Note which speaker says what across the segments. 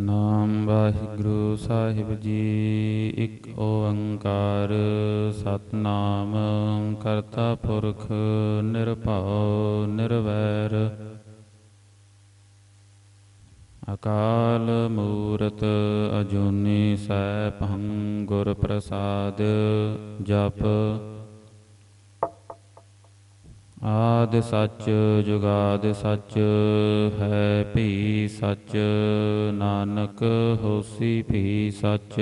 Speaker 1: ਸਤਨਾਮ ਵਾਹਿਗੁਰੂ ਸਾਹਿਬ ਜੀ ਇੱਕ ਓੰਕਾਰ ਸਤਨਾਮ ਕਰਤਾ ਪੁਰਖ ਨਿਰਭਉ ਨਿਰਵੈਰ ਅਕਾਲ ਮੂਰਤ ਅਜੂਨੀ ਸੈਭੰ ਗੁਰ ਪ੍ਰਸਾਦ ਜਪ ਆਦ ਸੱਚ ਜੁਗਾਦ ਸੱਚ ਹੈ ਭੀ ਸੱਚ ਨਾਨਕ ਹੋਸੀ ਭੀ ਸੱਚ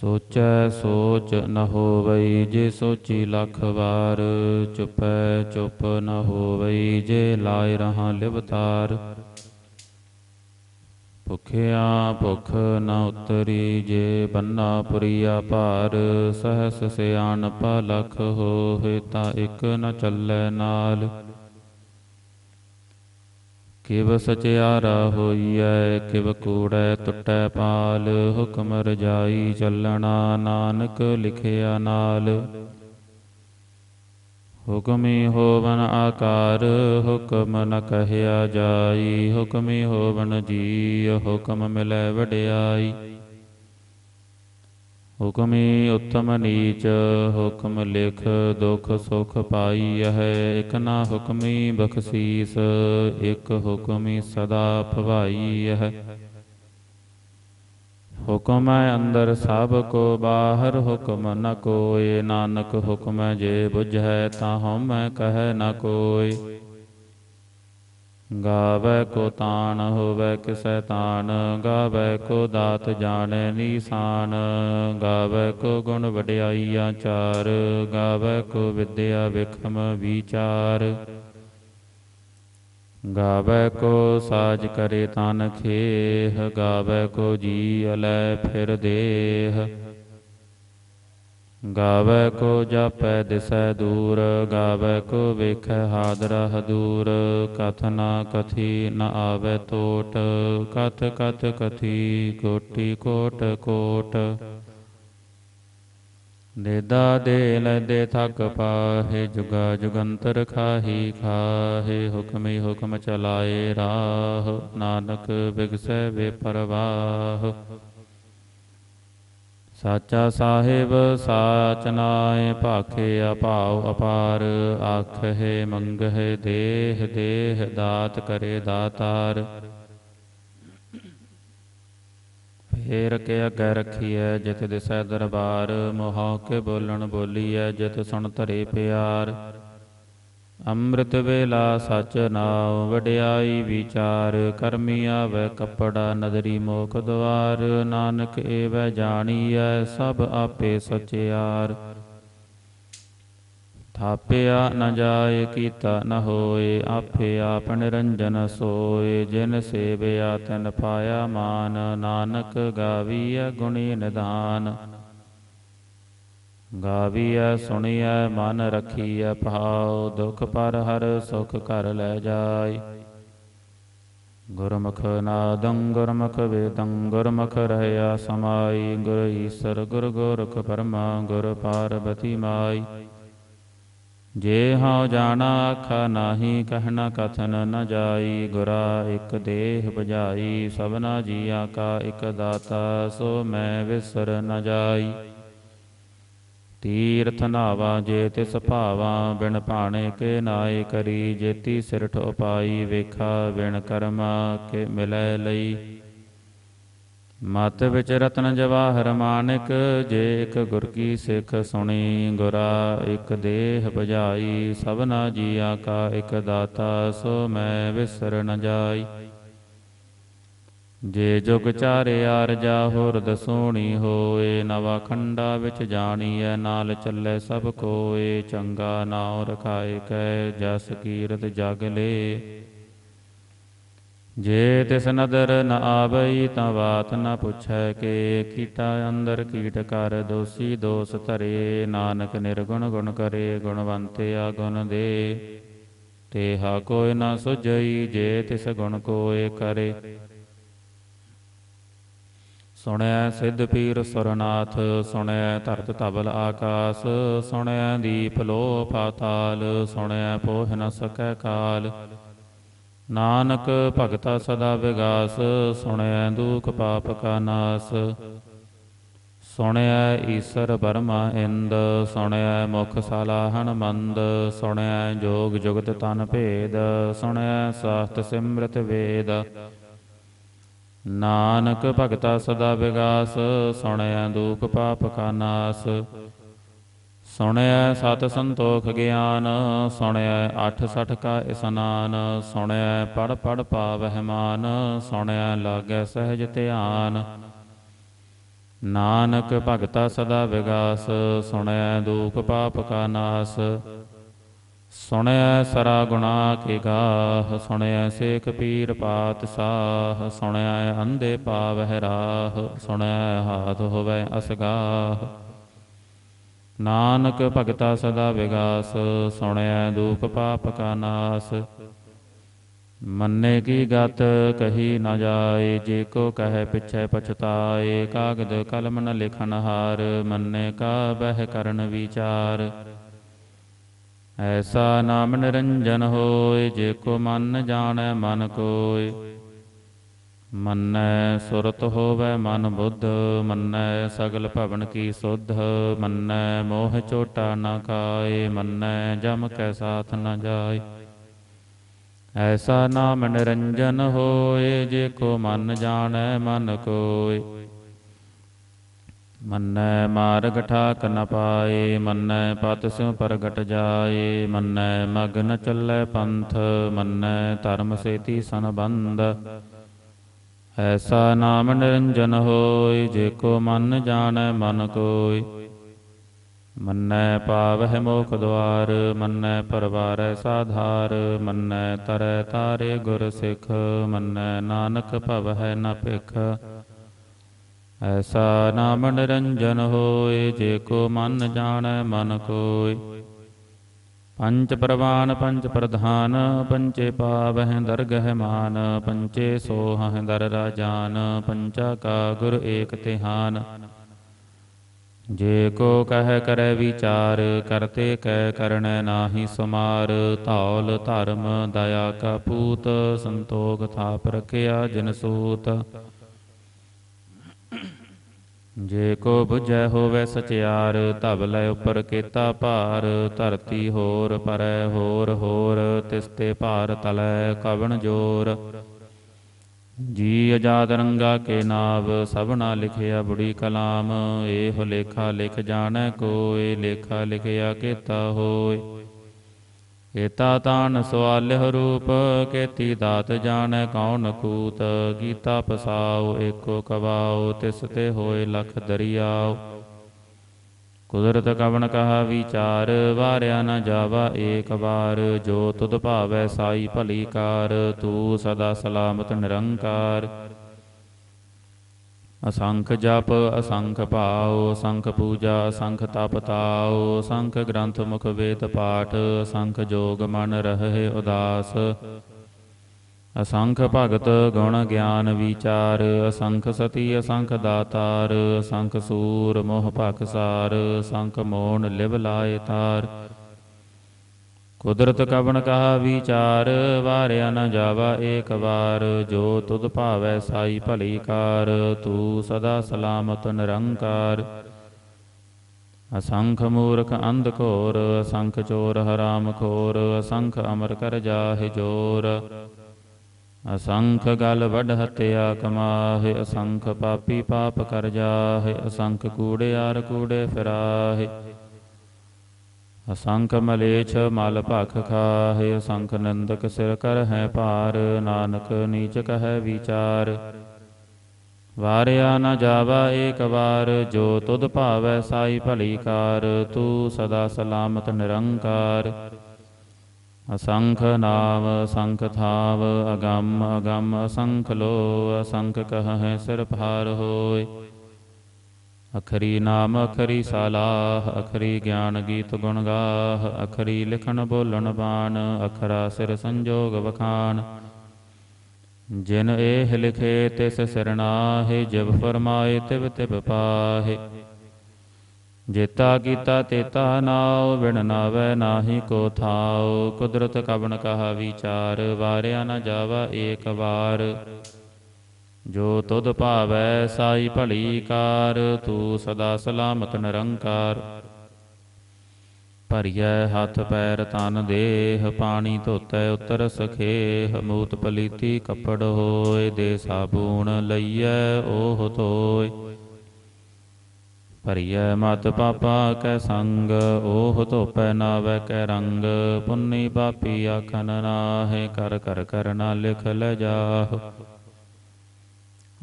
Speaker 1: ਸੋਚੈ ਸੋਚ ਨ ਹੋਵਈ ਜੇ ਸੋਚੀ ਲੱਖ ਵਾਰ ਚੁਪੈ ਚੁਪ ਨ ਹੋਵਈ ਜੇ ਲਾਇ ਰਹਾ ਲਿਵਤਾਰ ਭੁਖਿਆ ਭੁਖ ਨ ਉਤਰੀ ਜੇ ਬੰਨਾ ਪੁਰੀਆ ਭਾਰ ਸਹਸ ਪਾ ਲਖ ਹੋਏ ਤਾਂ ਇਕ ਨ ਚੱਲੇ ਨਾਲ ਕਿਵ ਸਚਿਆਰਾ ਹੋਈਐ ਕਿਵ ਕੂੜੈ ਟੁੱਟੈ ਪਾਲ ਹੁਕਮ ਰਜਾਈ ਚੱਲਣਾ ਨਾਨਕ ਲਿਖਿਆ ਨਾਲ ਹੁਕਮੀ ਹੋਵਨ ਆਕਾਰ ਹੁਕਮ ਨ ਕਹਿਆ ਜਾਈ ਹੁਕਮੀ ਹੋਵਨ ਜੀ ਹੁਕਮ ਮਿਲੇ ਵਡਿਆਈ ਹੁਕਮੀ ਉਤਮ ਨੀਚ ਹੁਕਮ ਲਿਖ ਦੁਖ ਸੁਖ ਪਾਈ ਹੈ ਇਕ ਨਾ ਹੁਕਮੀ ਬਖਸੀਸ ਇਕ ਹੁਕਮੀ ਸਦਾ ਭਵਾਈ ਹੈ ਹੁਕਮ ਅੰਦਰ ਸਭ ਕੋ ਬਾਹਰ ਹੁਕਮ ਨ ਕੋਏ ਨਾਨਕ ਹੁਕਮ ਜੇ ਬੁਝੈ ਤਾ ਹਮ ਕਹੈ ਨ ਕੋਏ ਗਾਵੇ ਕੋ ਤਾਣ ਹੋਵੇ ਕਿਸੈ ਤਾਣ ਗਾਵੇ ਕੋ ਦਾਤ ਜਾਣੈ ਨੀਸਾਨ ਗਾਵੇ ਕੋ ਗੁਣ ਵਡਿਆਈਆ ਚਾਰ ਗਾਵੇ ਕੋ ਵਿਦਿਆ ਵਿਖਮ ਵਿਚਾਰ ਗਾਵੇ ਕੋ ਸਾਜ ਕਰੇ ਤਨ ਖੇਹ ਗਾਵੇ ਕੋ ਜੀ ਅਲੈ ਫਿਰ ਦੇਹ ਗਾਵੇ ਕੋ ਜਪੈ ਦਿਸੈ ਦੂਰ ਗਾਵੇ ਕੋ ਵੇਖੈ ਹਾਦਰ ਹਦੂਰ ਕਥਨਾ ਕਥੀ ਨ ਆਵੇ ਤੋਟ ਕਥ ਕਥ ਕਥੀ ਕੋਟੀ ਕੋਟ ਕੋਟ ਦੇਦਾ ਦੇ ਲੈ ਦੇ ਥਕ ਪਾਹੇ ਜੁਗਾ ਜੁਗੰਤਰ ਖਾਹੀ ਖਾਹੇ ਹੁਕਮੇ ਹੁਕਮ ਚਲਾਏ ਰਾਹ ਨਾਨਕ ਬਿਗਸੈ ਪਰਵਾਹ ਸਾਚਾ ਸਾਹਿਬ ਸਾਚ ਨਾਏ ਭਾਖੇ ਆਪਾਉ ਅਪਾਰ ਆਖੇ ਮੰਗਹਿ ਦੇਹ ਦੇਹ ਦਾਤ ਕਰੇ ਦਾਤਾਰ ਹੇ ਰਕੇ ਅਗੈ ਰਖੀਐ ਜਿਤ ਦਿਸੈ ਦਰਬਾਰ ਮੋਹਾ ਕੇ ਬੋਲਣ ਬੋਲੀਐ ਜਿਤ ਸੁਣ ਧਰੇ ਪਿਆਰ ਅੰਮ੍ਰਿਤ ਵੇਲਾ ਸਚ ਨਾਉ ਵਡਿਆਈ ਵਿਚਾਰ ਕਰਮੀ ਆਵੈ ਕਪੜਾ ਨਦਰੀ ਮੋਖ ਦਵਾਰ ਨਾਨਕ ਏਵੈ ਜਾਣੀਐ ਸਭ ਆਪੇ ਸਚਿਆਰ ਥਾਪਿਆ ਨ ਜਾਏ ਕੀਤਾ ਨ ਹੋਏ ਆਪੇ ਆਪ ਨਿਰੰਜਨ ਸੋਏ ਜਿਨ ਸੇਵਿਆ ਤਨ ਪਾਇਆ ਮਾਨ ਨਾਨਕ ਗਾਵੀਐ ਗੁਣੀ ਨਿਧਾਨ ਗਾਵੀਐ ਸੁਣੀਐ ਮਨ ਰਖੀਐ ਭਾਉ ਦੁਖ ਪਰ ਹਰ ਸੁਖ ਕਰ ਲੈ ਜਾਏ ਗੁਰਮੁਖ ਨਾਦੰ ਗੁਰਮੁਖ ਵੇਦੰ ਗੁਰਮੁਖ ਰਹਿਆ ਸਮਾਈ ਗੁਰ ਈਸਰ ਗੁਰ ਗੋਰਖ ਪਰਮਾ ਗੁਰ ਪਾਰਬਤੀ ਮਾਈ ਜੇ ਹਉ ਜਾਣਾ ਆਖਾ ਨਾਹੀ ਕਹਿਣਾ ਕਥਨ ਨ ਜਾਈ ਗੁਰਾ ਇੱਕ ਦੇਹ ਬਜਾਈ ਸਭਨਾ ਜੀਆ ਕਾ ਇੱਕ ਦਾਤਾ ਸੋ ਮੈਂ ਵਿਸਰ ਨ ਜਾਈ ਤੀਰਥ ਨਾਵਾ ਜੇ ਤਿਸ ਭਾਵਾ ਬਿਨ ਭਾਣੇ ਕੇ ਨਾਏ ਕਰੀ ਜੇਤੀ ਸਿਰਠ ਉਪਾਈ ਵੇਖਾ ਬਿਨ ਕਰਮਾ ਕੇ ਮਿਲੈ ਲਈ ਮਤ ਵਿਚ ਰਤਨ ਜਵਾਹਰ ਮਾਨਿਕ ਜੇ ਇੱਕ ਗੁਰ ਕੀ ਸਿੱਖ ਸੁਣੀ ਗੁਰਾ ਇੱਕ ਦੇਹ ਭਜਾਈ ਸਭਨਾ ਜੀਆ ਕਾ ਇੱਕ ਦਾਤਾ ਸੋ ਮੈਂ ਵਿਸਰ ਨ ਜਾਈ ਜੇ ਜੁਗ ਚਾਰੇ ਆਰ ਜਾ ਹੁਰਦ ਸੋਣੀ ਹੋਏ ਨਵਾ ਖੰਡਾ ਵਿੱਚ ਜਾਣੀਐ ਨਾਲ ਚੱਲੇ ਸਭ ਕੋਏ ਚੰਗਾ ਨਾਉ ਰਖਾਏ ਕੈ ਜਸ ਕੀਰਤ ਜਗ ਲੇ ਜੇ ਤਿਸ ਨਦਰ ਨ ਆਵਈ ਤਾਂ ਬਾਤ ਨ ਪੁੱਛੈ ਕੇ ਕੀਟਾ ਅੰਦਰ ਕੀਟ ਕਰ ਦੋਸੀ ਦੋਸ ਧਰੇ ਨਾਨਕ ਨਿਰਗੁਣ ਗੁਣ ਕਰੇ ਗੁਣਵੰਤੇ ਆ ਗੁਣ ਦੇ ਤੇ ਹਾ ਕੋਇ ਨ ਸੁਝਈ ਜੇ ਤਿਸ ਗੁਣ ਕੋਇ ਕਰੇ ਸੁਣੈ ਸਿੱਧ ਪੀਰ ਸਰਨਾਥ ਸੁਣੈ ਧਰਤ ਤਬਲ ਆਕਾਸ ਸੁਣੈ ਦੀਪ ਲੋ ਪਾਤਾਲ ਸੁਣੈ ਪੋਹ ਨ ਸਕੈ ਕਾਲ ਨਾਨਕ ਭਗਤਾ ਸਦਾ ਵਿਗਾਸ ਸੁਣਿਐ ਦੁਖ ਪਾਪ ਕਾ ਨਾਸ ਸੁਣਿਐ ਈਸ਼ਰ ਬਰਮਾ ਇੰਦ ਸੁਣਿਐ ਮੁਖ ਸਲਾਹਣ ਮੰਦ ਸੁਣਿਐ ਜੋਗ ਜੁਗਤ ਤਨ ਭੇਦ ਸੁਣਿਐ ਸਾਸਤ ਸਿਮਰਤ ਵੇਦ ਨਾਨਕ ਭਗਤਾ ਸਦਾ ਵਿਗਾਸ ਸੁਣਿਐ ਦੁਖ ਪਾਪ ਕਾ ਨਾਸ ਸੁਣਿਆ ਸਤ ਸੰਤੋਖ ਗਿਆਨ ਸੁਣਿਆ ਅਠ ਸਠ ਕਾ ਇਸਨਾਨ ਸੁਣਿਆ ਪੜ ਪੜ ਪਾਵਹਿ ਮਾਨ ਸੁਣਿਆ ਲਾਗੈ ਸਹਿਜ ਧਿਆਨ ਨਾਨਕ ਭਗਤਾ ਸਦਾ ਵਿਗਾਸ ਸੁਣਿਆ ਦੂਖ ਪਾਪ ਕਾ ਨਾਸ ਸੁਣਿਆ ਸਰਾ ਗੁਣਾ ਕੀ ਗਾਹ ਸੁਣਿਆ ਸੇਖ ਪੀਰ ਪਾਤ ਸਾਹ ਸੁਣਿਆ ਅੰਦੇ ਪਾਵਹਿ ਰਾਹ ਸੁਣਿਆ ਹਾਥ ਹੋਵੇ ਅਸਗਾਹ ਨਾਨਕ ਭਗਤਾ ਸਦਾ ਵਿਗਾਸ ਸੁਣਿਆ ਦੂਖ ਪਾਪ ਕਾ ਨਾਸ ਮੰਨੇ ਕੀ ਗਤ ਕਹੀ ਨਾ ਜਾਏ ਜੇ ਕੋ ਕਹੈ ਪਿਛੈ ਪਛਤਾਏ ਕਾਗਦ ਕਲਮ ਨ ਲਿਖਨ ਹਾਰ ਮੰਨੇ ਕਾ ਬਹਿ ਕਰਨ ਵਿਚਾਰ ਐਸਾ ਨਾਮ ਨਿਰੰਜਨ ਹੋਏ ਜੇ ਕੋ ਮਨ ਜਾਣੈ ਮਨ ਕੋਏ ਮੰਨੈ ਸੁਰਤ ਹੋਵੇ ਮਨ ਬੁੱਧ ਮੰਨੈ ਸਗਲ ਭਵਨ ਕੀ ਸੁਧ ਮੰਨੈ ਮੋਹ ਛੋਟਾ ਨਾ ਕਾਏ ਮੰਨੈ ਜਮ ਕੈ ਸਾਥ ਨਾ ਜਾਏ ਐਸਾ ਨਾਮ ਨਿਰੰਜਨ ਹੋਏ ਜੇ ਕੋ ਮਨ ਜਾਣੈ ਮਨ ਕੋਏ ਮੰਨੈ ਮਾਰਗ ਠਾਕ ਨ ਪਾਏ ਮੰਨੈ ਪਤ ਸਿਉ ਪ੍ਰਗਟ ਜਾਏ ਮੰਨੈ ਮਗਨ ਚੱਲੈ ਪੰਥ ਮੰਨੈ ਧਰਮ ਸੇਤੀ ਸੰਬੰਧ ਐਸਾ ਨਾਮ ਨਿਰੰਜਨ ਹੋਇ ਜੇ ਕੋ ਮਨ ਜਾਣੈ ਮਨ ਕੋਇ ਮੰਨੈ ਪਾਵਹਿ ਮੋਖ ਦਵਾਰ ਮੰਨੈ ਪਰਵਾਰੈ ਸਾਧਾਰ ਮੰਨੈ ਤਰੈ ਤਾਰੇ ਗੁਰ ਸਿਖ ਮੰਨੈ ਨਾਨਕ ਭਵਹਿ ਨ ਭਿਖ ਐਸਾ ਨਾਮ ਨਿਰੰਜਨ ਹੋਇ ਜੇ ਕੋ ਮਨ ਜਾਣੈ ਮਨ ਕੋਇ ਪੰਚ ਪਰਵਾਨ ਪੰਚ ਪ੍ਰਧਾਨ ਪੰਚੇ ਪਾਵਹਿ ਦਰਗਹਿ ਮਾਨ ਪੰਚੇ ਸੋਹ ਸੋਹਹਿ ਦਰ ਰਾਜਾਨ ਪੰਚਾ ਕਾ ਗੁਰ ਏਕ ਤਿਹਾਨ ਜੇ ਕੋ ਕਹਿ ਕਰੈ ਵਿਚਾਰ ਕਰਤੇ ਕੈ ਕਰਣੈ ਨਾਹੀ ਸਮਾਰ ਧੌਲ ਧਰਮ ਦਇਆ ਕਾ ਪੂਤ ਸੰਤੋਖ ਥਾਪ ਰਖਿਆ ਜਨ ਸੂਤ ਜੇ ਕੋ 부ਝੈ ਹੋਵੇ ਸਚਿਆਰ ਧਵ ਲੈ ਉਪਰ ਕੀਤਾ ਭਾਰ ਧਰਤੀ ਹੋਰ ਪਰੈ ਹੋਰ ਹੋਰ ਤਿਸ ਤੇ ਭਾਰ ਤਲੈ ਕਵਣ ਜੋਰ ਜੀ ਆਜ਼ਾਦ ਰੰਗਾ ਕੇ ਨਾਵ ਸਭਨਾ ਲਿਖਿਆ ਬੁੜੀ ਕਲਾਮ ਏਹ ਲੇਖਾ ਲਿਖ ਜਾਣੈ ਕੋਏ ਲੇਖਾ ਲਿਖਿਆ ਕੀਤਾ ਹੋਇ ਕੀਤਾ ਤਾਨ ਸਵਾਲਿਹ ਰੂਪ ਕੀਤੀ ਦਾਤ ਜਾਣ ਕੌਣ ਕੂਤ ਗੀਤਾ ਪਸਾਉ ਏਕੋ ਕਵਾਉ ਤਿਸ ਤੇ ਹੋਏ ਲਖ ਦਰਿਆਉ ਕੁਦਰਤ ਕਵਨ ਕਹਾ ਵਿਚਾਰ ਵਾਰਿਆ ਨ ਜਾਵਾ ਏਕ ਵਾਰ ਜੋ ਤੁਧ ਭਾਵੈ ਸਾਈ ਭਲੀ ਕਾਰ ਤੂ ਸਦਾ ਸਲਾਮਤ ਨਿਰੰਕਾਰ ਅਸੰਖ ਜਪ ਅਸੰਖ ਭਾਉ ਅਸੰਖ ਪੂਜਾ ਅਸੰਖ ਤਪ ਤਾਉ ਅਸੰਖ ਗ੍ਰੰਥ ਮੁਖ ਵੇਦ ਪਾਠ ਅਸੰਖ ਜੋਗ ਮਨ ਰਹੇ ਉਦਾਸ ਅਸੰਖ ਭਗਤ ਗੁਣ ਗਿਆਨ ਵਿਚਾਰ ਅਸੰਖ ਸਤੀ ਅਸੰਖ ਦਾਤਾਰ ਅਸੰਖ ਸੂਰ ਮੋਹ ਭਖਸਾਰ ਅਸੰਖ ਮੋਹਣ ਲਿਵ ਲਾਏ ਤਾਰ ਕੁਦਰਤ ਕਵਣ ਕਹਾ ਵਿਚਾਰ ਵਾਰਿਆ ਨ ਜਾਵਾ ਏਕ ਵਾਰ ਜੋ ਤੁਧ ਭਾਵੈ ਸਾਈ ਭਲੀ ਕਾਰ ਤੂ ਸਦਾ ਸਲਾਮਤ ਨਿਰੰਕਾਰ ਅਸੰਖ ਮੂਰਖ ਅੰਧ ਘੋਰ ਅਸੰਖ ਚੋਰ ਹਰਾਮ ਖੋਰ ਅਸੰਖ ਅਮਰ ਕਰ ਜਾਹਿ ਜੋਰ ਅਸੰਖ ਗਲ ਵਡ ਹਤਿਆ ਕਮਾਹਿ ਅਸੰਖ ਪਾਪੀ ਪਾਪ ਕਰ ਜਾਹਿ ਅਸੰਖ ਕੂੜਿਆਰ ਕੂੜੇ ਫਿਰਾਹਿ ਅਸੰਖ ਮਲੇਛ ਮਲ ਭਖ ਖਾਹੇ ਅਸੰਖ ਨੰਦਕ ਸਿਰ ਕਰ ਹੈ ਭਾਰ ਨਾਨਕ ਨੀਚ ਕਹੈ ਵਿਚਾਰ ਵਾਰਿਆ ਨ ਜਾਵਾ ਏਕ ਵਾਰ ਜੋ ਤੁਧ ਭਾਵੈ ਸਾਈ ਭਲੀ ਕਾਰ ਤੂੰ ਸਦਾ ਸਲਾਮਤ ਨਿਰੰਕਾਰ ਅਸੰਖ ਨਾਮ ਅਸੰਖ ਥਾਵ ਅਗੰਮ ਅਗੰਮ ਅਸੰਖ ਲੋ ਅਸੰਖ ਕਹ ਹੈ ਸਿਰ ਭਾਰ ਹੋਏ ਅਖਰੀ ਨਾਮ ਅਖਰੀ ਸਲਾਹ ਅਖਰੀ ਗਿਆਨ ਗੀਤ ਗੁਣ ਗਾਹ ਅਖਰੀ ਲਿਖਣ ਬੋਲਣ ਬਾਣ ਅਖਰਾ ਸਿਰ ਸੰਜੋਗ ਵਖਾਨ ਜਿਨ ਇਹ ਲਿਖੇ ਤਿਸ ਸਰਨਾਹਿ ਜਬ ਫਰਮਾਏ ਤਿਵ ਤਿਵ ਪਾਹੇ ਜੇਤਾ ਕੀਤਾ ਤੇਤਾ ਨਾਉ ਬਿਨ ਨਾਵੇ ਨਾਹੀ ਕੋ ਥਾਉ ਕੁਦਰਤ ਕਬਨ ਕਹਾ ਵਿਚਾਰ ਵਾਰਿਆ ਨਾ ਜਾਵਾ ਏਕ ਵਾਰ ਜੋ ਤੁਧ ਭਾਵੈ ਸਾਈ ਭਲੀ ਕਾਰ ਤੂੰ ਸਦਾ ਸਲਾਮਤ ਨਿਰੰਕਾਰ ਭਰੀਐ ਹੱਥ ਪੈਰ ਤਨ ਦੇਹ ਪਾਣੀ ਧੋਤੈ ਉਤਰ ਸਖੇਹ ਮੂਤ ਪਲੀਤੀ ਕੱਪੜ ਹੋਏ ਦੇ ਸਾਬੂਣ ਲਈਐ ਉਹ ਧੋਏ ਭਰੀਐ ਮਤ ਪਾਪਾ ਕੈ ਸੰਗ ਉਹ ਧੋਪੈ ਨਾਵੇ ਕੈ ਰੰਗ ਪੁੰਨੀ ਪਾਪੀ ਆਖਨ ਨਾਹੇ ਕਰ ਕਰ ਕਰਨਾ ਲਿਖ ਲੈ ਜਾਹ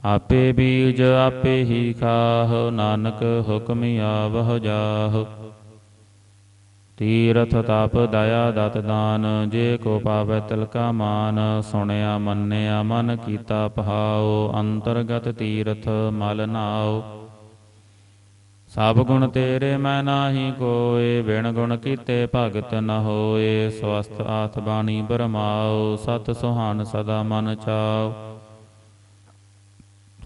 Speaker 1: ਆਪੇ ਬੀਜ ਆਪੇ ਹੀ ਖਾਹ ਨਾਨਕ ਹੁਕਮ ਆਵਹ ਜਾਹ ਤੀਰਥ ਤਪ ਦਇਆ ਦਤ ਦਾਨ ਜੇ ਕੋ ਪਾਵੈ ਤਿਲ ਕਾ ਮਾਨ ਸੁਣਿਆ ਮੰਨਿਆ ਮਨ ਕੀਤਾ ਪਹਾਉ ਅੰਤਰਗਤ ਤੀਰਥ ਮਲ ਨਾਉ ਸਭ ਗੁਣ ਤੇਰੇ ਮੈਂ ਨਾਹੀ ਕੋਏ ਬਿਨ ਗੁਣ ਕੀਤੇ ਭਗਤ ਨ ਹੋਏ ਸਵਸਤ ਆਤ ਬਾਣੀ ਬਰਮਾਉ ਸਤ ਸੁਹਾਨ ਸਦਾ ਮਨ ਚਾਉ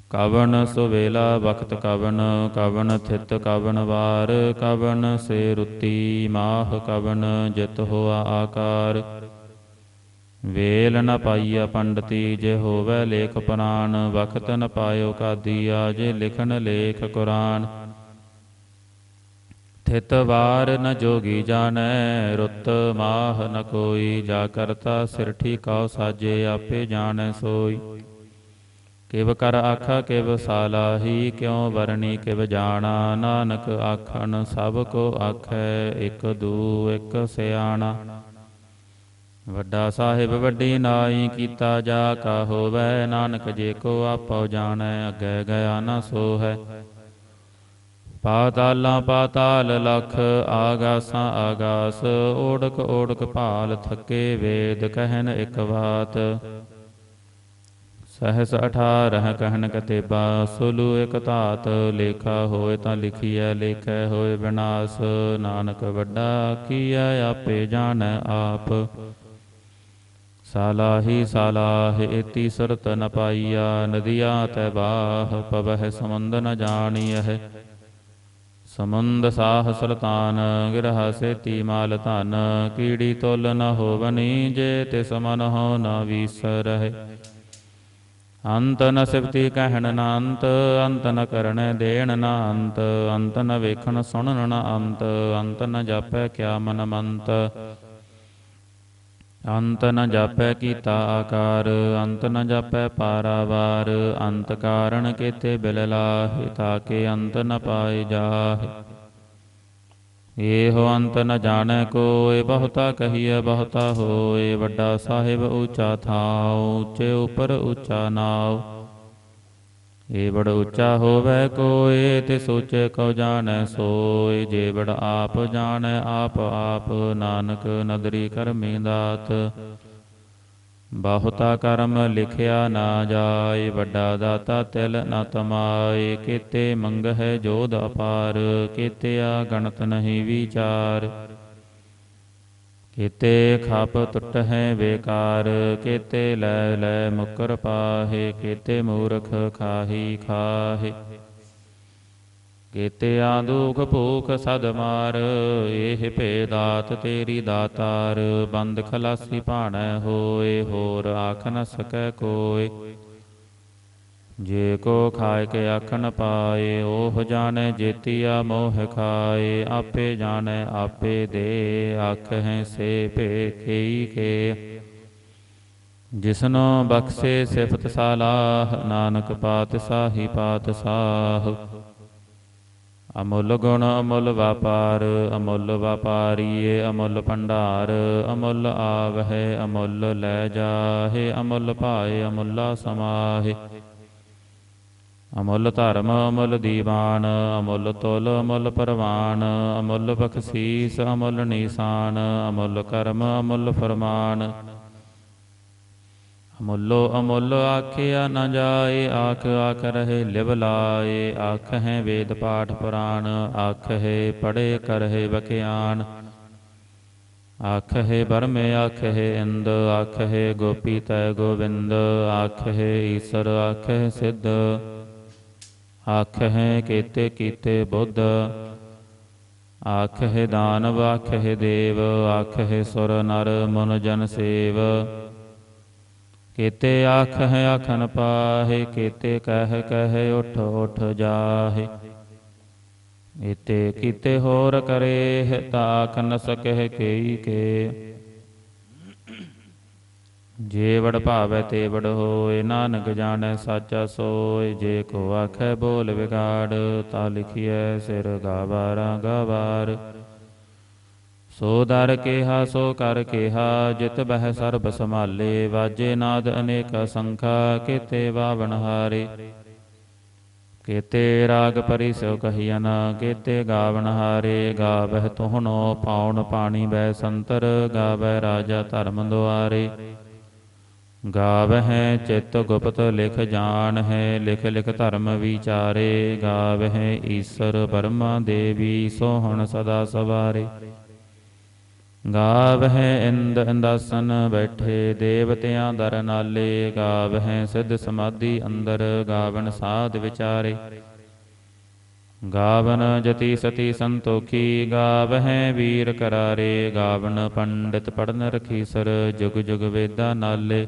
Speaker 1: ਕਵਨ ਸੁਵੇਲਾ ਵਕਤ ਕਵਨ ਕਵਨ ਥਿਤ ਕਵਨ ਵਾਰ ਕਵਨ ਸੇ ਰੁਤੀ ਮਾਹ ਕਵਨ ਜਿਤ ਹੋਆ ਆਕਾਰ ਵੇਲ ਨ ਪਾਈਆ ਪੰਡਤੀ ਜੇ ਹੋਵੇ ਲੇਖ ਪ੍ਰਾਨ ਵਕਤ ਨ ਪਾਇਓ ਕਾਦੀਆ ਜੇ ਲਿਖਣ ਲੇਖ ਕੁਰਾਨ ਥਿਤ ਵਾਰ ਨ ਜੋਗੀ ਜਾਣੈ ਰੁੱਤ ਮਾਹ ਨ ਕੋਈ ਜਾ ਕਰਤਾ ਸਿਰ ਠੀਕਾ ਸਾਜੇ ਆਪੇ ਜਾਣੈ ਸੋਈ ਕਿਵ ਕਰ ਆਖਾ ਕਿਵ ਸਾਲਾਹੀ ਕਿਉ ਵਰਣੀ ਕਿਵ ਜਾਣਾ ਨਾਨਕ ਆਖਣ ਸਭ ਕੋ ਆਖੈ ਇਕ ਦੂ ਇਕ ਸਿਆਣਾ ਵੱਡਾ ਸਾਹਿਬ ਵੱਡੀ ਨਾਈ ਕੀਤਾ ਜਾ ਕਾ ਹੋਵੇ ਨਾਨਕ ਜੇ ਕੋ ਆਪੋ ਜਾਣੈ ਅਗੈ ਗਿਆ ਨਾ ਸੋ ਹੈ ਪਾਤਾਲਾਂ ਪਾਤਾਲ ਲਖ ਆਗਾਸਾਂ ਆਗਾਸ ਓੜਕ ਓੜਕ ਭਾਲ ਥੱਕੇ ਵੇਦ ਕਹਿਨ ਇਕ ਬਾਤ ਸਹਸ 18 ਕਤੇ ਕਤੇਬਾ ਸੁਲੂ ਇਕ ਧਾਤ ਲੇਖਾ ਹੋਏ ਤਾਂ ਲਿਖੀਐ ਲੇਖੈ ਹੋਏ ਬਿਨਾਸ ਨਾਨਕ ਵੱਡਾ ਕੀਐ ਆਪੇ ਜਾਣ ਆਪ ਸਾਲਾਹੀ ਸਾਲਾਹ ਇਤੀ ਸੁਰਤ ਨ ਪਾਈਆ ਨਦੀਆ ਤੈ ਬਾਹ ਪਵਹ ਸਮੰਦ ਨ ਜਾਣੀਐ ਸਮੰਦ ਸਾਹ ਸੁਲਤਾਨ ਗਿਰਹ ਸੇਤੀ ਮਾਲ ਧਨ ਕੀੜੀ ਤੁਲ ਨ ਹੋਵਨੀ ਜੇ ਤਿਸ ਮਨ ਹੋ ਨ ਵੀਸਰਹਿ ਅੰਤ ਨ ਸਿਫਤੀ ਕਹਿਣ ਨ ਅੰਤ ਅੰਤ ਨ ਕਰਨ ਦੇਣ ਨ ਅੰਤ ਅੰਤ ਨ ਵੇਖਣ ਸੁਣਨ ਨ ਅੰਤ ਅੰਤ ਨ ਜਾਪੈ ਕਿਆ ਮਨ ਮੰਤ ਅੰਤ ਨ ਜਾਪੈ ਕੀਤਾ ਆਕਾਰ ਅੰਤ ਨ ਜਾਪੈ ਪਾਰਾਵਾਰ ਅੰਤ ਕਾਰਣ ਕੀਤੇ ਬਿਲ ਲਾਹਿ ਤਾਕੇ ਅੰਤ ਨ ਪਾਏ ਜਾਹੇ ਏਹੋ ਅੰਤ ਨ ਜਾਣੈ ਕੋਇ ਬਹੁਤਾ ਕਹੀਐ ਬਹੁਤਾ ਹੋਇ ਵੱਡਾ ਸਾਹਿਬ ਉੱਚਾ ਥਾਉ ਉੱਚੇ ਉਪਰ ਉੱਚਾ ਨਾਉ ਏ ਬੜ ਉੱਚਾ ਹੋਵੇ ਕੋਇ ਤੇ ਸੋਚੈ ਕਉ ਜਾਣੈ ਸੋਇ ਜੇ ਬੜ ਆਪ ਜਾਣੈ ਆਪ ਆਪ ਨਾਨਕ ਨਦਰੀ ਕਰਮੀ ਦਾਤ ਬਹੁਤਾ ਕਰਮ ਲਿਖਿਆ ਨਾ ਜਾਏ ਵੱਡਾ ਦਾਤਾ ਤਿਲ ਨ ਤਮਾਏ ਕੀਤੇ ਮੰਗਹਿ ਜੋਦ ਅਪਾਰ ਕੀਤਿਆ ਗਣਤ ਨਹੀਂ ਵਿਚਾਰ ਕੀਤੇ ਖਾਪ ਹੈ ਬੇਕਾਰ ਕੀਤੇ ਲੈ ਲੈ ਮੁਕਰ ਪਾਹੇ ਕੀਤੇ ਮੂਰਖ ਖਾਹੀ ਖਾਹੇ ਇਤਿਆ ਦੁਖ ਭੂਖ ਸਦ ਮਾਰ ਇਹ ਭੇ ਦਾਤ ਤੇਰੀ ਦਾਤਾਰ ਬੰਦ ਖਲਾਸੀ ਭਾਣੈ ਹੋਏ ਹੋਰ ਆਖ ਨ ਸਕੈ ਕੋਏ ਜੇ ਕੋ ਖਾਇ ਕੇ ਆਖਣ ਪਾਏ ਉਹ ਜਾਣੈ ਜੇਤੀਆ ਮੋਹ ਖਾਏ ਆਪੇ ਜਾਣੈ ਆਪੇ ਦੇ ਆਖੈ ਸੇ ਭੇ ਕੀ ਕੇ ਜਿਸਨੋ ਬਖਸ਼ੇ ਸਿਫਤ ਸਾਲਾਹ ਨਾਨਕ ਪਾਤ ਸਾਹ ਅਮੁੱਲ ਗੁਣ ਅਮੁੱਲ ਵਪਾਰ ਅਮੁੱਲ ਵਪਾਰੀਏ ਅਮੁੱਲ ਭੰਡਾਰ ਅਮੁੱਲ ਆਵਹਿ ਅਮੁੱਲ ਲੈ ਜਾਹੇ ਅਮੁੱਲ ਪਾਏ ਅਮੁੱਲਾ ਸਮਾਹੇ ਅਮੁੱਲ ਧਰਮ ਅਮੁੱਲ ਦੀਵਾਨ ਅਮੁੱਲ ਤੁਲ ਅਮੁੱਲ ਪਰਵਾਨ ਅਮੁੱਲ ਬਖਸ਼ੀਸ ਅਮੁੱਲ ਨਿਸ਼ਾਨ ਅਮੁੱਲ ਕਰਮ ਅਮੁੱਲ ਫਰਮਾਨ ਅਮੁੱਲੋ ਅਮੁੱਲ ਆਖਿਆ ਨ ਜਾਏ ਆਖ ਆਖ ਰਹੇ ਲਿਵ ਲਾਏ ਆਖ ਹੈ ਵੇਦ ਪਾਠ ਪੁਰਾਣ ਆਖ ਹੈ ਪੜੇ ਕਰਹਿ ਬਕਿਆਨ ਆਖ ਹੈ ਬਰਮੇ ਆਖ ਹੈ ਇੰਦ ਆਖ ਹੈ ਗੋਪੀ ਤੈ ਗੋਵਿੰਦ ਆਖ ਹੈ ਈਸ਼ਰ ਆਖ ਹੈ ਸਿੱਧ ਆਖ ਹੈ ਕੀਤੇ ਕੀਤੇ ਬੁੱਧ ਆਖ ਹੈ ਦਾਨਵ ਆਖ ਹੈ ਦੇਵ ਆਖ ਹੈ ਸੁਰ ਨਰ ਮਨ ਜਨ ਸੇਵ ਕੀਤੇ ਆਖ ਹੈ ਆਖਨ ਪਾਹੇ ਕੀਤੇ ਕਹਿ ਕਹਿ ਉਠ ਉਠ ਜਾਹੇ ਇਤੇ ਕੀਤੇ ਹੋਰ ਕਰੇ ਤਾਖ ਨ ਸਕਹਿ ਕੇਈ ਕੇ ਜੇ ਵੜ ਭਾਵੈ ਤੇ ਵੜ ਹੋਏ ਨਾਨਕ ਜਾਣੈ ਸਾਚਾ ਸੋਏ ਜੇ ਕੋ ਆਖੈ ਬੋਲ ਵਿਗਾੜ ਤਾ ਲਿਖੀਐ ਸਿਰ ਗਾਵਾਰਾ ਗਾਵਾਰ ਸੋ ਦਰ ਕੇਹਾ ਸੋ ਕਰ ਕੇਹਾ ਜਿਤ ਬਹਿ ਸਰਬ ਸਮਾਲੇ ਵਾਜੇ ਨਾਦ ਅਨੇਕ ਸੰਖਾ ਕੀਤੇ ਬਾਵਨ ਹਾਰੇ ਕੀਤੇ ਰਾਗ ਪਰਿ ਸੋ ਕਹੀਨ ਕੀਤੇ ਗਾਵਨ ਹਾਰੇ ਗਾਵਹਿ ਤੁਹਨੋ ਪਾਉਣ ਪਾਣੀ ਬੈ ਸੰਤਰ ਗਾਵੈ ਰਾਜਾ ਧਰਮ ਦੁਆਰੇ ਗਾਵਹਿ ਚਿਤ ਗੁਪਤ ਲਿਖ ਜਾਣ ਹੈ ਲਿਖ ਲਿਖ ਧਰਮ ਵਿਚਾਰੇ ਗਾਵਹਿ ਈਸ਼ਰ ਬਰਮਾ ਦੇਵੀ ਸੋਹਣ ਸਦਾ ਸਵਾਰੇ ਗਾਵਹਿ ਇੰਦ ਅੰਦਾਸਨ ਬੈਠੇ ਦੇਵਤਿਆਂ ਦਰ ਨਾਲੇ ਗਾਵਹਿ ਸਿੱਧ ਸਮਾਧੀ ਅੰਦਰ ਗਾਵਨ ਸਾਧ ਵਿਚਾਰੇ ਗਾਵਨ ਜਤੀ ਸਤੀ ਸੰਤੋਖੀ ਗਾਵਹਿ ਵੀਰ ਕਰਾਰੇ ਗਾਵਨ ਪੰਡਿਤ ਪੜਨ ਰਖੀ ਸਰ ਜੁਗ ਜੁਗ ਵੇਦਾ ਨਾਲੇ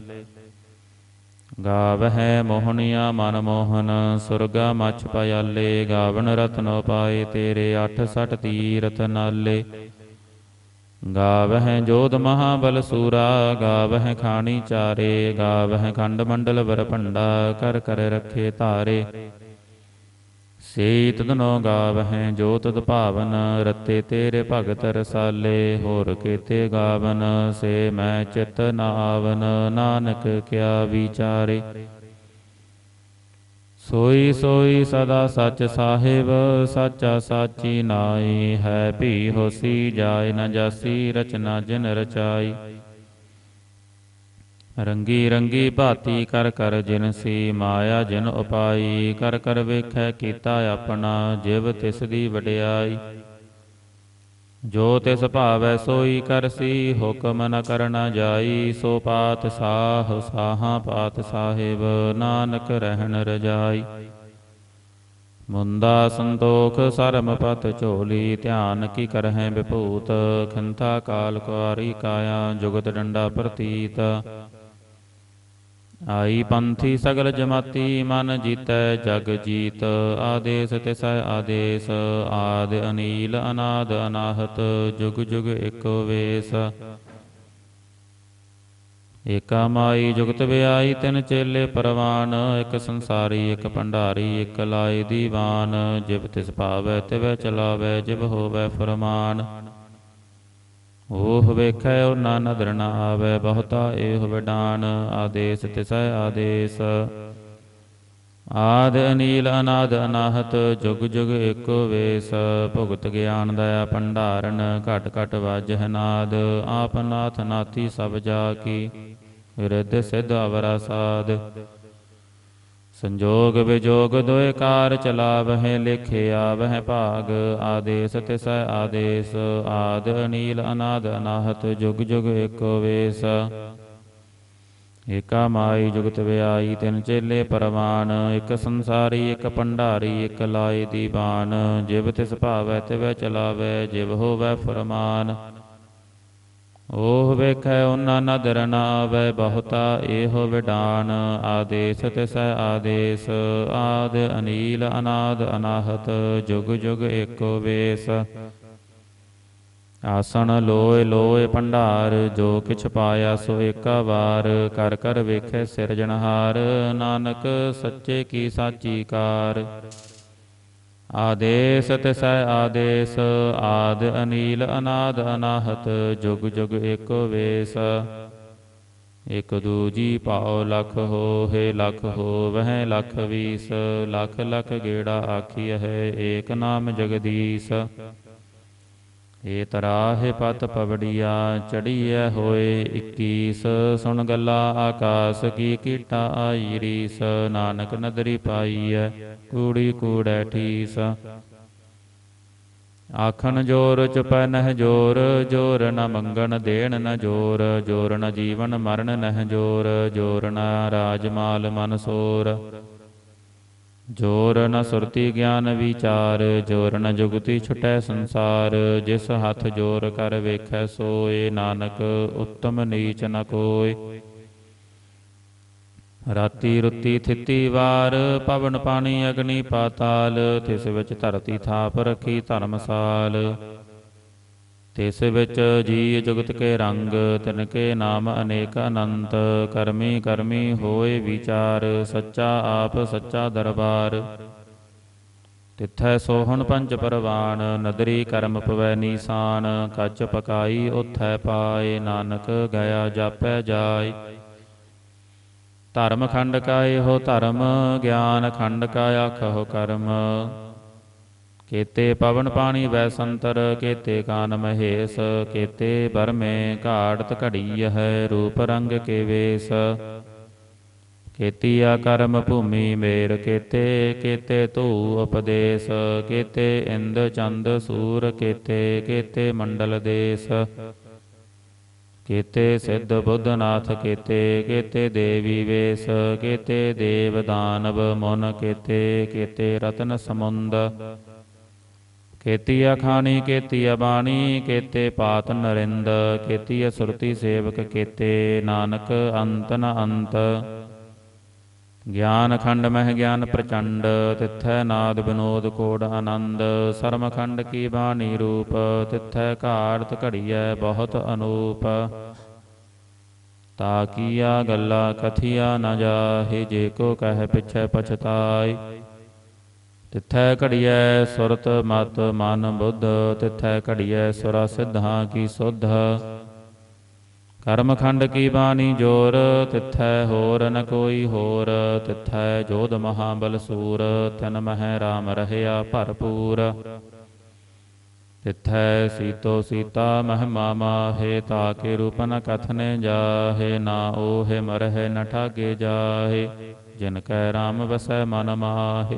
Speaker 1: ਗਾਵਹਿ ਮੋਹਨਿਆ ਮਨ ਮੋਹਨ ਸੁਰਗਾ ਮਛ ਪਿਆਲੇ ਗਾਵਨ ਰਤਨੋ ਪਾਏ ਤੇਰੇ 86 ਤੀਰਥ ਨਾਲੇ ਗਾਵਹਿ ਜੋਧ ਮਹਾਬਲ ਸੂਰਾ ਗਾਵਹਿ ਖਾਣੀ ਚਾਰੇ ਗਾਵਹਿ ਖੰਡ ਮੰਡਲ ਵਰ ਭੰਡਾ ਕਰ ਕਰ ਰਖੇ ਧਾਰੇ ਸੇ ਤਦਨੋ ਗਾਵਹਿ ਜੋ ਤਦ ਭਾਵਨ ਰਤੇ ਤੇਰੇ ਭਗਤ ਰਸਾਲੇ ਹੋਰ ਕੀਤੇ ਗਾਵਨ ਸੇ ਮੈਂ ਚਿਤ ਨਾਵਨ ਨਾਨਕ ਕਿਆ ਵਿਚਾਰੇ ਸੋਈ ਸੋਈ ਸਦਾ ਸੱਚ ਸਾਹਿਬ ਸਾਚਾ ਸਾਚੀ ਨਾਈ ਹੈ ਭੀ ਹੋਸੀ ਜਾਏ ਨ ਜਾਸੀ ਰਚਨਾ ਜਿਨ ਰਚਾਈ ਰੰਗੀ ਰੰਗੀ ਭਾਤੀ ਕਰ ਕਰ ਜਿਨ ਸੀ ਮਾਇਆ ਜਿਨ ਉਪਾਈ ਕਰ ਕਰ ਵੇਖੈ ਕੀਤਾ ਆਪਣਾ ਜਿਵ ਤਿਸ ਦੀ ਵਡਿਆਈ ਜੋ ਤਿਸ ਭਾਵੈ ਸੋਈ ਕਰਸੀ ਹੁਕਮ ਨ ਕਰਨਾ ਜਾਈ ਸੋ ਪਾਤ ਸਾਹ ਸਾਹਾਂ ਪਾਤ ਸਾਹਿਬ ਨਾਨਕ ਰਹਿਣ ਰਜਾਈ ਮੁੰਦਾ ਸੰਤੋਖ ਸਰਮ ਪਤ ਝੋਲੀ ਧਿਆਨ ਕੀ ਕਰਹਿ ਵਿਭੂਤ ਖੰਤਾ ਕਾਲ ਕੁਾਰੀ ਕਾਇਆ ਜੁਗਤ ਡੰਡਾ ਪ੍ਰਤੀਤ ਆਈ ਪੰਥੀ ਸਗਲ ਜਮਾਤੀ ਮਨ ਜੀਤੈ ਜਗ ਜੀਤ ਆਦੇਸ ਤਿਸੈ ਆਦੇਸ ਆਦ ਅਨੀਲ ਅਨਾਦ ਅਨਾਹਤ ਜੁਗ ਜੁਗ ਇਕ ਵੇਸ ਏਕਾ ਮਾਈ ਜੁਗਤ ਵਿਆਈ ਤਿਨ ਚੇਲੇ ਪਰਵਾਨ ਇਕ ਸੰਸਾਰੀ ਇਕ ਭੰਡਾਰੀ ਇਕ ਲਾਏ ਦੀਵਾਨ ਜਿਬ ਤਿਸ ਪਾਵੈ ਤਿਵੈ ਚਲਾਵੈ ਜਿਬ ਹੋਵੈ ਫਰਮਾਨ ਉਹ ਵੇਖੈ ਉਹ ਨਾ ਨਦਰ ਨਾ ਆਵੇ ਬਹੁਤਾ ਇਹ ਵਡਾਨ ਆਦੇਸ ਤਿਸੈ ਆਦੇਸ ਆਦ ਅਨੀਲ ਅਨਾਦ ਅਨਾਹਤ ਜੁਗ ਜੁਗ ਏਕੋ ਵੇਸ ਭੁਗਤ ਗਿਆਨ ਦਇਆ ਭੰਡਾਰਨ ਘਟ ਘਟ ਵਾਜਹ ਨਾਦ ਆਪਨਾਥ ਨਾਤੀ ਨਾਥੀ ਸਭ ਜਾ ਕੀ ਰਿੱਧ ਸਿਧ ਅਵਰਾ ਸਾਧ ਸੰਜੋਗ ਵਿਜੋਗ ਦੋਇ ਕਾਰ ਚਲਾਵਹਿ ਲਿਖੇ ਆਵਹਿ ਭਾਗ ਆਦੇਸ ਤਿਸ ਆਦੇਸ ਆਦ ਅਨੀਲ ਅਨਾਦ ਅਨਾਹਤ ਜੁਗ ਜੁਗ ਏਕੋ ਵੇਸ ਏਕਾ ਮਾਈ ਜੁਗਤ ਵਿਆਈ ਤਿਨ ਚੇਲੇ ਪਰਮਾਨ ਇਕ ਸੰਸਾਰੀ ਇਕ ਪੰਡਾਰੀ ਇਕ ਲਾਏ ਦੀਵਾਨ ਜਿਵ ਤਿਸ ਭਾਵੈ ਤਿਵੈ ਚਲਾਵੈ ਜਿਵ ਹੋਵੈ ਫਰਮਾਨ ਉਹ ਵੇਖੈ ਉਹਨਾਂ ਨਦਰ ਨਾ ਬਹੁਤਾ ਇਹੋ ਵਿਡਾਨ ਆਦੇਸ ਤਿਸੈ ਆਦੇਸ ਆਦ ਅਨੀਲ ਅਨਾਦ ਅਨਾਹਤ ਜੁਗ ਜੁਗ ਏਕੋ ਵੇਸ ਆਸਣ ਲੋਏ ਲੋਏ ਭੰਡਾਰ ਜੋ ਕਿਛ ਪਾਇਆ ਸੋ ਏਕਾ ਵਾਰ ਕਰ ਕਰ ਵੇਖੈ ਸਿਰਜਣਹਾਰ ਨਾਨਕ ਸੱਚੇ ਕੀ ਸਾਚੀ ਕਾਰ ਆਦੇਸ ਤਿਸੈ ਆਦੇਸ ਆਦ ਅਨੀਲ ਅਨਾਦ ਅਨਾਹਤ ਜੁਗ ਜੁਗ ਏਕ ਵੇਸ ਇਕ ਦੂਜੀ ਪਾਉ ਲਖ ਹੋ ਹੈ ਲਖ ਹੋ ਵਹਿ ਲਖ ਵੀਸ ਲਖ ਲਖ ਗੇੜਾ ਆਖੀ ਹੈ ਏਕ ਨਾਮ ਜਗਦੀਸ਼ ਏ ਤਰਾਹੇ ਪਤ ਪਵੜੀਆ ਚੜੀਐ ਹੋਏ 21 ਸੁਣ ਗੱਲਾ ਆਕਾਸ ਕੀ ਕੀਟਾ ਆਈ ਰੀਸ ਨਾਨਕ ਨਦਰੀ ਪਾਈਐ ਕੂੜੀ ਕੂੜੈ ਠੀਸ ਆਖਣ ਜੋਰ ਪੈ ਨਹਿ ਜੋਰ ਜੋਰ ਨ ਮੰਗਣ ਦੇਣ ਨ ਜੋਰ ਜੋਰ ਨ ਜੀਵਨ ਮਰਨ ਨਹਿ ਜੋਰ ਜੋਰ ਨ ਰਾਜ ਮਾਲ ਮਨ ਸੋਰ ਜੋਰ ਨ ਸੁਰਤੀ ਗਿਆਨ ਵਿਚਾਰ ਜੋਰ ਨ ਜੁਗਤੀ ਛਟੈ ਸੰਸਾਰ ਜਿਸ ਹੱਥ ਜੋਰ ਕਰ ਵੇਖੈ ਸੋਏ ਨਾਨਕ ਉੱਤਮ ਨੀਚ ਨ ਕੋਏ ਰਾਤੀ ਰੁੱਤੀ ਥਿਤੀ ਵਾਰ ਪਵਨ ਪਾਣੀ ਅਗਨੀ ਪਾਤਾਲ ਤਿਸ ਵਿੱਚ ਧਰਤੀ ਥਾਪ ਰੱਖੀ ਧਰਮਸਾਲ ਤਿਸ ਵਿੱਚ ਜੀ ਜਗਤ ਕੇ ਰੰਗ ਤਿਨ ਕੇ ਨਾਮ ਅਨੇਕ ਅਨੰਤ ਕਰਮੀ ਕਰਮੀ ਹੋਏ ਵਿਚਾਰ ਸੱਚਾ ਆਪ ਸੱਚਾ ਦਰਬਾਰ ਤਿੱਥੈ ਸੋਹਣ ਪੰਜ ਪਰਵਾਨ ਨਦਰੀ ਕਰਮ ਪਵੈ ਨੀਸਾਨ ਕੱਚ ਪਕਾਈ ਉਥੈ ਪਾਏ ਨਾਨਕ ਗਿਆ ਜਾਪੈ ਜਾਏ ਧਰਮ ਖੰਡ ਕਾ ਇਹੋ ਧਰਮ ਗਿਆਨ ਖੰਡ ਕਾ ਆਖੋ ਕਰਮ ਕੀਤੇ ਪਵਨ ਪਾਣੀ ਵੈਸੰਤਰ ਕੀਤੇ ਕਾਨ ਮਹੇਸ ਕੀਤੇ ਬਰਮੇ ਘਾੜਤ ਘੜੀ ਹੈ ਰੂਪ ਰੰਗ ਕੇ ਵੇਸ ਕੀਤੀ ਆ ਕਰਮ ਭੂਮੀ ਮੇਰ ਕੀਤੇ ਕੀਤੇ ਤੂ ਉਪਦੇਸ ਕੀਤੇ ਇੰਦ ਚੰਦ ਸੂਰ ਕੀਤੇ ਕੀਤੇ ਮੰਡਲ ਦੇਸ ਕੀਤੇ ਸਿੱਧ ਬੁੱਧਨਾਥ ਕੀਤੇ ਕੀਤੇ ਦੇਵੀ ਵੇਸ ਕੀਤੇ ਦੇਵ ਦਾਨਵ ਮਨ ਕੀਤੇ ਕੀਤੇ ਰਤਨ ਸਮੁੰਦ ਕੇਤੀਆ ਖਾਣੀ ਕੇਤੀਆ ਬਾਣੀ ਕੇਤੇ ਪਾਤ ਨਰਿੰਦ ਕੇਤੀਆ ਸੁਰਤੀ ਸੇਵਕ ਕੇਤੇ ਨਾਨਕ ਅੰਤ ਨ ਅੰਤ ਗਿਆਨ ਖੰਡ ਮਹਿ ਗਿਆਨ ਪ੍ਰਚੰਡ ਤਿੱਥੈ ਨਾਦ ਬਿਨੋਦ ਕੋੜ ਆਨੰਦ ਸਰਮ ਖੰਡ ਕੀ ਬਾਣੀ ਰੂਪ ਤਿੱਥੈ ਘਾਰਤ ਘੜੀਐ ਬਹੁਤ ਅਨੂਪ ਤਾ ਕੀਆ ਗੱਲਾ ਕਥਿਆ ਨ ਜਾਹੇ ਜੇ ਕੋ ਕਹਿ ਪਿਛੈ ਪਛਤਾਈ ਤਿੱਥੈ ਘੜੀਐ ਸੁਰਤ ਮਤ ਮਨ ਬੁੱਧ ਤਿੱਥੈ ਘੜੀਐ ਸੁਰਾ ਸਿਧਾਂ ਕੀ ਸੁਧ ਕਰਮ ਖੰਡ ਕੀ ਬਾਣੀ ਜੋਰ ਤਿੱਥੈ ਹੋਰ ਨ ਕੋਈ ਹੋਰ ਤਿੱਥੈ ਜੋਧ ਮਹਾ ਬਲ ਸੂਰ ਤਨ ਮਹਿ ਰਾਮ ਰਹਿਆ ਭਰਪੂਰ ਤਿੱਥੈ ਸੀਤੋ ਸੀਤਾ ਮਹਿਮਾ ਮਾਹੇ ਤਾ ਕੇ ਰੂਪ ਨ ਕਥਨੇ ਜਾਹੇ ਨਾ ਓਹੇ ਮਰਹਿ ਨ ਠਾਗੇ ਜਾਹੇ ਜਿਨ ਕੈ ਰਾਮ ਵਸੈ ਮਨ ਮਾਹੇ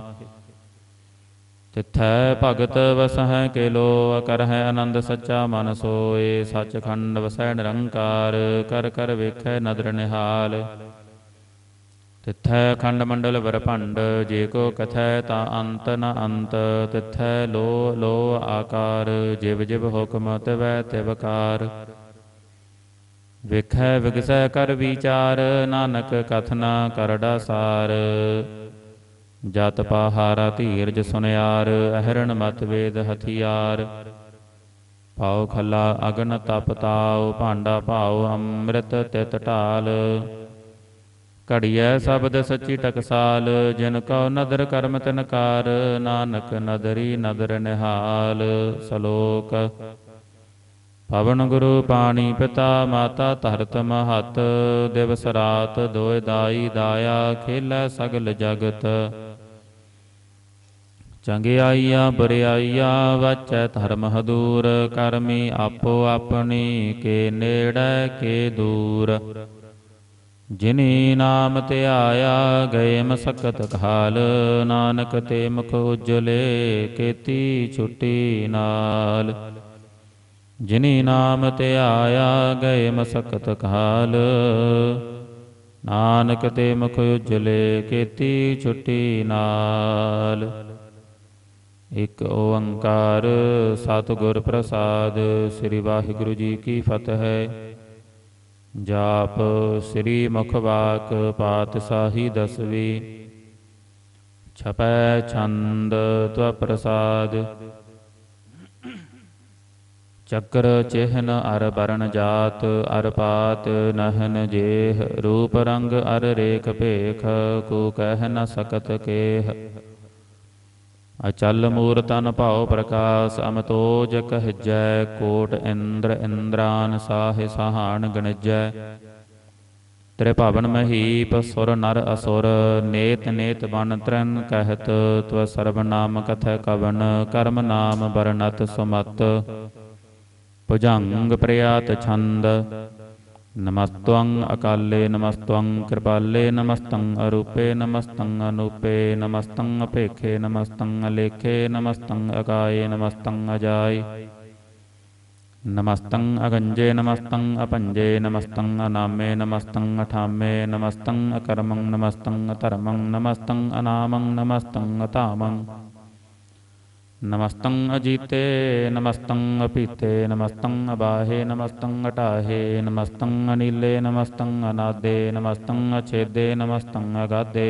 Speaker 1: ਤਿਥੈ ਭਗਤ ਵਸਹਿ ਕਿਲੋ ਕਰਹਿ ਆਨੰਦ ਸੱਚਾ ਮਨ ਸੋਏ ਖੰਡ ਵਸੈ ਨਿਰੰਕਾਰ ਕਰ ਕਰ ਵੇਖੈ ਨਦਰ ਨਿਹਾਲ ਤਿਥੈ ਖੰਡ ਮੰਡਲ ਵਰਪੰਡ ਜੇ ਕੋ ਕਥੈ ਤਾਂ ਅੰਤ ਨ ਅੰਤ ਤਿਥੈ ਲੋ ਲੋ ਆਕਾਰ ਜਿਵ ਜਿਵ ਹੁਕਮ ਤਿਵੈ ਤਿਵਕਾਰ ਵੇਖੈ ਵਿਗਸੈ ਕਰ ਵਿਚਾਰ ਨਾਨਕ ਕਥਨਾ ਕਰੜਾ ਸਾਰ ਜਤ ਪਾਹਾਰਾ ਧੀਰਜ ਸੁਨਿਆਰ ਅਹਿਰਣ ਮਤ ਵੇਦ ਹਥਿਆਰ ਪਾਉ ਖੱਲਾ ਅਗਨ ਤਪ ਤਾਉ ਭਾਂਡਾ ਭਾਉ ਅੰਮ੍ਰਿਤ ਤਿਤ ਢਾਲ ਘੜੀਐ ਸਬਦ ਸੱਚੀ ਟਕਸਾਲ ਜਿਨ ਕਉ ਨਦਰ ਕਰਮ ਤਿਨ ਕਾਰ ਨਾਨਕ ਨਦਰੀ ਨਦਰ ਨਿਹਾਲ ਸਲੋਕ ਪਵਨ ਗੁਰੂ ਪਾਣੀ ਪਿਤਾ ਮਾਤਾ ਧਰਤ ਮਹਤ ਦਿਵਸ ਰਾਤ ਦੋਇ ਦਾਈ ਦਾਇਆ ਖੇਲੈ ਸਗਲ ਜਗਤ ਚੰਗਿਆਈਆ ਬਰਿਆਈਆ ਵਾਚੈ ਧਰਮ ਹਦੂਰ ਕਰਮੀ ਆਪੋ ਆਪਣੀ ਕੇ ਨੇੜੈ ਕੇ ਦੂਰ ਜਿਨੀ ਨਾਮ ਧਿਆਇਆ ਗਏ ਮਸਕਤ ਕਾਲ ਨਾਨਕ ਤੇ ਮੁਖ ਉਜਲੇ ਕੀਤੀ ਛੁਟੀ ਨਾਲ ਜਿਨੀ ਨਾਮ ਧਿਆਇਆ ਗਏ ਮਸਕਤ ਕਾਲ ਨਾਨਕ ਤੇ ਮੁਖ ਉਜਲੇ ਕੀਤੀ ਛੁਟੀ ਨਾਲ ਇਕ ਓੰਕਾਰ ਸਤਿਗੁਰ ਪ੍ਰਸਾਦ ਸ੍ਰੀ ਵਾਹਿਗੁਰੂ ਜੀ ਕੀ ਫਤਿਹ ਜਾਪ ਸ੍ਰੀ ਮੁਖ ਪਾਤਸ਼ਾਹੀ ਦਸਵੀ ਛਪੈ ਛੰਦ ਤਵ ਪ੍ਰਸਾਦ ਚੱਕਰ ਚਿਹਨ ਅਰ ਬਰਨ ਜਾਤ ਅਰ ਪਾਤ ਨਹਨ ਜੇਹ ਰੂਪ ਰੰਗ ਅਰ ਰੇਖ ਭੇਖ ਕੋ ਕਹਿ ਨ ਸਕਤ ਕੇਹ ਅਚਲ ਮੂਰ ਤਨ ਭਾਉ ਪ੍ਰਕਾਸ ਅਮਤੋਜ ਕਹਿਜੈ ਕੋਟ ਇੰਦਰ ਇੰਦਰਾਨ ਸਾਹੇ ਸਹਾਣ ਗਣਜੈ ਤ੍ਰਿ ਭਵਨ ਮਹੀਪ ਸੁਰ ਨਰ ਅਸੁਰ ਨੇਤ ਨੇਤ ਬਨ ਤ੍ਰਨ ਕਹਿਤ ਤਵ ਸਰਬ ਨਾਮ ਕਥੈ ਕਵਨ ਕਰਮ ਨਾਮ ਬਰਨਤ ਸੁਮਤ ਭੁਜੰਗ ਪ੍ਰਿਆਤ ਛੰਦ ਨਮਸਤਵੰ ਅਕਾਲੇ ਨਮਸਤਵੰ ਕਿਰਪਾਲੇ ਨਮਸਤੰ ਅਰੂਪੇ ਨਮਸਤੰ ਅਨੂਪੇ ਨਮਸਤੰ ਅਪੇਖੇ ਨਮਸਤੰ ਅਲੇਖੇ ਨਮਸਤੰ ਅਗਾਏ ਨਮਸਤੰ ਅਜਾਇ ਨਮਸਤੰ ਅਗੰਜੇ ਨਮਸਤੰ ਅਪੰਜੇ ਨਮਸਤੰ ਅਨਾਮੇ ਨਮਸਤੰ ਅਠਾਮੇ ਨਮਸਤੰ ਅਕਰਮੰ ਨਮਸਤੰ ਧਰਮੰ ਨਮਸਤੰ ਅਨਾਮੰ ਨਮਸਤੰ ਅਤਾਮੰ ਨਮਸਤੰ ਅਜੀਤੇ ਨਮਸਤੰ ਅਪੀਤੇ ਨਮਸਤੰ ਅਬਾਹੇ ਨਮਸਤੰ ਅਟਾਹੇ ਨਮਸਤੰ ਅਨੀਲੇ ਨਮਸਤੰ ਅਨਾਦੇ ਨਮਸਤੰ ਅਛੇਦੇ ਨਮਸਤੰ ਅਗਾਦੇ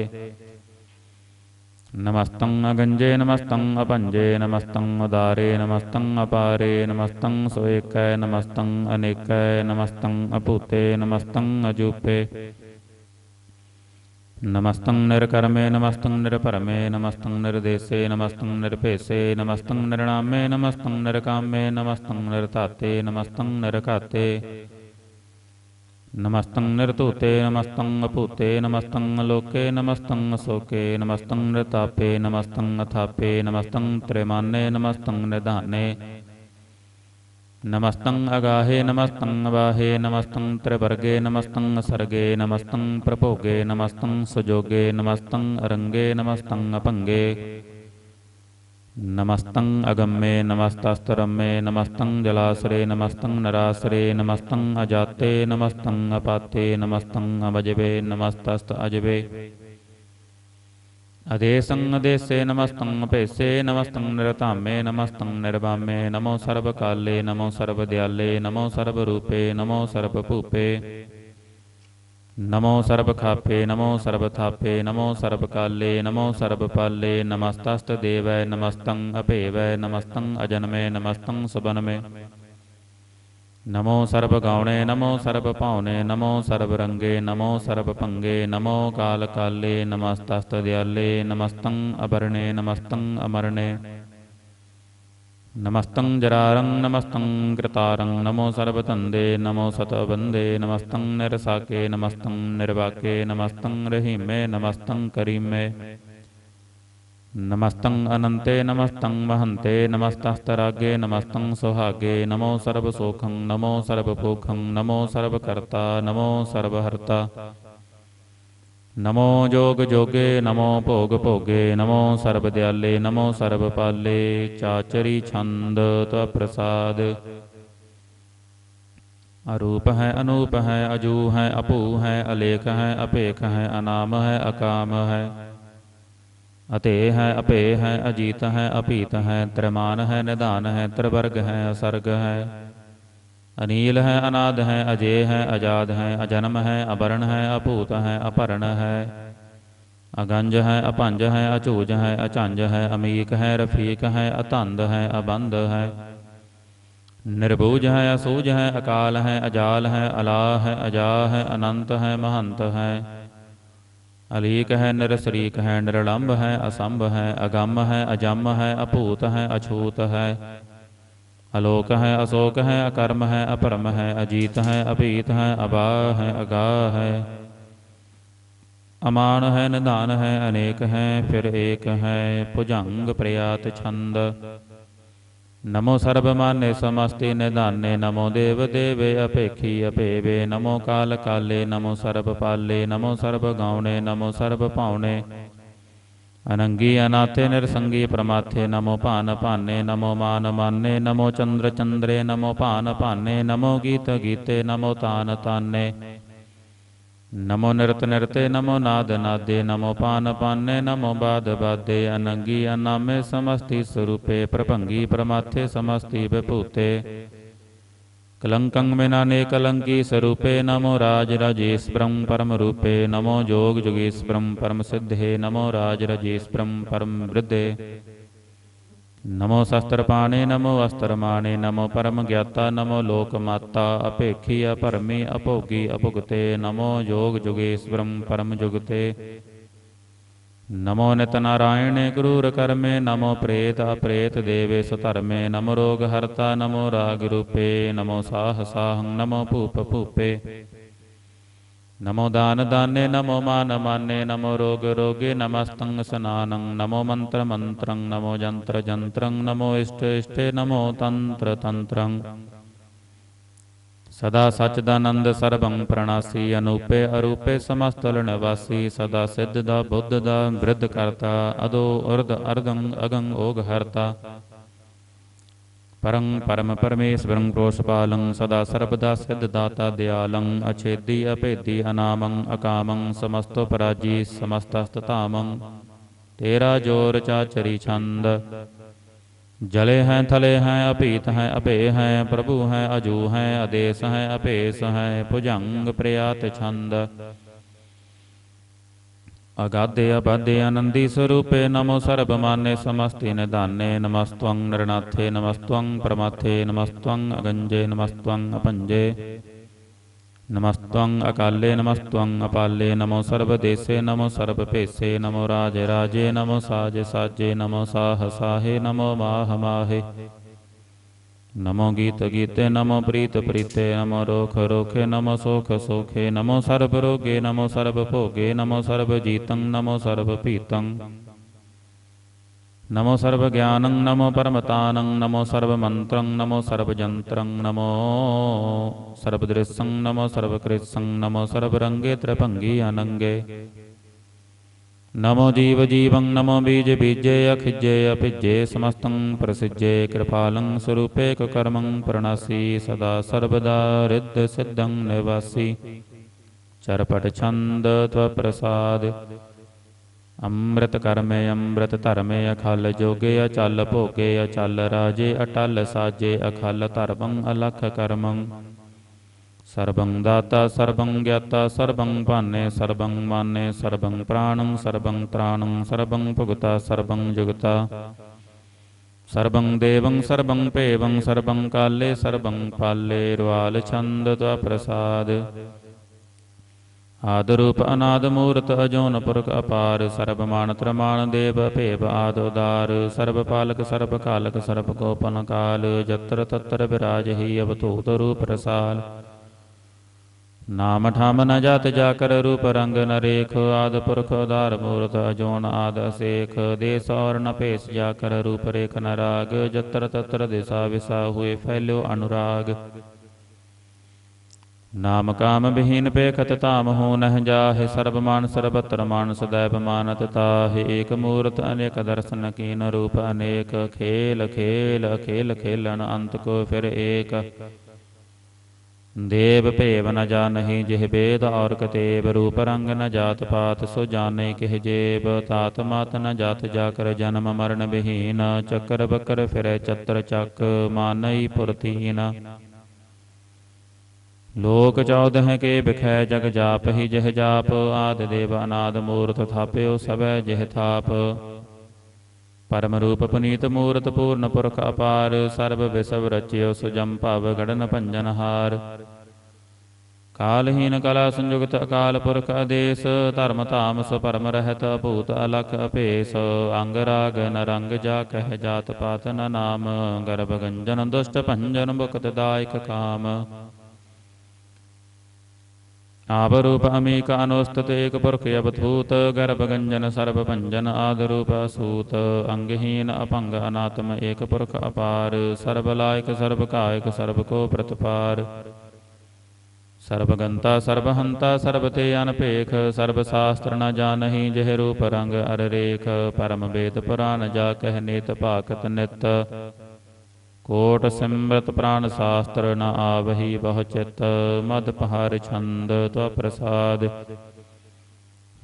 Speaker 1: ਨਮਸਤੰ ਅਗੰਜੇ ਨਮਸਤੰ ਅਪੰਜੇ ਨਮਸਤੰ ਉਦਾਰੇ ਨਮਸਤੰ ਅਪਾਰੇ ਨਮਸਤੰ ਸੋਏਕੈ ਨਮਸਤੰ ਅਨੇਕੈ ਨਮਸਤੰ ਅਪੂਤੇ ਨਮਸਤੰ ਅਜੂਪੇ ਨਮਸਤੰ ਨਿਰਕਰਮੇ ਨਮਸਤੰ ਨਿਰਪਰਮੇ ਨਮਸਤੰ ਨਿਰਦੇਸੇ ਨਮਸਤੰ ਨਿਰਭੇਸੇ ਨਮਸਤੰ ਨਿਰਣਾਮੇ ਨਮਸਤੰ ਨਿਰਕਾਮੇ ਨਮਸਤੰ ਨਿਰਤਾਤੇ ਨਮਸਤੰ ਨਿਰਕਾਤੇ ਨਮਸਤੰ ਨਿਰਤੂਤੇ ਨਮਸਤੰ ਅਪੂਤੇ ਨਮਸਤੰ ਲੋਕੇ ਨਮਸਤੰ ਸੋਕੇ ਨਮਸਤੰ ਨਿਰਤਾਪੇ ਨਮਸਤੰ ਅਥਾਪੇ ਨਮਸਤੰ ਤ੍ਰਿਮਾਨੇ ਨਮਸਤੰ ਨਿਧਾਨੇ ਨਮਸਤੰ ਅਗਾਹੇ ਨਮਸਤੰ ਅਵਾਹੇ ਨਮਸਤੰ ਤ੍ਰਿਵਰਗੇ ਨਮਸਤੰ ਸਰਗੇ ਨਮਸਤੰ ਪ੍ਰਭੋਗੇ ਨਮਸਤੰ ਸੁਜੋਗੇ ਨਮਸਤੰ ਅਰੰਗੇ ਨਮਸਤੰ ਅਪੰਗੇ ਨਮਸਤੰ ਅਗੰਮੇ ਨਮਸਤਸਤਰਮੇ ਨਮਸਤੰ ਜਲਾਸਰੇ ਨਮਸਤੰ ਨਰਾਸਰੇ ਨਮਸਤੰ ਅਜਾਤੇ ਨਮਸਤੰ ਅਪਾਤੇ ਨਮਸਤੰ ਅਵਜਵੇ ਨਮਸਤਸਤ ਅਜਵੇ ਅਦੇਸੰ ਅਦੇਸੇ ਨਮਸਤੰ ਭੇਸੇ ਨਮਸਤੰ ਨਿਰਧਾਮੇ ਨਮਸਤੰ ਨਿਰਵਾਮੇ ਨਮੋ ਸਰਬ ਕਾਲੇ ਨਮੋ ਸਰਬ ਦਿਆਲੇ ਨਮੋ ਸਰਬ ਰੂਪੇ ਨਮੋ ਸਰਬ ਭੂਪੇ ਨਮੋ ਸਰਬ ਖਾਪੇ ਨਮੋ ਸਰਬ ਥਾਪੇ ਨਮੋ ਸਰਬ ਕਾਲੇ ਨਮੋ ਸਰਬ ਪਾਲੇ ਨਮਸਤਸਤ ਦੇਵੈ ਨਮਸਤੰ ਅਭੇਵੈ ਨਮਸਤੰ ਅਜਨਮੇ ਨਮਸਤੰ ਸੁਬਨਮੇ नमो सर्वगौणे नमो सर्वपावने नमो सर्वरङ्गे नमो सर्वपङ्गे नमो कालकाले दयाले नमस्तं अपरणे नमस्तं अमरणे नमस्तं जरारं नमस्तं कृतारं नमो सर्वतन्दे नमो सतवन्दे नमस्तं निरसाके नमस्तं निर्वाके नमस्तं रहिमे नमस्तं करीमे ਨਮਸਤੰ ਅਨੰਤੇ ਨਮਸਤੰ ਮਹੰਤੇ ਨਮਸਤਸਤਰਾਗੇ ਨਮਸਤੰ ਸੁਹਾਗੇ ਨਮੋ ਸਰਬ ਸੋਖੰ ਨਮੋ ਸਰਬ ਭੋਖੰ ਨਮੋ ਸਰਬ ਕਰਤਾ ਨਮੋ ਸਰਬ ਹਰਤਾ ਨਮੋ ਜੋਗ ਜੋਗੇ ਨਮੋ ਭੋਗ ਭੋਗੇ ਨਮੋ ਸਰਬ ਦਿਆਲੇ ਨਮੋ ਸਰਬ ਪਾਲੇ ਚਾਚਰੀ ਛੰਦ ਤਵ ਪ੍ਰਸਾਦ ਅਰੂਪ ਹੈ ਅਨੂਪ ਹੈ ਅਜੂ ਹੈ ਅਪੂ ਹੈ ਅਲੇਖ ਹੈ ਅਪੇਖ ਹੈ ਅਨਾਮ ਹੈ ਅਕਾਮ ਹੈ ਅਤੇ ਹੈ ਅਪੇ ਹੈ ਅਜੀਤ ਹੈ ਅਪੀਤ ਹੈ ਤ੍ਰਮਾਨ ਹੈ ਨਿਧਾਨ ਹੈ ਤਰਵਰਗ ਹੈ ਅਸਰਗ ਹੈ ਅਨੀਲ ਹੈ ਅਨਾਦ ਹੈ ਅਜੇ ਹੈ ਆਜਾਦ ਹੈ ਅਜਨਮ ਹੈ ਅਬਰਣ ਹੈ ਅਭੂਤ ਹੈ ਅਪਰਣ ਹੈ ਅਗੰਜ ਹੈ ਅਪੰਜ ਹੈ ਅਚੂਜ ਹੈ ਅਚੰਜ ਹੈ ਅਮੀਕ ਹੈ ਰਫੀਕ ਹੈ ਅਤੰਦ ਹੈ ਅਬੰਧ ਹੈ ਨਿਰਭੂਜ ਹੈ ਅਸੂਜ ਹੈ ਅਕਾਲ ਹੈ ਅਜਾਲ ਹੈ ਅਲਾਹ ਹੈ ਅਜਾਹ ਹੈ ਅਨੰਤ ਹੈ ਮਹੰਤ ਹੈ ਅਲੀਕ ਹੈ ਨਿਰਸਰੀਕ ਹੈ ਨਿਰਲੰਭ ਹੈ ਅਸੰਭ ਹੈ ਅਗੰਮ ਹੈ ਅਜੰਮ ਹੈ ਅਭੂਤ ਹੈ ਅਛੂਤ ਹੈ ਅਲੋਕ ਹੈ ਅਸੋਕ ਹੈ ਅਕਰਮ ਹੈ ਅਪਰਮ ਹੈ ਅਜੀਤ ਹੈ ਅਭੀਤ ਹੈ ਅਬਾ ਹੈ ਅਗਾ ਹੈ ਅਮਾਨ ਹੈ ਨਿਧਾਨ ਹੈ ਅਨੇਕ ਹੈ ਫਿਰ ਏਕ ਹੈ ਭੁਜੰਗ ਪ੍ਰਿਆਤ ਛੰਦ नमो सर्वमान्ये समस्ति निधाने नमो देव देवे अपेक्षी अपेवे नमो काल काले नमो सर्व पाले नमो सर्व गावणे नमो सर्व पावणे अनंगी अनाथे निरसंगी परमाथे नमो पान पाने नमो मान माने नमो चंद्र चंद्रे नमो पान पाने नमो गीत गीते नमो तान ताने नमो नृत नृत्य नमो नाद नादे नमो पान पाने नमो बाद बादे अनंगी अनामे समस्ति स्वरूपे प्रभंगी प्रमाथे समस्ति विभूते मिना ने कलंकी स्वरूपे नमो राज परम रूपे नमो जोग जोगेश्वरम परम सिद्धे नमो राज रजेश्वरम परम वृद्धे ਨਮੋ ਸ਼ਸਤਰ ਪਾਣੇ ਨਮੋ ਅਸਤਰ ਮਾਣੇ ਨਮੋ ਪਰਮ ਗਿਆਤਾ ਨਮੋ ਲੋਕ ਮਾਤਾ ਅਪੇਖੀ ਅਪਰਮੀ ਅਭੋਗੀ ਅਭੁਗਤੇ ਨਮੋ ਜੋਗ ਜੁਗੇਸ਼ਵਰਮ ਪਰਮ ਜੁਗਤੇ ਨਮੋ ਨਿਤ ਨਾਰਾਇਣੇ ਗੁਰੂਰ ਕਰਮੇ ਨਮੋ ਪ੍ਰੇਤ ਅਪ੍ਰੇਤ ਦੇਵੇ ਸੁ ਧਰਮੇ ਨਮੋ ਰੋਗ ਹਰਤਾ ਨਮੋ ਰਾਗ ਰੂਪੇ ਨਮੋ ਸਾਹ ਸਾਹੰ ਨਮੋ ਭੂਪ ਭੂਪੇ नमो दान दानदाने नमो मान मानमाने नमो रोग रोगरोगे नमस्तंग स्नानं नमो मंत्र मन्त्रमन्त्रं नमो जंत्र यन्त्रयन्त्रं नमो इष्ट इष्टे नमो तंत्र तन्त्रतन्त्रं सदा सच्चिदानन्द सर्वं प्रणासी अनूपे अरूपे समस्त लणवासी सदा सिद्ध द बुद्ध सिद्धदा बुद्धदा वृद्धकर्ता अदो उर्द अर्दं अगं हरता ਪਰੰ ਪਰਮ ਪਰਮੇਸ਼ਵਰੰ ਕੋਸਪਾਲੰ ਸਦਾ ਸਰਬਦਾ ਸਿੱਧ ਦਾਤਾ ਦਿਆਲੰ ਅਛੇਦੀ ਅਭੇਦੀ ਅਨਾਮੰ ਅਕਾਮੰ ਸਮਸਤੋ ਪਰਾਜੀ ਸਮਸਤਸਤਤਾਮੰ ਤੇਰਾ ਜੋਰ ਚਾਚਰੀ ਛੰਦ ਜਲੇ ਹੈ ਥਲੇ ਹੈ ਅਪੀਤ ਹੈ ਅਭੇ ਹੈ ਪ੍ਰਭੂ ਹੈ ਅਜੂ ਹੈ ਅਦੇਸ ਹੈ ਅਭੇਸ ਹੈ ਭੁਜੰਗ ਪ੍ਰਿਆਤ ਛੰਦ ਅਗਾਧੇ ਅਬਾਧੇ ਆਨੰਦੀ ਸਰੂਪੇ ਨਮੋ ਸਰਬਮਾਨੇ ਸਮਸਤੇ ਨਿਧਾਨੇ ਨਮਸਤਵੰ ਨਰਨਾਥੇ ਨਮਸਤਵੰ ਪ੍ਰਮਾਥੇ ਨਮਸਤਵੰ ਅਗੰਜੇ ਨਮਸਤਵੰ ਅਪੰਜੇ ਨਮਸਤਵੰ ਅਕਾਲੇ ਨਮਸਤਵੰ ਅਪਾਲੇ ਨਮੋ ਸਰਬ ਦੇਸੇ ਨਮੋ ਸਰਬ ਭੇਸੇ ਨਮੋ ਰਾਜ ਰਾਜੇ ਨਮੋ ਸਾਜ ਸਾਜੇ ਨਮੋ ਸਾਹ ਸਾਹੇ ਨਮੋ ਮਾਹ ਮਾਹੇ ਨਮੋ ਗੀਤ ਗੀਤੇ ਨਮੋ ਪ੍ਰੀਤ ਪ੍ਰੀਤੇ ਨਮੋ ਰੋਖ ਰੋਖੇ ਨਮੋ ਸੋਖ ਸੋਖੇ ਨਮੋ ਸਰਬ ਰੋਗੇ ਨਮੋ ਸਰਬ ਭੋਗੇ ਨਮੋ ਸਰਬ ਜੀਤੰ ਨਮੋ ਸਰਬ ਪੀਤੰ ਨਮੋ ਸਰਬ ਗਿਆਨੰ ਨਮੋ ਪਰਮਤਾਨੰ ਨਮੋ ਸਰਬ ਮੰਤਰੰ ਨਮੋ ਸਰਬ ਜੰਤਰੰ ਨਮੋ ਸਰਬ ਦ੍ਰਿਸੰ ਨਮੋ ਸਰਬ ਕ੍ਰਿਸੰ ਨਮੋ ਸਰਬ ਰੰਗੇ ਤ੍ਰਭੰਗੀ ਅਨੰਗੇ नमो जीव जीवं नमो बीज बीजय अखिजे अभिजे समस्तं प्रसिज्य कृपालं स्वरूपेककर्मं प्रणसि सदा सर्वदा हृद्सिद्धं निवासि चरपटछन्द त्वप्रसाद अमृत कर्मे अमृत धर्मे अखल जोगे अचल भोगे अचल राजे अटल साजे अखल धर्मं अलख कर्मं ਸਰਬੰ ਦਾਤਾ ਸਰਬੰ ਗਿਆਤਾ ਸਰਬੰ ਭਾਨੇ ਸਰਬੰ ਮਾਨੇ ਸਰਬੰ ਪ੍ਰਾਣੰ ਸਰਬੰ ਤ੍ਰਾਣੰ ਸਰਬੰ ਭੁਗਤਾ ਸਰਬੰ ਜੁਗਤਾ ਸਰਬੰ ਦੇਵੰ ਸਰਬੰ ਭੇਵੰ ਸਰਬੰ ਕਾਲੇ ਸਰਬੰ ਪਾਲੇ ਰਵਾਲ ਛੰਦ ਤਵਾ ਪ੍ਰਸਾਦ ਆਦ ਰੂਪ ਅਨਾਦ ਮੂਰਤ ਅਜੋਨ ਪੁਰਖ ਅਪਾਰ ਸਰਬ ਮਾਨ ਤ੍ਰਮਾਨ ਦੇਵ ਭੇਵ ਆਦ ਉਦਾਰ ਸਰਬ ਪਾਲਕ ਸਰਬ ਕਾਲਕ ਸਰਬ ਕੋਪਨ ਕਾਲ ਜਤਰ ਤਤਰ ਵਿਰਾਜ ਹੀ ਅਵਤੂਤ ਰੂਪ ਰਸਾਲ ਨਾਮ ਠਾਮ ਨ ਜਤ ਜਾਕਰ ਰੂਪ ਰੰਗ ਨ ਰੇਖ ਆਦ ਪੁਰਖ ਉਦਾਰ ਮੂਰਤ ਅਜੋਨ ਆਦ ਸੇਖ ਦੇ ਸੌਰ ਨ ਭੇਸ ਜਾਕਰ ਰੂਪ ਰੇਖ ਨ ਰਾਗ ਜਤਰ ਤਤਰ ਦਿਸਾ ਵਿਸਾ ਹੋਏ ਫੈਲਿਓ ਅਨੁਰਾਗ ਨਾਮ ਕਾਮ ਬਹੀਨ ਪੇਖਤ ਧਾਮ ਹੋ ਨਹ ਜਾਹੇ ਸਰਬ ਮਾਨ ਸਰਬਤਰ ਮਾਨ ਸਦੈਵ ਮਾਨਤ ਤਾਹੇ ਏਕ ਮੂਰਤ ਅਨੇਕ ਦਰਸ਼ਨ ਕੀਨ ਰੂਪ ਅਨੇਕ ਖੇਲ ਖੇਲ ਖੇਲ ਖੇਲਨ ਅੰਤ ਕੋ ਫਿਰ ਏਕ ਦੇਵ ਭੇਵ ਨ ਜਾਣਹੀ ਜਿਹ ਬੇਦ ਔਰ ਕਤੇਵ ਰੂਪ ਰੰਗ ਨ ਜਾਤ ਪਾਤ ਸੋ ਜਾਣੈ ਕਿਹ ਜੇਬ ਤਾਤ ਮਾਤ ਨ ਜਾਤ ਜਾ ਜਨਮ ਮਰਨ ਬਹੀਨ ਚੱਕਰ ਬਕਰ ਫਿਰੈ ਚਤਰ ਚੱਕ ਮਾਨਈ ਪੁਰਤੀਨ ਲੋਕ ਚੌਦਹ ਕੇ ਬਖੈ ਜਗ ਜਾਪ ਹੀ ਜਹ ਜਾਪ ਆਦ ਦੇਵ ਅਨਾਦ ਮੂਰਤ ਥਾਪਿਓ ਸਭੈ ਜਿਹ ਥਾਪ ਪਰਮ ਰੂਪ ਪੁਨੀਤ ਮੂਰਤ ਪੂਰਨ ਪੁਰਖ ਅਪਾਰ ਸਰਬ ਵਿਸਵ ਰਚਿਓ ਸੁਜਮ ਭਵ ਗੜਨ ਭੰਜਨ ਹਾਰ ਕਾਲਹੀਨ ਕਲਾ ਸੰਯੁਗਤ ਅਕਾਲ ਪੁਰਖ ਅਦੇਸ ਧਰਮ ਧਾਮ ਸੋ ਪਰਮ ਰਹਿਤ ਭੂਤ ਅਲਖ ਅਪੇਸ ਅੰਗ ਰਾਗ ਨਰੰਗ ਜਾ ਕਹਿ ਜਾਤ ਪਾਤ ਨ ਨਾਮ ਗਰਭ ਗੰਜਨ ਦੁਸ਼ਟ ਭੰਜਨ ਮੁਕਤ ਦਾਇਕ ਕਾਮ ਆਪ ਰੂਪ ਅਮੇਕ ਅਨੁਸਤਤ ਏਕ ਪੁਰਖ ਅਬਧੂਤ ਗਰਭ ਗੰਜਨ ਸਰਬ ਭੰਜਨ ਆਦ ਰੂਪ ਸੂਤ ਅੰਗਹੀਨ ਅਪੰਗ ਅਨਾਤਮ ਏਕ ਪੁਰਖ ਅਪਾਰ ਸਰਬ ਲਾਇਕ ਸਰਬ ਕਾਇਕ ਸਰਬ ਕੋ ਪ੍ਰਤਪਾਰ ਸਰਬਗੰਤਾ ਸਰਬਹੰਤਾ ਸਰਬਤੇ ਅਨਪੇਖ ਸਰਬ ਸਾਸਤ੍ਰ ਨ ਜਾਣਹੀ ਜਿਹ ਰੂਪ ਰੰਗ ਅਰ ਰੇਖ ਪਰਮ ਬੇਦ ਪੁਰਾਨ ਜਾ ਕਹਿ ਨੇਤ ਭਾਕਤ ਨਿਤ ਕੋਟ ਸਿਮਰਤ ਪ੍ਰਾਨ ਸਾਸਤਰ ਨ ਆਵਹੀ ਬਹੁ ਚਿਤ ਮਦ ਪਹਾਰ ਛੰਦ ਤਵ ਪ੍ਰਸਾਦ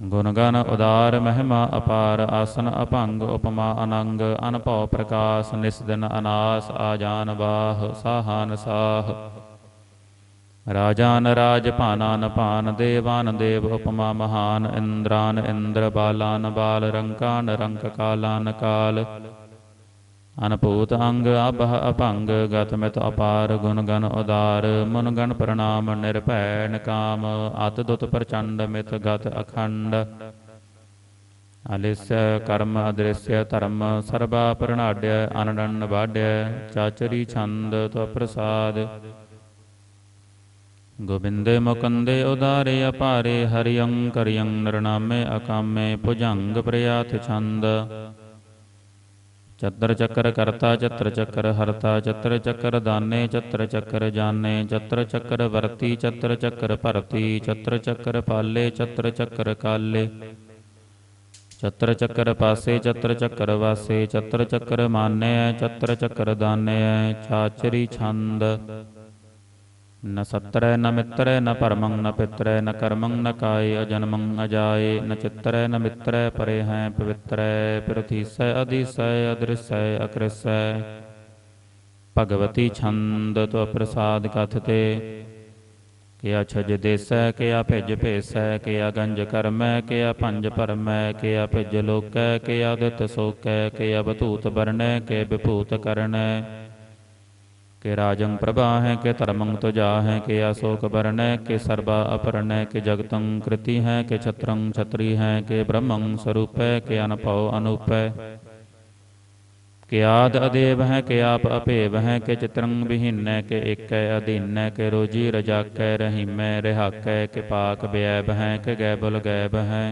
Speaker 1: ਗੁਣਗਨ ਉਦਾਰ ਮਹਿਮਾ ਅਪਾਰ ਆਸਨ ਅਭੰਗ ਉਪਮਾ ਅਨੰਗ ਅਨਭਉ ਪ੍ਰਕਾਸ ਨਿਸਦਨ ਅਨਾਸ ਆਜਾਨ ਬਾਹ ਸਾਹਾਨ ਸਾਹ ਰਾਜਾਨ ਰਾਜ ਭਾਨਾਨ ਭਾਨ ਦੇਵਾਨ ਦੇਵ ਉਪਮਾ ਮਹਾਨ ਇੰਦਰਾਨ ਇੰਦਰ ਬਾਲਾਨ ਬਾਲ ਰੰਕਾਨ ਰੰਕ ਕਾਲਾਨ ਕਾਲ ਅਨਭੂਤ ਅੰਗ ਅਭਹ ਅਭੰਗ ਗਤਮਿਤ ਅਪਾਰ ਗੁਣ ਗਨ ਉਦਾਰ ਮਨ ਗਨ ਪ੍ਰਣਾਮ ਨਿਰਭੈ ਨਕਾਮ ਅਤ ਦੁਤ ਪ੍ਰਚੰਡ ਮਿਤ ਗਤ ਅਖੰਡ ਅਲਿਸ ਕਰਮ ਅਦ੍ਰਿਸ਼ਯ ਧਰਮ ਸਰਬਾ ਪ੍ਰਣਾੜ੍ਯ ਅਨੰਨ ਵਾਢ੍ਯ ਚਾਚਰੀ ਛੰਦ ਤਵ ਪ੍ਰਸਾਦ ਗੋਬਿੰਦੇ ਮੁਕੰਦੇ ਉਦਾਰੇ ਅਪਾਰੇ ਹਰਿਯੰ ਕਰਿਯੰ ਨਰਨਾਮੇ ਅਕਾਮੇ ਭੁਜੰਗ ਪ੍ਰਯਾਥ ਛੰਦ ਚਤਰ ਚੱਕਰ ਕਰਤਾ ਚਤਰ ਚੱਕਰ ਹਰਤਾ ਚਤਰ ਚੱਕਰ ਦਾਨੇ ਚਤਰ ਚੱਕਰ ਜਾਣੇ ਚਤਰ ਚੱਕਰ ਵਰਤੀ ਚਤਰ ਚੱਕਰ ਭਰਤੀ ਚਤਰ ਚੱਕਰ ਪਾਲੇ ਚਤਰ ਚੱਕਰ ਕਾਲੇ ਚਤਰ ਚੱਕਰ ਪਾਸੇ ਚਤਰ ਚੱਕਰ ਵਾਸੇ ਚਤਰ ਚੱਕਰ ਮਾਨੇ ਚਤਰ ਚੱਕਰ ਦਾਨੇ ਚਾਚਰੀ ਛੰਦ ਨ ਸਤਰੈ ਨ ਮਿੱਤਰੈ ਨ ਭਰਮੰ ਨ ਪਿਤਰੈ ਨ ਕਰਮੰ ਨ ਕਾਏ ਅਜਨਮੰ ਅਜਾਏ ਨ ਚਿਤਰੈ ਨ ਮਿੱਤਰੈ ਪਰੇ ਹੈ ਪਵਿੱਤਰੈ ਪ੍ਰਤੀਸੈ ਅਦੀਸੈ ਅਦ੍ਰਿਸੈ ਅਕ੍ਰਿਸੈ ਭਗਵਤੀ ਛੰਦ ਤੋ ਪ੍ਰਸਾਦ ਕਥਤੇ ਕਿਆ ਛਜ ਦੇਸੈ ਕਿਆ ਭਿਜ ਭੇਸੈ ਕਿਆ ਗੰਜ ਕਰਮੈ ਕਿਆ ਪੰਜ ਪਰਮੈ ਕਿਆ ਭਿਜ ਲੋਕੈ ਕਿਆ ਦਿਤ ਸੋਕੈ ਕਿਆ ਬਤੂਤ ਬਰਣੈ ਕੇ ਵਿਭੂਤ ਕਰਣੈ के राजंग है के तरमंग तुजा है के अशोक वर्ण के सर्वा अपर्ण के जगतंग कृति हैं के छत्रंग छत्री हैं के ब्रह्मंग स्वरूप के अनपौ अनुपय के आद अदेव है के आप अपेव है के चित्रंग विहीन के एक अधीन के रोजी रजा कै रहीम रेहा के पाक व्यैब है के गैबल गैब है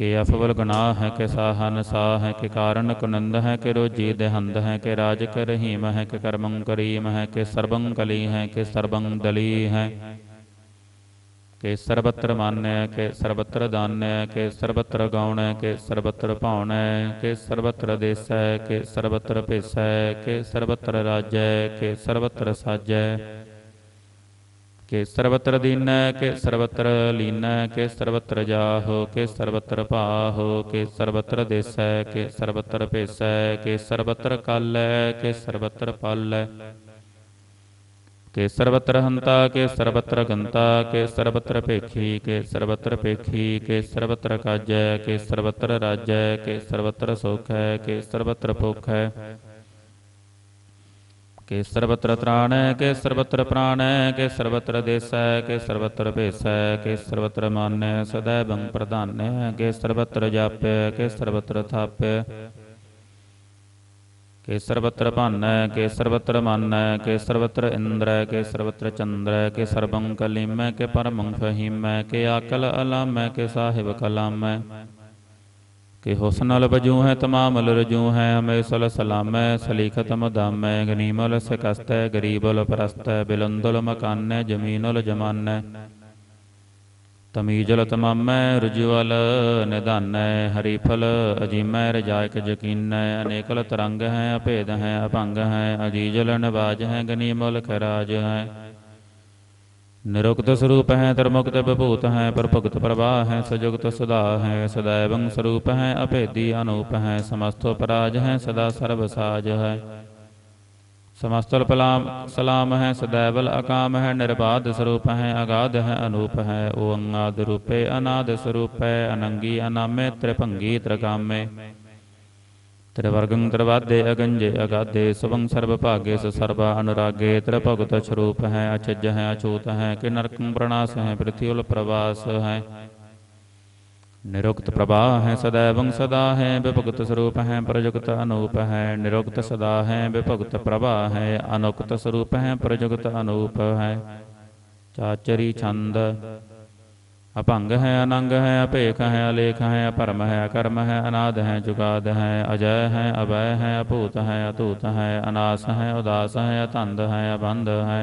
Speaker 1: ਕਿ ਅਫਵਲ ਗੁਨਾਹ ਹੈ ਕਿ ਸਾਹਨ ਸਾਹ ਹੈ ਕਿ ਕਾਰਨ ਕੁਨੰਦ ਹੈ ਕਿ ਰੋਜੀ ਦੇਹੰਦ ਹੈ ਕਿ ਰਾਜ ਕਰ ਰਹੀਮ ਹੈ ਕਿ ਕਰਮੰ ਕਰੀਮ ਹੈ ਕਿ ਸਰਬੰ ਕਲੀ ਹੈ ਕਿ ਸਰਬੰ ਦਲੀ ਹੈ ਕਿ ਸਰਬਤਰ ਮਾਨੈ ਕਿ ਸਰਬਤਰ ਦਾਨੈ ਕਿ ਸਰਬਤਰ ਗਾਉਣੈ ਕਿ ਸਰਬਤਰ ਭਾਉਣੈ ਕਿ ਸਰਬਤਰ ਦੇਸੈ ਕਿ ਸਰਬਤਰ ਭੇਸੈ ਕਿ ਸਰਬਤਰ ਰਾਜੈ ਕਿ ਸਰਬਤਰ ਸਾਜੈ ਕਿ ਸਰਬਤਰ ਦੀਨ ਕਿ ਸਰਬਤਰ ਲੀਨ ਕਿ ਸਰਬਤਰ ਜਾਹੋ ਕਿ ਸਰਬਤਰ ਭਾਹੋ ਕਿ ਸਰਬਤਰ ਦੇਸੈ ਕਿ ਸਰਬਤਰ ਭੇਸੈ ਕਿ ਸਰਬਤਰ ਕਾਲੈ ਕਿ ਸਰਬਤਰ ਪਾਲੈ ਕਿ ਸਰਬਤਰ ਹੰਤਾ ਕਿ ਸਰਬਤਰ ਗੰਤਾ ਕਿ ਸਰਬਤਰ ਭੇਖੀ ਕਿ ਸਰਬਤਰ ਭੇਖੀ ਕਿ ਸਰਬਤਰ ਕਾਜੈ ਕਿ ਸਰਬਤਰ ਰਾਜੈ ਕਿ ਸਰਬਤਰ ਸੁਖੈ ਕਿ ਸਰਬਤਰ ਭੁਖੈ के सर्वत्र त्राण के सर्वत्र प्राण के सर्वत्र देश के सर्वत्र भेष के सर्वत्र मान्य सदैव प्रधान के सर्वत्र जाप्य के सर्वत्र थाप्य के सर्वत्र पान के सर्वत्र मान के सर्वत्र इंद्र के सर्वत्र चंद्र के सर्वं कलिम के परम फहीम के आकल अलाम के साहिब कलाम ਕਿ ਹੁਸਨ ਅਲ ਬਜੂ ਹੈ ਤਮਾਮ ਅਲ ਰਜੂ ਹੈ ਅਮੈ ਸਲ ਸਲਾਮੈ ਸਲੀਖਤਮ ਦਾਮੈ ਗਨੀਮ ਅਲ ਸਕਸਤੈ ਗਰੀਬ ਅਲ ਪਰਸਤੈ ਬਿਲੰਦ ਅਲ ਮਕਾਨੈ ਜ਼ਮੀਨ ਅਲ ਜਮਾਨੈ ਤਮੀਜ਼ ਅਲ ਤਮਾਮੈ ਰੁਜਵਲ ਨਿਧਾਨੈ ਹਰੀਫਲ ਅਜੀਮੈ ਰਜਾਇਕ ਯਕੀਨੈ ਅਨੇਕਲ ਤਰੰਗ ਹੈ ਅਭੇਦ ਹੈ ਅਭੰਗ ਹੈ ਅਜੀਜ਼ ਅਲ ਨਵਾਜ ਹੈ ਗਨੀਮ ਅਲ ਖਰਾਜ ਹੈ निरुक्त स्वरूप है तरमुक्त विभूत है परभुक्त प्रवाह है सजुक्त सदा है सदैव स्वरूप है अपेदी अनूप है समस्तोपराज है सदा सर्वसाज है समस्तल पलाम सलाम है सदैवल अकाम है निर्बाध स्वरूप है अगाध है अनूप है अंगाद रूपे अनाद स्वरूप है अनंगी अनामे त्रिपंगी त्रिकामे ਤ੍ਰਿਵਰਗੰ ਤ੍ਰਵਾਦੇ ਅਗੰਜੇ ਅਗਾਦੇ ਸੁਭੰ ਸਰਬ ਭਾਗੇ ਸ ਸਰਬਾ ਅਨਰਾਗੇ ਤ੍ਰ ਭਗਤ ਸਰੂਪ ਹੈ ਅਚਜ ਹੈ ਅਚੂਤ ਹੈ ਕਿ ਨਰਕੰ ਪ੍ਰਣਾਸ ਹੈ ਪ੍ਰਿਥਿਉਲ ਪ੍ਰਵਾਸ ਹੈ ਨਿਰੁਕਤ ਪ੍ਰਭਾ ਹੈ ਸਦੈਵੰ ਸਦਾ ਹੈ ਵਿਭਗਤ ਸਰੂਪ ਹੈ ਪ੍ਰਜੁਗਤ ਅਨੂਪ ਹੈ ਨਿਰੁਕਤ ਸਦਾ ਹੈ ਵਿਭਗਤ ਪ੍ਰਭਾ ਹੈ ਅਨੁਕਤ ਸਰੂਪ ਹੈ ਪ੍ਰਜੁਗਤ ਅਨੂਪ ਹੈ ਚਾਚਰੀ ਛੰਦ अपंग है अनंग है अपेख है अलेख है अपरम है अकर्म है अनाद है जुगाद है अजय है अभय है अपूत है अतूत है अनास है उदास है अतंध है अबंध है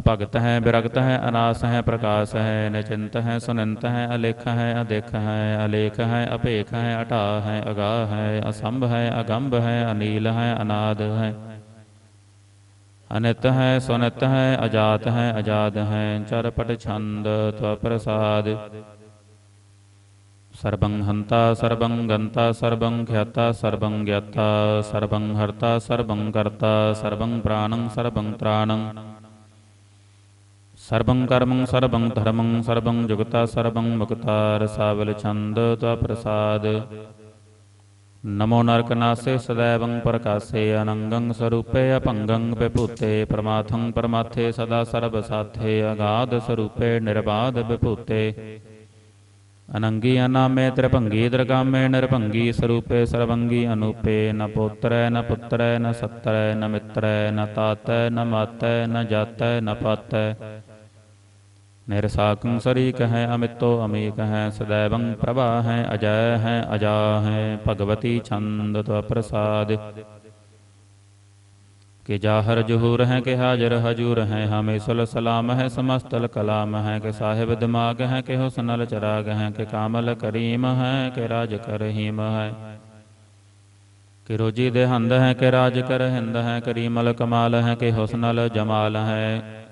Speaker 1: अपगत है विरक्त है अनास है प्रकाश है निचिंत है सुनिंत है अलेख है अदेख है अलेख है अपेख है अटा है अगा है असंभ है अगम्भ है अनिल है अनाद है ਅਨਿਤ ਹੈ ਸੁਨਿਤ ਹੈ ਅਜਾਤ ਹੈ ਅਜਾਦ ਹੈ ਚਰਪਟ ਛੰਦ ਤਵ ਪ੍ਰਸਾਦ ਸਰਬੰ ਹੰਤਾ ਸਰਬੰ ਗੰਤਾ ਸਰਬੰ ਖਿਆਤਾ ਸਰਬੰ ਗਿਆਤਾ ਸਰਬੰ ਹਰਤਾ ਸਰਬੰ ਕਰਤਾ ਸਰਬੰ ਪ੍ਰਾਣੰ ਸਰਬੰ ਤ੍ਰਾਣੰ ਸਰਬੰ ਕਰਮੰ ਸਰਬੰ ਧਰਮੰ ਸਰਬੰ ਜੁਗਤਾ ਸਰਬੰ ਮੁਕਤਾ ਰਸਾਵਲ ਛੰਦ ਤਵ ਪ੍ਰਸਾਦ ਨਮੋ ਨਰਕ ਨਾਸੇ ਸਦੈਵੰ ਪ੍ਰਕਾਸੇ ਅਨੰਗੰ ਸਰੂਪੇ ਅਪੰਗੰ ਵਿਭੂਤੇ ਪ੍ਰਮਾਥੰ ਪਰਮਾਥੇ ਸਦਾ ਸਰਬ ਸਾਥੇ ਅਗਾਧ ਸਰੂਪੇ ਨਿਰਬਾਧ ਵਿਭੂਤੇ ਅਨੰਗੀ ਅਨਾਮੇ ਤ੍ਰਿਭੰਗੀ ਦਰਗਾਮੇ ਨਿਰਭੰਗੀ ਸਰੂਪੇ ਸਰਵੰਗੀ ਅਨੂਪੇ ਨ ਪੋਤਰੈ ਨ ਪੁੱਤਰੈ ਨ ਸੱਤਰੈ ਨ ਮਿੱਤਰੈ ਨ ਤਾਤੈ ਨ ਮਾਤੈ ਨ ਜਾਤੈ ਨ ਪਾਤੈ ਨਿਰਸਾਕੰ ਸਰੀ ਕਹੈ ਅਮਿਤੋ ਅਮੇਕ ਹੈ ਸਦੈਵੰ ਪ੍ਰਭਾ ਹੈ ਅਜੈ ਹੈ ਅਜਾ ਹੈ ਭਗਵਤੀ ਛੰਦ ਤਵ ਪ੍ਰਸਾਦ ਕਿ ਜਾਹਰ ਜਹੂਰ ਹੈ ਕਿ ਹਾਜ਼ਰ ਹਜੂਰ ਹੈ ਹਮੇ ਸੁਲ ਸਲਾਮ ਹੈ ਸਮਸਤਲ ਕਲਾਮ ਹੈ ਕਿ ਸਾਹਿਬ ਦਿਮਾਗ ਹੈ ਕਿ ਹੁਸਨਲ ਚਰਾਗ ਹੈ ਕਿ ਕਾਮਲ ਕਰੀਮ ਹੈ ਕਿ ਰਾਜ ਕਰਹੀਮ ਹੈ ਕਿ ਰੋਜੀ ਦੇ ਹੰਦ ਹੈ ਕਿ ਰਾਜ ਕਰ ਹੈ ਕਰੀਮਲ ਕਮਾਲ ਹੈ ਕਿ ਹੁਸਨਲ ਜਮਾਲ ਹੈ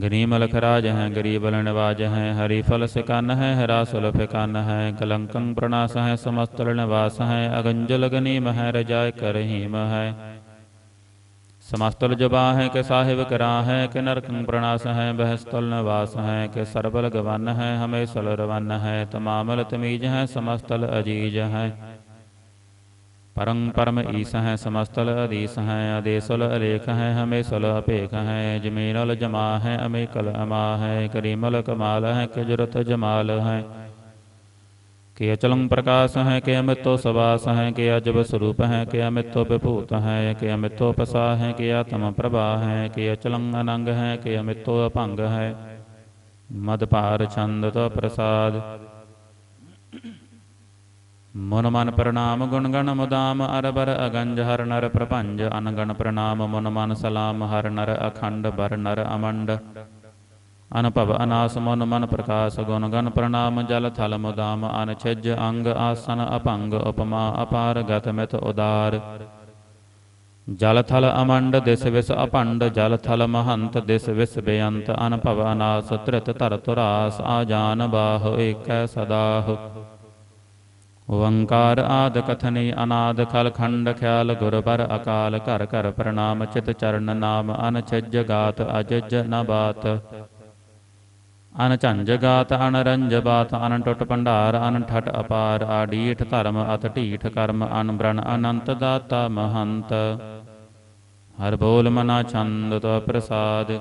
Speaker 1: ਗਰੀਬ ਲਖ ਰਾਜ ਹੈ ਗਰੀਬ ਲਨਵਾਜ ਹੈ ਹਰੀ ਫਲ ਸਿਕਨ ਹੈ ਹਰਾ ਸੁਲਫ ਕਨ ਹੈ ਕਲੰਕੰ ਪ੍ਰਣਾਸ ਹੈ ਸਮਸਤ ਲਨਵਾਸ ਹੈ ਅਗੰਜਲ ਗਨੀਮ ਹੈ ਰਜਾਇ ਕਰਹੀਮ ਹੈ ਸਮਸਤਲ ਜਬਾ ਹੈ ਕਿ ਸਾਹਿਬ ਕਰਾ ਹੈ ਕਿ ਨਰਕੰ ਪ੍ਰਣਾਸ ਹੈ ਬਹਿਸਤਲ ਨਿਵਾਸ ਹੈ ਕਿ ਸਰਬਲ ਗਵਨ ਹੈ ਹਮੇ ਸਲ ਰਵਨ ਹੈ ਤਮਾਮਲ ਤਮੀਜ ਹੈ ਸਮਸਤਲ ਅਜੀਜ ਹੈ ਪਰੰ ਪਰਮ ਈਸ ਹੈ ਸਮਸਤਲ ਅਦੀਸ ਹੈ ਆਦੇਸਲ ਅਲੇਖ ਹੈ ਹਮੇ ਸਲ ਅਪੇਖ ਹੈ ਜਮੀਨਲ ਜਮਾ ਹੈ ਅਮੇ ਕਲ ਅਮਾ ਹੈ ਕਰੀਮਲ ਕਮਾਲ ਹੈ ਕਿਜਰਤ ਜਮਾਲ ਹੈ ਕਿ ਅਚਲੰ ਪ੍ਰਕਾਸ਼ ਹੈ ਕਿ ਅਮਿਤੋ ਸਵਾਸ ਹੈ ਕਿ ਅਜਬ ਸਰੂਪ ਹੈ ਕਿ ਅਮਿਤੋ ਵਿਭੂਤ ਹੈ ਕਿ ਅਮਿਤੋ ਪਸਾ ਹੈ ਕਿ ਆਤਮ ਪ੍ਰਭਾ ਹੈ ਕਿ ਅਚਲੰ ਅਨੰਗ ਹੈ ਕਿ ਅਮਿਤੋ ਅਭੰਗ ਹੈ ਮਦਪਾਰ ਛੰਦ ਤੋ ਪ੍ਰਸਾਦ ਮਨ ਮਨ ਪ੍ਰਣਾਮ ਗੁਣ ਗਣ ਮੁਦਾਮ ਅਰਬਰ ਅਗੰਜ ਹਰ ਨਰ ਪ੍ਰਪੰਜ ਅਨਗਣ ਪ੍ਰਣਾਮ ਮਨ ਮਨ ਸਲਾਮ ਹਰ ਨਰ ਅਖੰਡ ਬਰ ਨਰ ਅਮੰਡ ਅਨਪਵ ਅਨਾਸ ਮਨ ਮਨ ਪ੍ਰਕਾਸ਼ ਗੁਣ ਗਣ ਪ੍ਰਣਾਮ ਜਲ ਥਲ ਮੁਦਾਮ ਅਨਛਜ ਅੰਗ ਆਸਨ ਅਪੰਗ ਉਪਮਾ ਅਪਾਰ ਗਤ ਮਿਤ ਉਦਾਰ ਜਲ ਥਲ ਅਮੰਡ ਦਿਸ ਵਿਸ ਅਪੰਡ ਜਲ ਥਲ ਮਹੰਤ ਦਿਸ ਵਿਸ ਬੇਅੰਤ ਅਨਪਵ ਅਨਾਸ ਤ੍ਰਿਤ ਧਰ ਤੁਰਾਸ ਆਜਾਨ ਬਾਹ ਏਕੈ ਸਦਾਹ ਓੰਕਾਰ ਆਦ ਕਥਨੀ ਅਨਾਦ ਖਲ ਖੰਡ ਖਿਆਲ ਗੁਰ ਪਰ ਅਕਾਲ ਘਰ ਘਰ ਪ੍ਰਣਾਮ ਚਿਤ ਚਰਨ ਨਾਮ ਅਨਛਜ ਗਾਤ ਅਜਜ ਨ ਬਾਤ ਅਨਝੰਜ ਗਾਤ ਅਨਰੰਜ ਬਾਤ ਅਨ ਟਟ ਭੰਡਾਰ ਅਨ ਠਟ ਅਪਾਰ ਆਡੀਠ ਧਰਮ ਅਤ ਢੀਠ ਕਰਮ ਅਨ ਅਨਬ੍ਰਣ ਅਨੰਤ ਦਾਤਾ ਮਹੰਤ ਹਰ ਬੋਲ ਮਨਾ ਛੰਦ ਤੋ ਪ੍ਰਸਾਦ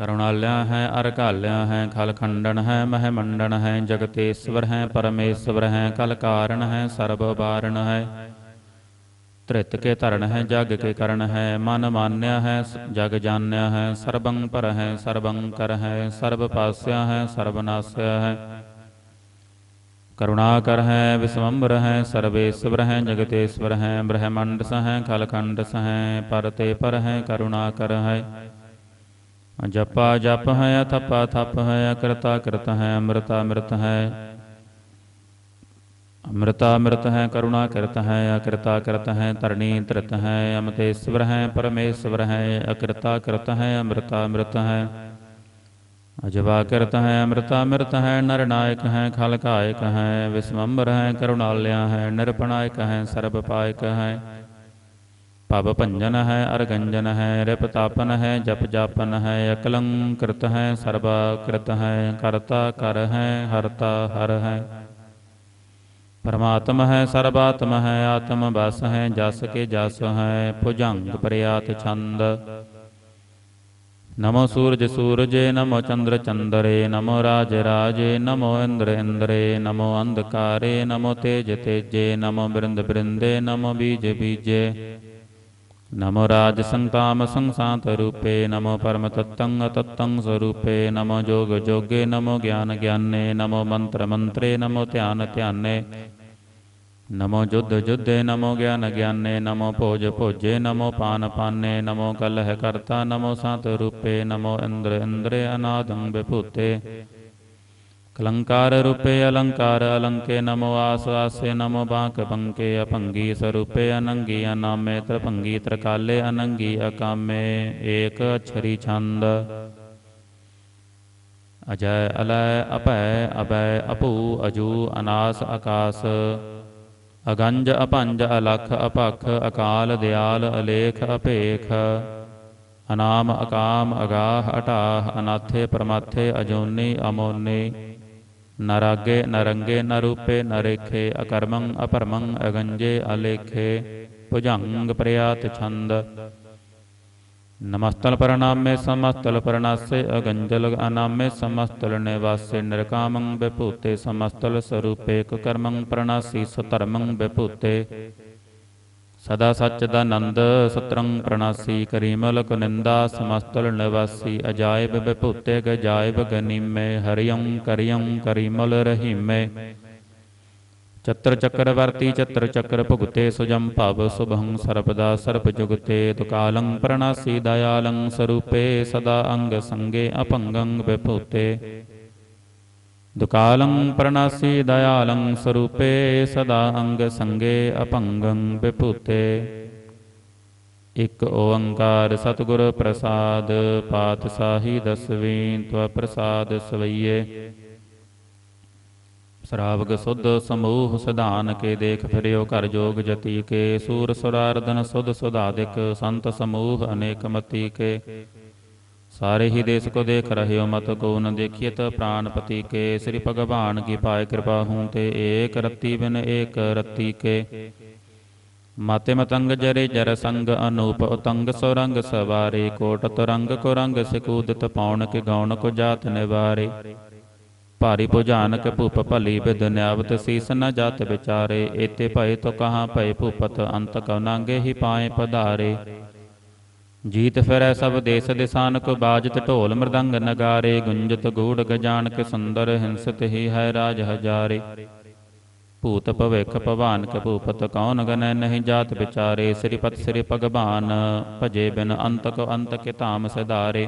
Speaker 1: ਕਰੁਣਾਲਿਆ ਹੈ ਅਰ ਘਾਲਿਆ ਹੈ ਖਲ ਖੰਡਨ ਹੈ ਮਹਿ ਮੰਡਨ ਹੈ ਜਗਤੇਸ਼ਵਰ ਹੈ ਪਰਮੇਸ਼ਵਰ ਹੈ ਕਲ ਕਾਰਨ ਹੈ ਸਰਬ ਬਾਰਨ ਹੈ ਤ੍ਰਿਤ ਕੇ ਧਰਨ ਹੈ ਜਗ ਕੇ ਕਰਨ ਹੈ ਮਨ ਮਾਨਿਆ ਹੈ ਜਗ ਜਾਣਿਆ ਹੈ ਸਰਬੰ ਪਰ ਹੈ ਸਰਬੰ ਕਰ ਹੈ ਸਰਬ ਪਾਸਿਆ ਹੈ ਸਰਬਨਾਸਿਆ ਹੈ करुणा ਹੈ है ਹੈ ਸਰਵੇਸ਼ਵਰ ਹੈ है ਹੈ ਬ੍ਰਹਮੰਡ ਸਹ ਹੈ ਖਲਖੰਡ ਸਹ ਹੈ है परते पर है करुणा कर है ਜਪਾ ਜਪ ਹੈ ਅਥਪਾ ਥਪ ਹੈ ਕਰਤਾ ਕਰਤ ਹੈ ਅਮਰਤਾ ਅਮਰਤ ਹੈ ਅਮਰਤਾ ਅਮਰਤ ਹੈ ਕਰੁਣਾ ਕਰਤ ਹੈ ਅਕਰਤਾ ਕਰਤ ਹੈ ਤਰਣੀ ਤਰਤ ਹੈ ਅਮਤੇਸ਼ਵਰ ਹੈ ਪਰਮੇਸ਼ਵਰ ਹੈ ਅਕਰਤਾ ਕਰਤ ਹੈ ਅਮਰਤਾ ਅਮਰਤ ਹੈ ਅਜਵਾ ਕਰਤ ਹੈ ਅਮਰਤਾ ਅਮਰਤ ਹੈ ਨਰਨਾਇਕ ਹੈ ਖਲਕਾਇਕ ਹੈ ਵਿਸਮੰਬਰ ਹੈ ਕਰੁਣਾਲਿਆ ਹੈ ਨਿਰਪਣਾਇਕ ਹੈ ਸਰਬ ਪਾਇਕ ਹੈ ਭਵ ਭੰਜਨ ਹੈ ਅਰਗੰਜਨ ਹੈ ਰਿਪ ਤਾਪਨ ਹੈ ਜਪ ਜਾਪਨ ਹੈ ਅਕਲੰਕ੍ਰਿਤ ਹੈ ਸਰਬਾ ਕ੍ਰਿਤ ਹੈ ਕਰਤਾ ਕਰ ਹੈ ਹਰਤਾ ਹਰ ਹੈ ਪਰਮਾਤਮ ਹੈ ਸਰਬਾਤਮ ਹੈ ਆਤਮ ਬਸ ਹੈ ਜਸ ਕੇ ਜਸ ਹੈ ਭੁਜੰਗ ਪ੍ਰਿਆਤ ਛੰਦ ਨਮੋ ਸੂਰਜ ਸੂਰਜੇ ਨਮੋ ਚੰਦਰ ਚੰਦਰੇ ਨਮੋ ਰਾਜ ਰਾਜੇ ਨਮੋ ਇੰਦਰ ਇੰਦਰੇ ਨਮੋ ਅੰਧਕਾਰੇ ਨਮੋ ਤੇਜ ਤੇਜੇ ਨਮੋ ਬ੍ਰਿੰਦ ਬ੍ਰਿੰਦੇ ਨਮੋ ਬੀਜ ਬੀਜੇ नमो राज संसांत रूपे नमो परम तत्त्वं अतत्तं स्वरूपे नमो योगयोगे नमो ज्ञान ज्ञानज्ञाने नमो मंत्र मन्त्रमन्त्रे नमो ध्यान ध्याने नमो युद्धयुद्धे नमो ज्ञान ज्ञानज्ञाने नमो भोजभोजे नमो पान पानपाने नमो कलह कर्ता नमो रूपे नमो इंद्र इन्द्रे अनादं विभूते ਕਲੰਕਾਰ ਰੂਪੇ ਅਲੰਕਾਰ ਅਲੰਕੇ ਨਮੋ ਆਸ ਆਸੇ ਨਮੋ ਬਾਂਕ ਬੰਕੇ ਅਪੰਗੀ ਸਰੂਪੇ ਅਨੰਗੀ ਅਨਾਮੇ ਤ੍ਰਪੰਗੀ ਤ੍ਰਕਾਲੇ ਅਨੰਗੀ ਅਕਾਮੇ ਏਕ ਅਛਰੀ ਛੰਦ ਅਜੈ ਅਲੈ ਅਪੈ ਅਬੈ ਅਪੂ ਅਜੂ ਅਨਾਸ ਆਕਾਸ ਅਗੰਜ ਅਪੰਜ ਅਲਖ ਅਪਖ ਅਕਾਲ ਦਿਆਲ ਅਲੇਖ ਅਪੇਖ ਅਨਾਮ ਅਕਾਮ ਅਗਾਹ ਅਟਾਹ ਅਨਾਥੇ ਪਰਮਾਥੇ ਅਜੋਨੀ ਅਮੋਨੀ ਨਰਾਗੇ ਨਰੰਗੇ ਨਰੂਪੇ ਨਰੇਖੇ ਅਕਰਮੰ ਅਪਰਮੰ ਅਗੰਜੇ ਅਲੇਖੇ ਭੁਜੰਗ ਪ੍ਰਿਆਤ ਛੰਦ ਨਮਸਤਲ ਪਰਨਾਮੇ ਸਮਸਤਲ ਪਰਨਾਸੇ ਅਗੰਜਲ ਅਨਾਮੇ ਸਮਸਤਲ ਨਿਵਾਸੇ ਨਿਰਕਾਮੰ ਵਿਭੂਤੇ ਸਮਸਤਲ ਸਰੂਪੇ ਕਰਮੰ ਪ੍ਰਣਾਸੀ ਸਤਰਮੰ ਵਿਭੂਤੇ
Speaker 2: ਸਦਾ ਸੱਚ ਦਾ ਆਨੰਦ ਸਤਰੰਗ ਪ੍ਰਣਾਸੀ ਕਰੀਮਲ
Speaker 1: ਨਿੰਦਾ ਸਮਸਤਲ ਨਿਵਾਸੀ ਅਜਾਇਬ ਵਿਭੂਤੇ ਗਜਾਇਬ ਗਨੀਮੇ ਹਰਿਯੰ ਕਰਿਯੰ ਕਰੀਮਲ ਰਹੀਮੇ ਚਤਰ ਵਰਤੀ ਚਤਰ ਚੱਕਰ ਭੁਗਤੇ ਸੁਜੰ ਭਵ ਸੁਭੰ ਸਰਬਦਾ ਸਰਬ ਜੁਗਤੇ ਤੁਕਾਲੰ ਪ੍ਰਣਾਸੀ ਦਇਆਲੰ ਸਰੂਪੇ ਸਦਾ ਅੰਗ ਸੰਗੇ ਅਪੰਗੰ ਵਿਭੂਤੇ ਦੁਕਾਲੰ ਪ੍ਰਣਾਸੀ ਦਇਆਲੰ ਸਰੂਪੇ ਸਦਾ ਅੰਗ ਸੰਗੇ ਅਪੰਗੰ ਵਿਭੂਤੇ ਇਕ ਓੰਕਾਰ ਸਤਿਗੁਰ ਪ੍ਰਸਾਦ ਪਾਤਸ਼ਾਹੀ ਦਸਵੀਂ ਤਵ ਪ੍ਰਸਾਦ ਸਵਈਏ ਸਰਾਵਗ ਸੁਧ ਸਮੂਹ ਸਿਧਾਨ ਕੇ ਦੇਖ ਫਿਰਿਓ ਘਰ ਜੋਗ ਜਤੀ ਕੇ ਸੂਰ ਸੁਰਾਰਦਨ ਸੁਧ ਸੁਧਾਦਿਕ ਸੰਤ ਸਮੂਹ ਅਨੇਕ ਮਤੀ ਕੇ ਸਾਰੇ ਹੀ ਦੇਸ ਕੋ ਦੇਖ ਰਹੇ ਰਹਿਓ ਮਤ ਕੋ ਨ ਦੇਖੀਤ ਪ੍ਰਾਨ ਪਤੀ ਕੇ ਸ੍ਰੀ ਭਗਵਾਨ ਕੀ ਪਾਇ ਕਿਰਪਾ ਹੂੰ ਤੇ ਏਕ ਰਤੀ ਬਿਨ ਏਕ ਰਤੀ ਕੇ ਮਾਤੇ ਮਤੰਗ ਜਰੇ ਜਰ ਸੰਗ ਅਨੂਪ ਉਤੰਗ ਸੁਰੰਗ ਸਵਾਰੇ ਕੋਟ ਤੁਰੰਗ ਕੋ ਰੰਗ ਸਿਕੂਦਤ ਪਾਉਣ ਕੇ ਗਾਉਣ ਕੋ ਜਾਤ ਨਿਵਾਰੇ ਭਾਰੀ ਭੁਜਾਨਕ ਭੂਪ ਭਲੀ ਬਿ ਦੁਨਿਆਵਤ ਸੀਸ ਨ ਜਾਤ ਵਿਚਾਰੇ ਇਤੇ ਭਏ ਤੋ ਕਹਾ ਭਏ ਭੂਪਤ ਅੰਤ ਕਉ ਨਾਂਗੇ ਹੀ ਪਾਏ ਪਧਾਰੇ ਜੀਤ ਫਿਰੈ ਸਭ ਦੇਸ ਦਿਸਾਨ ਕੋ ਬਾਜਤ ਢੋਲ ਮਰਦੰਗ ਨਗਾਰੇ ਗੁੰਜਤ ਗੂੜ ਗਜਾਨ ਕੇ ਸੁੰਦਰ ਹਿੰਸਤ ਹੀ ਹੈ ਰਾਜ ਹਜ਼ਾਰੇ ਭੂਤ ਭਵੇਖ ਭਵਾਨ ਕੇ ਭੂਪਤ ਕੌਣ ਗਨੈ ਨਹੀਂ ਜਾਤ ਵਿਚਾਰੇ ਸ੍ਰੀ ਪਤ ਸ੍ਰੀ ਭਗਵਾਨ ਭਜੇ ਬਿਨ ਅੰਤਕ ਅੰਤ ਕੇ ਧਾਮ ਸਦਾਰੇ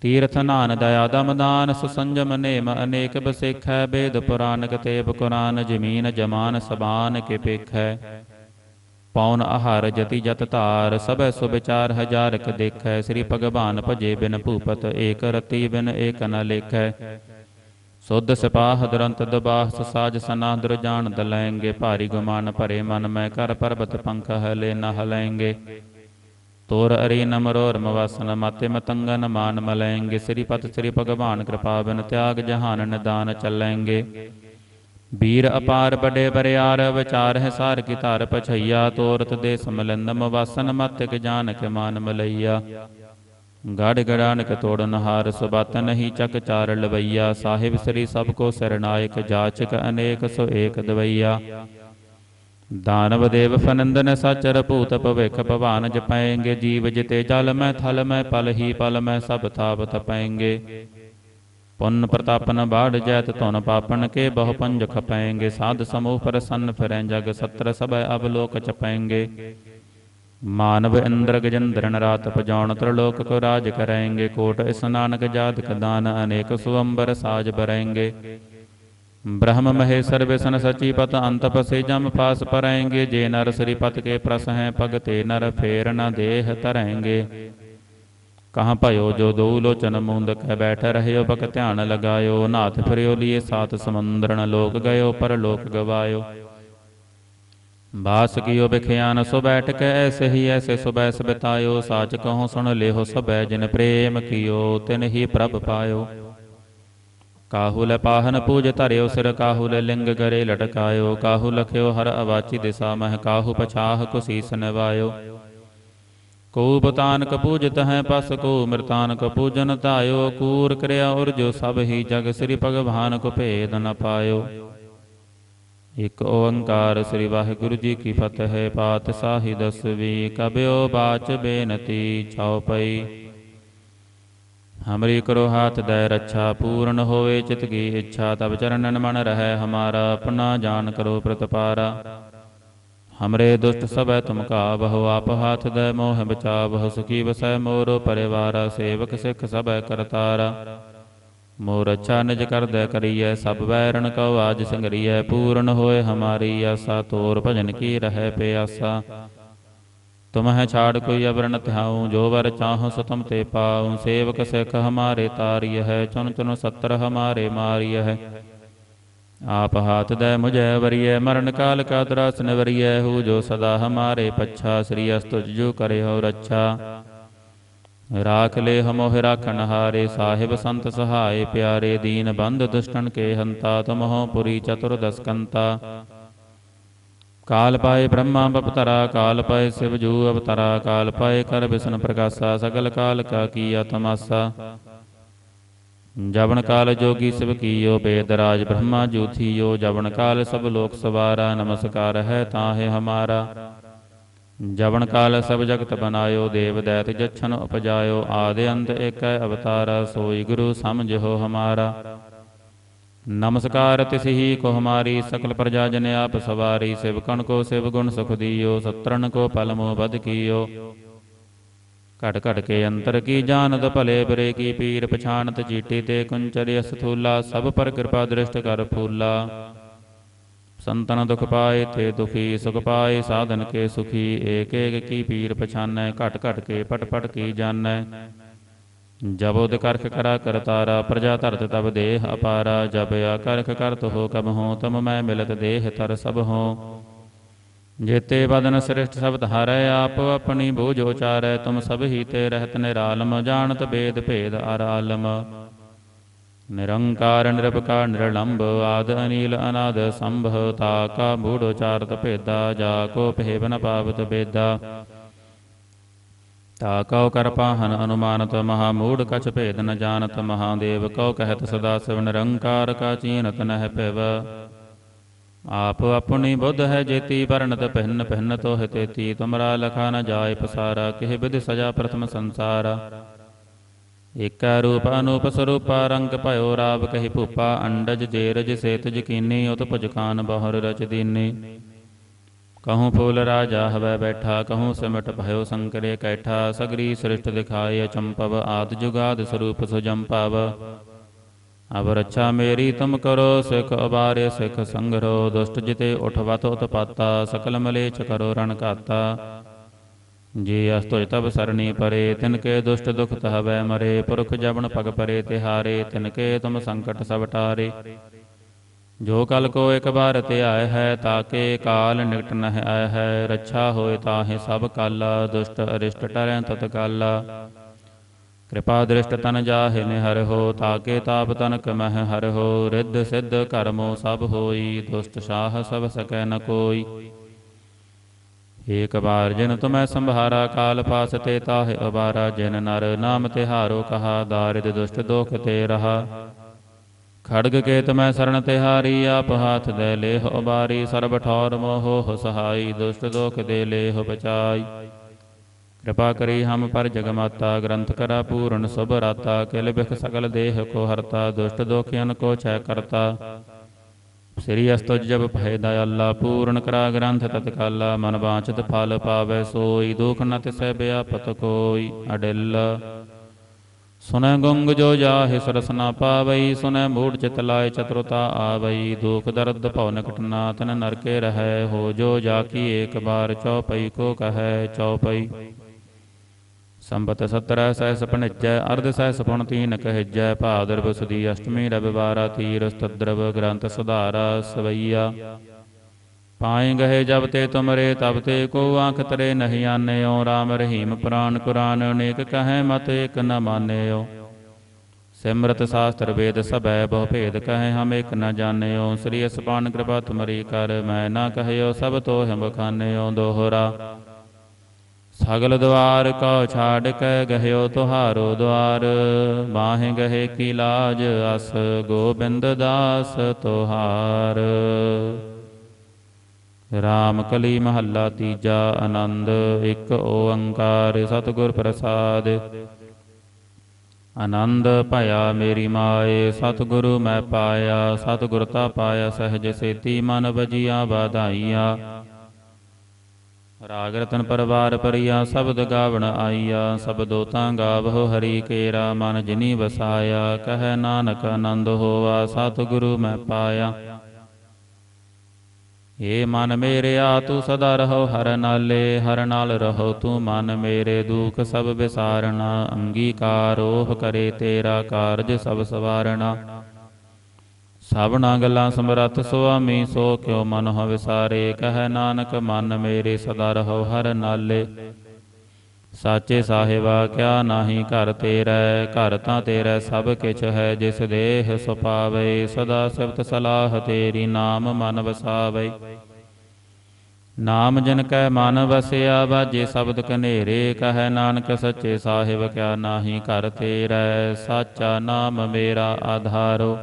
Speaker 1: ਤੀਰਥ ਨਾਨ ਦਇਆ ਦਮਦਾਨ ਸੁਸੰਜਮ ਨੇਮ ਅਨੇਕ ਬਸੇਖੈ ਬੇਦ ਪੁਰਾਨਕ ਤੇਬ ਕੁਰਾਨ ਜਮੀਨ ਜਮਾਨ ਸਬਾਨ ਕੇ ਪੇਖੈ ਪੌਨ ਆਹਾਰ ਜਤੀ ਜਤ ਧਾਰ ਸਭੈ ਸੁ ਵਿਚਾਰ ਹਜ਼ਾਰਕ ਦੇਖੈ ਸ੍ਰੀ ਭਗਵਾਨ ਭਜੇ ਬਿਨ ਭੂਪਤ ਏਕ ਰਤੀ ਬਿਨ ਏਕ ਨ ਲੇਖੈ ਸੁਧ ਸਪਾਹ ਦਰੰਤ ਦਬਾਹ ਸਾਜ ਸਨਾ ਦਰ ਜਾਣ ਦ ਲੈਂਗੇ ਭਾਰੀ ਗੁਮਾਨ ਭਰੇ ਮਨ ਮੈਂ ਕਰ ਪਰਬਤ ਪੰਖ ਹਲੇ ਨਹ ਲੈਂਗੇ ਤੋਰ ਅਰੀ ਨਮਰੋ ਰਮ ਵਸਨ ਮਾਤੇ ਮਤੰਗਨ ਮਾਨ ਮਲੈਂਗੇ ਸ੍ਰੀ ਪਤ ਸ੍ਰੀ ਭਗਵਾਨ ਕਿਰਪਾ ਬਿਨ ਤਿਆਗ ਜਹਾਨ ਨਿਦਾਨ ਚੱਲੈਂਗੇ ਬੀਰ ਅਪਾਰ ਬੜੇ ਬਰਿਆਰ ਵਿਚਾਰ ਹੈ ਸਾਰ ਕੀ ਧਾਰ ਪਛਈਆ ਤੋਰਤ ਦੇ ਸਮਲੰਦਮ ਵਾਸਨ ਮਤਿਕ ਕੇ ਮਾਨ ਮਲਈਆ ਗੜ ਗੜਾਨ ਕੇ ਤੋੜਨ ਹਾਰ ਸੁਬਤ ਨਹੀਂ ਚੱਕ ਚਾਰ ਲਵਈਆ ਸਾਹਿਬ ਸ੍ਰੀ ਸਭ ਕੋ ਸਰਨਾਇਕ ਜਾਚਕ ਅਨੇਕ ਸੋ ਏਕ ਦਵਈਆ ਦਾਨਵ ਦੇਵ ਫਨੰਦਨ ਸਚਰ ਭੂਤ ਭਵਿਖ ਭਵਾਨ ਜਪਾਏਂਗੇ ਜੀਵ ਜਿਤੇ ਜਲ ਮੈਂ ਥਲ ਮੈਂ ਪਲ ਹੀ ਪਲ ਮੈਂ ਸਭ ਥਾਪ ਤਪਾਏਂਗੇ पुन प्रतापन बाढ़ जैत तुन पापन के बहु पंज खपाएंगे साध समूह प्रसन्न फिर जग सत्र सब अवलोक चपेंगे मानव इंद्र गजेंद्र रात पजौन त्रिलोक को राज करेंगे कोट स्नानक जातक दान अनेक सुअंबर साज बरेंगे ब्रह्म महेश्वर विष्ण व्यसन पत अंत से जम पास परेंगे जे नर श्रीपत के प्रस हैं पगते नर फेर न देह तरेंगे ਕਹਾਂ ਭਇਓ ਜੋ ਦੋ ਲੋਚਨ ਮੁੰਦ ਕੈ ਬੈਠ ਰਹਿਓ ਬਕ ਧਿਆਨ ਲਗਾਇਓ ਨਾਥ ਫਿਰਿਓ ਲੀਏ ਸਾਤ ਸਮੁੰਦਰਨ ਲੋਕ ਗਇਓ ਪਰ ਲੋਕ ਗਵਾਇਓ ਬਾਸ ਕੀਓ ਬਖਿਆਨ ਸੋ ਬੈਠ ਕੇ ਐਸੇ ਹੀ ਐਸੇ ਸੁਬੈ ਬਿਤਾਇਓ ਸਾਚ ਕਹੋ ਸੁਣ ਲਿਓ ਸਬੈ ਜਿਨ ਪ੍ਰੇਮ ਕੀਓ ਤਿਨ ਹੀ ਪ੍ਰਭ ਪਾਇਓ ਕਾਹੂਲ ਪਾਹਨ ਪੂਜ ਧਰਿਓ ਸਿਰ ਕਾਹੂਲ ਲਿੰਗ ਗਰੇ ਲਟਕਾਇਓ ਕਾਹੂ ਲਖਿਓ ਹਰ ਅਵਾਚੀ ਦਿਸਾ ਮਹਿ ਕਾਹੂ ਪਛਾਹ ਕੁਸੀਸ ਨਵਾਇਓ ਕੋ ਬਤਾਨ ਕਪੂਜਤ ਹੈ ਪਸ ਕੋ ਮਿਰਤਾਨ ਕਪੂਜਨ ਧਾਇਓ ਕੂਰ ਕਰਿਆ ਔਰ ਜੋ ਸਭ ਹੀ ਜਗ ਸ੍ਰੀ ਭਗਵਾਨ ਕੋ ਭੇਦ ਨ ਪਾਇਓ ਇਕ ਓੰਕਾਰ ਸ੍ਰੀ ਵਾਹਿਗੁਰੂ ਜੀ ਕੀ ਫਤਿਹ ਪਾਤ ਸਾਹਿ ਦਸਵੀ ਕਬਿਓ ਬਾਚ ਬੇਨਤੀ ਚਉਪਈ ਹਮਰੀ ਕਰੋ ਹਾਥ ਦਇ ਰੱਛਾ ਪੂਰਨ ਹੋਵੇ ਚਿਤ ਕੀ ਇੱਛਾ ਤਬ ਚਰਨਨ ਮਨ ਰਹੇ ਹਮਾਰਾ ਆਪਣਾ ਜਾਣ ਕਰੋ ਪ੍ਰਤਪਾਰਾ हमरे दुष्ट सब तुम का बहु आप हाथ दय मोह बचा बहु सुखी बसै मोरो परिवारा सेवक सिख सब करतारा मोर अच्छा निज कर दय करिय सब वैरण कौ आज संगरिय पूर्ण होय हमारी आसा तोर भजन की रह प्यासा तुम्हें छाड़ कोई अवरण त्याऊँ जो वर चाहो सतम ते पाऊँ सेवक सिख हमारे तारिय है चुन चुन सत्र हमारे मारिय है आप हाथ दय मुझे वरिय मरण काल का त्रास निवरिय हु जो सदा हमारे पच्छा श्री अस्तुज जो करे हो रक्षा राख ले हमोह राखन हारे साहिब संत सहाय प्यारे दीन बंद दुष्टन के हंता तुमहो पुरी चतुर्दस्कंता ਕਾਲ ਪਾਏ ਬ੍ਰਹਮਾ ਬਪਤਰਾ ਕਾਲ ਪਾਏ ਸਿਵ ਜੂ ਅਵਤਰਾ ਕਾਲ ਪਾਏ ਕਰ ਬਿਸ਼ਨ ਪ੍ਰਕਾਸ਼ਾ ਸਗਲ ਕਾਲ ਕਾ ਕੀਆ ਤਮਾਸਾ ਜਵਨ ਕਾਲ ਜੋਗੀ ਸਭ ਕੀਓ ਬੇਦਰਾਜ ਬ੍ਰਹਮਾ ਜੋਥੀਓ ਜਵਨ ਕਾਲ ਸਭ ਲੋਕ ਸਵਾਰਾ ਨਮਸਕਾਰ ਹੈ ਤਾਹੇ ਹਮਾਰਾ ਜਵਨ ਕਾਲ ਸਭ ਜਗਤ ਬਨਾਇਓ ਦੇਵ ਦੈਤ ਜਛਨ ਉਪਜਾਇਓ ਆਦਿ ਅੰਤ ਏਕੈ ਅਵਤਾਰਾ ਸੋਈ ਗੁਰੂ ਸਮਝੋ ਹਮਾਰਾ ਨਮਸਕਾਰ ਤਿਸਹੀ ਕੋ ਹਮਾਰੀ ਸਕਲ ਪ੍ਰਜਾ ਜਨ ਆਪ ਸਵਾਰੀ ਸਿਵ ਕਣ ਕੋ ਸਿਵ ਗੁਣ ਸੁਖ ਦਿਓ ਸਤਰਣ ਕੋ ਪਲਮੋ ਬਦ ਕੀਓ ਘਟ ਘਟ ਕੇ ਅੰਤਰ ਕੀ ਜਾਣਤ ਭਲੇ ਬਰੇ ਕੀ ਪੀਰ ਪਛਾਨਤ ਜੀਟੀ ਤੇ ਕੁੰਚਰਿ ਅਸਥੂਲਾ ਸਭ ਪਰ ਕਿਰਪਾ ਦ੍ਰਿਸ਼ਟ ਕਰ ਫੂਲਾ ਸੰਤਨ ਦੁਖ ਪਾਏ ਤੇ ਦੁਖੀ ਸੁਖ ਪਾਏ ਸਾਧਨ ਕੇ ਸੁਖੀ ਏਕ ਏਕ ਕੀ ਪੀਰ ਪਛਾਨੈ ਘਟ ਘਟ ਕੇ ਪਟ ਪਟ ਕੀ ਜਾਣੈ ਉਦ ਕਰਖ ਕਰਾ ਕਰਤਾਰਾ ਪ੍ਰਜਾ ਧਰਤ ਤਬ ਦੇਹ ਅਪਾਰਾ ਜਬ ਆ ਕਰਖ ਕਰਤ ਹੋ ਕਬ ਹੋ ਤਮ ਮੈਂ ਮਿਲਤ ਦੇਹ ਤਰ ਸਭ ਹੋ ਜੇਤੇ ਬਦਨ ਸ੍ਰਿਸ਼ਟ ਸਬਦ ਹਾਰੈ ਆਪ ਆਪਣੀ ਬੂਝ ਉਚਾਰੈ ਤੁਮ ਸਭ ਹੀ ਤੇ ਰਹਿਤ ਨਿਰਾਲਮ ਜਾਣਤ ਬੇਦ ਭੇਦ ਅਰਾਲਮ ਨਿਰੰਕਾਰ ਨਿਰਭਕਾਰ ਨਿਰਲੰਭ ਆਦ ਅਨੀਲ ਅਨਾਦ ਸੰਭਵ ਤਾ ਕਾ ਬੂੜ ਉਚਾਰਤ ਭੇਦਾ ਜਾ ਕੋ ਭੇਵ ਨ ਪਾਵਤ ਬੇਦਾ ਤਾ ਕਉ ਕਰਪਾਹਨ ਅਨੁਮਾਨਤ ਮਹਾ ਮੂੜ ਕਛ ਭੇਦ ਨ ਜਾਣਤ ਮਹਾਦੇਵ ਕਉ ਕਹਿਤ ਸਦਾ ਸਿਵ ਨਿਰੰਕਾਰ ਕਾ ਚੀਨਤ ਨਹਿ ਭੇਵ ਆਪ ਆਪਣੀ ਬੁੱਧ ਹੈ ਜੇਤੀ ਵਰਣਤ ਪਹਿਨ ਪਹਿਨ ਤੋ ਤੇਤੀ ਤੁਮਰਾ ਲਖਾ ਨ ਜਾਏ ਪਸਾਰਾ ਕਿਹ ਬਿਦ ਸਜਾ ਪ੍ਰਥਮ ਸੰਸਾਰ ਏਕਾ ਰੂਪ ਅਨੂਪ ਸਰੂਪ ਰੰਗ ਭਇਓ ਰਾਵ ਕਹਿ ਭੂਪਾ ਅੰਡਜ ਜੇਰਜ ਸੇਤ ਜਕੀਨੀ ਉਤ ਕਾਨ ਬਹਰ ਰਚ ਦੀਨੀ ਕਹੂੰ ਫੂਲ ਰਾਜਾ ਹਵੈ ਬੈਠਾ ਕਹੂੰ ਸਿਮਟ ਭਇਓ ਸੰਕਰੇ ਕੈਠਾ ਸਗਰੀ ਸ੍ਰਿਸ਼ਟ ਦਿਖਾਏ ਅਚੰਪਵ ਆਦ ਜੁਗਾਦ ਸਰੂਪ ਸੁਜੰਪਵ ਅਵਰਛਾ ਮੇਰੀ ਤੁਮ ਕਰੋ ਸਿਖ ਅਬਾਰੇ ਸਿਖ ਸੰਗਰੋ ਦੁਸ਼ਟ ਜਿਤੇ ਉਠ ਵਤ ਉਤਪਾਤਾ ਸਕਲ ਮਲੇਚ ਕਰੋ ਰਣ ਘਾਤਾ ਜੀ ਅਸਤੁਜ ਤਬ ਸਰਣੀ ਪਰੇ ਤਿਨ ਕੇ ਦੁਸ਼ਟ ਦੁਖ ਤਹਵੈ ਮਰੇ ਪੁਰਖ ਜਬਨ ਪਗ ਪਰੇ ਤਿਹਾਰੇ ਤਿਨ ਕੇ ਤੁਮ ਸੰਕਟ ਸਭ ਟਾਰੇ ਜੋ ਕਲ ਕੋ ਇਕ ਬਾਰ ਤੇ ਆਇ ਹੈ ਤਾਕੇ ਕਾਲ ਨਿਕਟ ਨਹਿ ਆਇ ਹੈ ਰੱਛਾ ਹੋਏ ਤਾਹੇ ਸਭ ਕਾਲਾ ਦੁਸ਼ਟ ਅਰਿਸ਼ਟ ਟਰੈ ਤਤ ਕਾਲਾ ਕਿਰਪਾ ਦ੍ਰਿਸ਼ਟ ਤਨ ਜਾਹੇ ਨੇ ਹੋ ਤਾਕੇ ਤਾਪ ਤਨ ਕਮਹਿ ਹਰ ਹੋ ਰਿੱਧ ਸਿੱਧ ਕਰਮੋ ਸਭ ਹੋਈ ਦੁਸ਼ਟ ਸਾਹ ਸਭ ਸਕੈ ਨ ਕੋਈ ਏਕ ਬਾਰ ਜਿਨ ਤੁਮੈ ਸੰਭਾਰਾ ਕਾਲ ਪਾਸ ਤੇ ਤਾਹਿ ਅਬਾਰਾ ਜਿਨ ਨਰ ਨਾਮ ਤਿਹਾਰੋ ਕਹਾ ਦਾਰਿਦ ਦੁਸ਼ਟ ਦੋਖ ਤੇ ਰਹਾ ਖੜਗ ਕੇ ਤਮੈ ਸਰਣ ਤਿਹਾਰੀ ਆਪ ਹਾਥ ਦੇ ਲੇਹ ਉਬਾਰੀ ਸਰਬ ਠੌਰ ਮੋਹ ਸਹਾਈ ਦੁਸ਼ਟ ਦੋਖ ਦੇ ਲੇਹ ਬਚਾਈ कृपा करी हम पर जगमाता ग्रंथ करा पूर्ण शुभ राता किल बिख सकल देह को हरता दुष्ट दोखियन ਕੋ ਛੈ ਕਰਤਾ ਸ੍ਰੀ ਅਸਤੁਜ ਜਬ ਭੈ ਦਇਆਲਾ ਪੂਰਨ ਕਰਾ ਗ੍ਰੰਥ ਤਤਕਾਲਾ ਮਨ ਬਾਚਤ ਫਲ ਪਾਵੈ ਸੋਈ ਦੁਖ ਨ ਤਿਸੈ ਬਿਆਪਤ ਕੋਈ ਅਡਿਲ ਸੁਨੈ ਗੰਗ ਜੋ ਜਾਹਿ ਸਰਸ ਨ ਪਾਵਈ ਸੁਨੈ ਮੂੜ ਚਿਤ ਲਾਇ ਚਤੁਰਤਾ ਆਵਈ ਦੁਖ ਦਰਦ ਭਉ ਨਿਕਟਨਾ ਤਨ ਨਰਕੇ ਰਹੈ ਹੋ ਜੋ ਜਾ ਕੀ ਏਕ ਬਾਰ ਚਉਪਈ ਕੋ ਕਹੈ ਚਉਪਈ ਸੰਬਤ 17 ਸਹਿ ਸਪਨਿਜੈ ਅਰਧ ਸਹਿ ਸਪਨ ਤੀਨ ਕਹਿਜੈ ਭਾਦਰਵ ਸੁਦੀ ਅਸ਼ਟਮੀ ਰਵਿਵਾਰਾ ਤੀਰ ਸਤਦਰਵ ਗ੍ਰੰਥ ਸੁਧਾਰਾ ਸਵਈਆ ਪਾਏ ਗਏ ਜਬ ਤੇ ਤੁਮਰੇ ਤਬ ਤੇ ਕੋ ਆਖ ਤਰੇ ਨਹੀਂ ਆਨਿਓ ਰਾਮ ਰਹੀਮ ਪ੍ਰਾਨ ਕੁਰਾਨ ਅਨੇਕ ਕਹੈ ਮਤ ਇਕ ਨ ਮਾਨਿਓ ਸਿਮਰਤ ਸਾਸਤਰ ਵੇਦ ਸਭੈ ਬਹੁ ਭੇਦ ਕਹੈ ਹਮ ਇਕ ਨ ਜਾਣਿਓ ਸ੍ਰੀ ਅਸਪਾਨ ਕਿਰਪਾ ਤੁਮਰੀ ਕਰ ਮੈਂ ਨਾ ਕਹਿਓ ਸਭ ਤੋ ਹਮ ਖਾਨਿਓ ਦੋਹਰਾ ਸਗਲ ਦਵਾਰ ਕਉ ਛਾੜ ਕੈ ਗਹਿਓ ਤੁਹਾਰੋ ਦਵਾਰ ਬਾਹੇ ਗਹੇ ਕੀ ਲਾਜ ਅਸ ਗੋਬਿੰਦ ਦਾਸ ਤੁਹਾਰ ਰਾਮ ਕਲੀ ਮਹੱਲਾ ਤੀਜਾ ਆਨੰਦ ਇੱਕ ਓੰਕਾਰ ਸਤਿਗੁਰ ਪ੍ਰਸਾਦ ਆਨੰਦ ਭਇਆ ਮੇਰੀ ਮਾਏ ਸਤਿਗੁਰੂ ਮੈਂ ਪਾਇਆ ਸਤਿਗੁਰ ਤਾ ਪਾਇਆ ਸਹਿਜ ਸੇਤੀ ਮਨ ਵਜੀਆਂ ਵਧਾਈਆਂ ਰਾਗ ਰਤਨ ਪਰਵਾਰ ਪਰਿਆ ਸਬਦ ਗਾਵਣ ਆਈਆ ਸਬਦੋ ਤਾਂ ਗਾਵਹੁ ਹਰੀ ਕੇਰਾ ਮਨ ਜਿਨੀ ਵਸਾਇਆ ਕਹੈ ਨਾਨਕ ਆਨੰਦ ਹੋਵਾ ਸਤਿਗੁਰੂ ਮੈਂ ਪਾਇਆ ਏ ਮਨ ਮੇਰਿਆ ਤੂੰ ਸਦਾ ਰਹੋ ਹਰ ਨਾਲੇ ਹਰ ਨਾਲ ਰਹੋ ਤੂੰ ਮਨ ਮੇਰੇ ਦੁਖ ਸਭ ਵਿਸਾਰਣਾ ਅੰਗੀਕਾਰੋਹ ਕਰੇ ਤੇਰਾ ਕਾਰਜ ਸਭ ਸਵਾਰਣਾ ਸਭਨਾ ਗੱਲਾਂ ਸਮਰੱਥ ਸੁਆਮੀ ਸੋ ਕਿਉ ਮਨ ਹੋ ਵਿਸਾਰੇ ਕਹੈ ਨਾਨਕ ਮਨ ਮੇਰੇ ਸਦਾ ਰਹੋ ਹਰ ਨਾਲੇ ਸਾਚੇ ਸਾਹਿਬਾ ਕਿਆ ਨਾਹੀ ਘਰ ਤੇਰੇ ਘਰ ਤਾਂ ਤੇਰੇ ਸਭ ਕਿਛ ਹੈ ਜਿਸ ਦੇਹ ਸੁਪਾਵੇ ਸਦਾ ਸਿਫਤ ਸਲਾਹ ਤੇਰੀ ਨਾਮ ਮਨ ਵਸਾਵੇ ਨਾਮ ਜਨ ਕੈ ਮਨ ਵਸਿਆ ਬਾਜੇ ਸ਼ਬਦ ਕਨੇਰੇ ਕਹੈ ਨਾਨਕ ਸੱਚੇ ਸਾਹਿਬ ਕਿਆ ਨਾਹੀ ਘਰ ਤੇਰੇ ਸਾਚਾ ਨਾਮ ਮੇਰਾ ਆਧਾਰੋ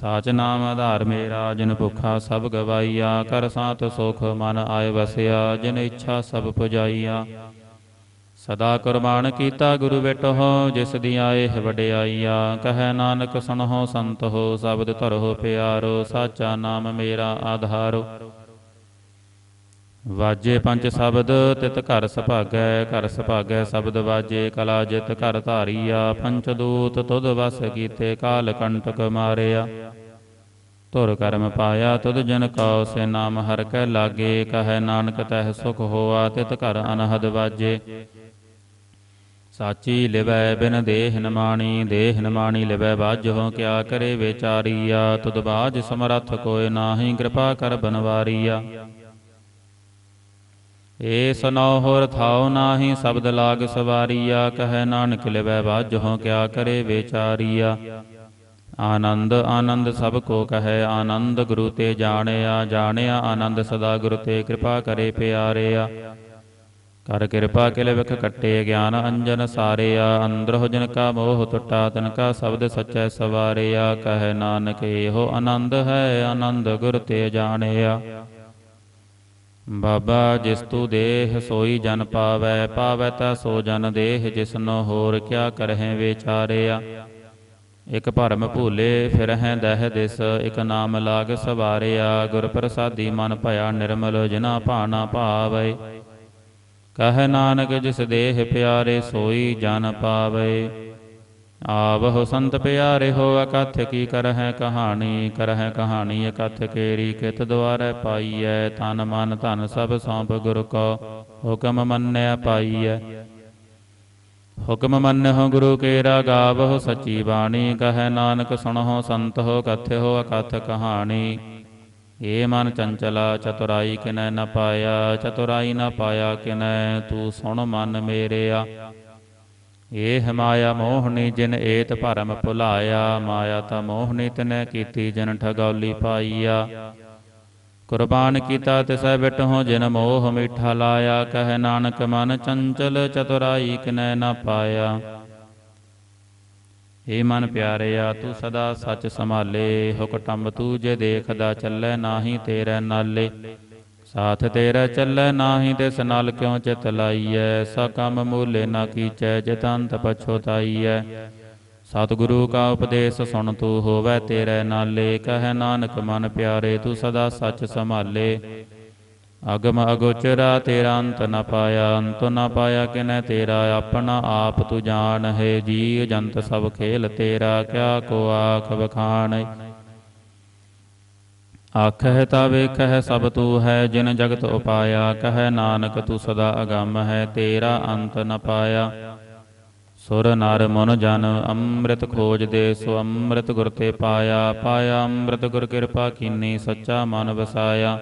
Speaker 1: ਸਾਚ ਨਾਮ ਆਧਾਰ ਮੇਰਾ ਜਿਨ ਭੁਖਾ ਸਭ ਗਵਾਈਆ ਕਰ ਸਾਥ ਸੁਖ ਮਨ ਆਏ ਵਸਿਆ ਜਿਨ ਇੱਛਾ ਸਭ ਪੁਜਾਈਆ ਸਦਾ ਕੁਰਬਾਨ ਕੀਤਾ ਗੁਰੂ ਬਿਟਹੁ ਜਿਸ ਦੀ ਆਏ ਵਡਿਆਈਆ ਕਹੈ ਨਾਨਕ ਸੁਣਹੁ ਹੋ ਸ਼ਬਦ ਧਰਹੁ ਪਿਆਰੋ ਸਾਚਾ ਨਾਮ ਮੇਰਾ ਆਧਾਰੋ ਵਾਜੇ ਪੰਜ ਸ਼ਬਦ ਤਿਤ ਘਰ ਸੁਭਾਗੈ ਘਰ ਸੁਭਾਗੈ ਸ਼ਬਦ ਵਾਜੇ ਕਲਾ ਜਿਤ ਘਰ ਧਾਰੀਆ ਪੰਚ ਦੂਤ ਤੁਧ ਵਸ ਕੀਤੇ ਕਾਲ ਕੰਟਕ ਮਾਰਿਆ ਤੁਰ ਕਰਮ ਪਾਇਆ ਤੁਧ ਜਨ ਕਉ ਸੇ ਨਾਮ ਹਰ ਕੈ ਲਾਗੇ ਕਹੈ ਨਾਨਕ ਤਹਿ ਸੁਖ ਹੋਆ ਤਿਤ ਘਰ ਅਨਹਦ ਵਾਜੇ ਸਾਚੀ ਲਿਵੈ ਬਿਨ ਦੇਹ ਨਮਾਣੀ ਦੇਹ ਨਮਾਣੀ ਲਿਵੈ ਬਾਜਹੁ ਕਿਆ ਕਰੇ ਵਿਚਾਰੀਆ ਤੁਧ ਬਾਜ ਸਮਰੱਥ ਕੋਇ ਨਾਹੀ ਕਿਰਪਾ ਕਰ ਬਨਵਾਰੀਆ ਏਸ ਨਉ ਹੋਰ ਥਾਉ ਨਾਹੀ ਸ਼ਬਦ ਲਾਗ ਸਵਾਰੀਆ ਕਹੈ ਨਾਨਕ ਲਿਵੈ ਬਾਝੋਂ ਕਿਆ ਕਰੇ ਵਿਚਾਰੀਆ ਆਨੰਦ ਆਨੰਦ ਸਭ ਕੋ ਕਹੈ ਆਨੰਦ ਗੁਰੂ ਤੇ ਜਾਣਿਆ ਜਾਣਿਆ ਆਨੰਦ ਸਦਾ ਗੁਰੂ ਤੇ ਕਿਰਪਾ ਕਰੇ ਪਿਆਰਿਆ ਕਰ ਕਿਰਪਾ ਕਿਲੇ ਵਿਖ ਕੱਟੇ ਗਿਆਨ ਅੰਜਨ ਸਾਰਿਆ ਅੰਦਰ ਹੋ ਜਨ ਕਾ ਮੋਹ ਟੁੱਟਾ ਤਨ ਕਾ ਸ਼ਬਦ ਸਚੈ ਸਵਾਰਿਆ ਕਹੈ ਨਾਨਕ ਇਹੋ ਆਨੰਦ ਹੈ ਆਨੰਦ ਗੁਰ ਤੇ ਜਾਣਿਆ ਬਾਬਾ ਜਿਸ ਤੂ ਦੇਹ ਸੋਈ ਜਨ ਪਾਵੈ ਪਾਵੈ ਤਾ ਸੋ ਜਨ ਦੇਹ ਜਿਸਨੋ ਹੋਰ ਕਿਆ ਕਰਹਿ ਵਿਚਾਰਿਆ ਇਕ ਭਰਮ ਭੂਲੇ ਫਿਰਹਿ ਦਹ ਦਿਸ ਇਕ ਨਾਮ ਲਾਗ ਸਵਾਰਿਆ ਗੁਰ ਪ੍ਰਸਾਦੀ ਮਨ ਭਇਆ ਨਿਰਮਲ ਜਿਨਾ ਭਾਣਾ ਭਾਵੈ ਕਹ ਨਾਨਕ ਜਿਸ ਦੇਹ ਪਿਆਰੇ ਸੋਈ ਜਨ ਪਾਵੈ ਆਵਹੁ ਸੰਤ ਪਿਆਰੇ ਹੋ ਅਕਥ ਕੀ ਕਰਹਿ ਕਹਾਣੀ ਕਰਹਿ ਕਹਾਣੀ ਅਕਥ ਕੇਰੀ ਕਿਤ ਦੁਆਰੇ ਪਾਈਐ ਤਨ ਮਨ ਧਨ ਸਭ ਸੌਂਪ ਗੁਰ ਕੋ ਹੁਕਮ ਮੰਨਿਆ ਪਾਈਐ ਹੁਕਮ ਮੰਨਹੁ ਗੁਰੂ ਕੇਰਾ ਗਾਵਹੁ ਸਚੀ ਬਾਣੀ ਕਹੈ ਨਾਨਕ ਸੁਣਹੁ ਸੰਤ ਹੋ ਕਥਿਓ ਅਕਥ ਕਹਾਣੀ ਏ ਮਨ ਚੰਚਲਾ ਚਤੁਰਾਈ ਕਿਨੈ ਨ ਪਾਇਆ ਚਤੁਰਾਈ ਨ ਪਾਇਆ ਕਿਨੈ ਤੂੰ ਸੁਣ ਮਨ ਮੇਰਿਆ ਏਹ ਮਾਇਆ ਮੋਹਣੀ ਜਿਨ ਏਤ ਭਰਮ ਭੁਲਾਇਆ ਮਾਇਆ ਤਾਂ ਮੋਹਣੀ ਤਨੈ ਕੀਤੀ ਜਨ ਠਗੌਲੀ ਪਾਈਆ ਕੁਰਬਾਨ ਕੀਤਾ ਤਿਸੈ ਬਿਟਹੁ ਜਿਨ ਮੋਹ ਮਿਠਾ ਲਾਇਆ ਕਹਿ ਨਾਨਕ ਮਨ ਚੰਚਲ ਚਤੁਰਾਈ ਕਿਨੈ ਨਾ ਪਾਇਆ ਏ ਮਨ ਪਿਆਰਿਆ ਤੂੰ ਸਦਾ ਸੱਚ ਸੰਭਾਲੇ ਹੁਕਟੰਬ ਤੂੰ ਜੇ ਦੇਖਦਾ ਚੱਲੈ ਨਾਹੀ ਤੇਰੇ ਨਾਲੇ ਸਾਥ ਤੇਰਾ ਚੱਲੈ ਨਾਹੀ ਤਿਸ ਨਾਲ ਕਿਉ ਚਿਤ ਲਾਈਐ ਸਾ ਕੰਮ ਮੂਲੇ ਨਾ ਕੀਚੈ ਜਿਤੰਤ ਪਛੋਤਾਈਐ ਸਤਿਗੁਰੂ ਕਾ ਉਪਦੇਸ਼ ਸੁਣ ਤੂ ਹੋਵੈ ਤੇਰੇ ਨਾਲੇ ਕਹਿ ਨਾਨਕ ਮਨ ਪਿਆਰੇ ਤੂੰ ਸਦਾ ਸੱਚ ਸੰਭਾਲੇ ਅਗਮ ਅਗੋਚਰਾ ਤੇਰਾ ਅੰਤ ਨ ਪਾਇਆ ਅੰਤ ਨ ਪਾਇਆ ਕਿਨੈ ਤੇਰਾ ਆਪਣਾ ਆਪ ਤੂੰ ਜਾਣ ਹੈ ਜੀ ਜੰਤ ਸਭ ਖੇਲ ਤੇਰਾ ਕਿਆ ਕੋ ਆਖ ਬਖਾਨੈ ਆਖਹਿ ਤਾ ਵੇਖਹਿ ਸਭ ਤੂ ਹੈ ਜਿਨ ਜਗਤ ਉਪਾਇਆ ਕਹੈ ਨਾਨਕ ਤੂ ਸਦਾ ਅਗੰਮ ਹੈ ਤੇਰਾ ਅੰਤ ਨ ਪਾਇਆ ਸੁਰ ਨਰ ਮਨ ਜਨ ਅੰਮ੍ਰਿਤ ਖੋਜਦੇ ਸੋ ਅੰਮ੍ਰਿਤ ਗੁਰ ਤੇ ਪਾਇਆ ਪਾਇਆ ਅੰਮ੍ਰਿਤ ਗੁਰ ਕਿਰਪਾ ਕੀਨੀ ਸੱਚਾ ਮਨ ਵਸਾਇਆ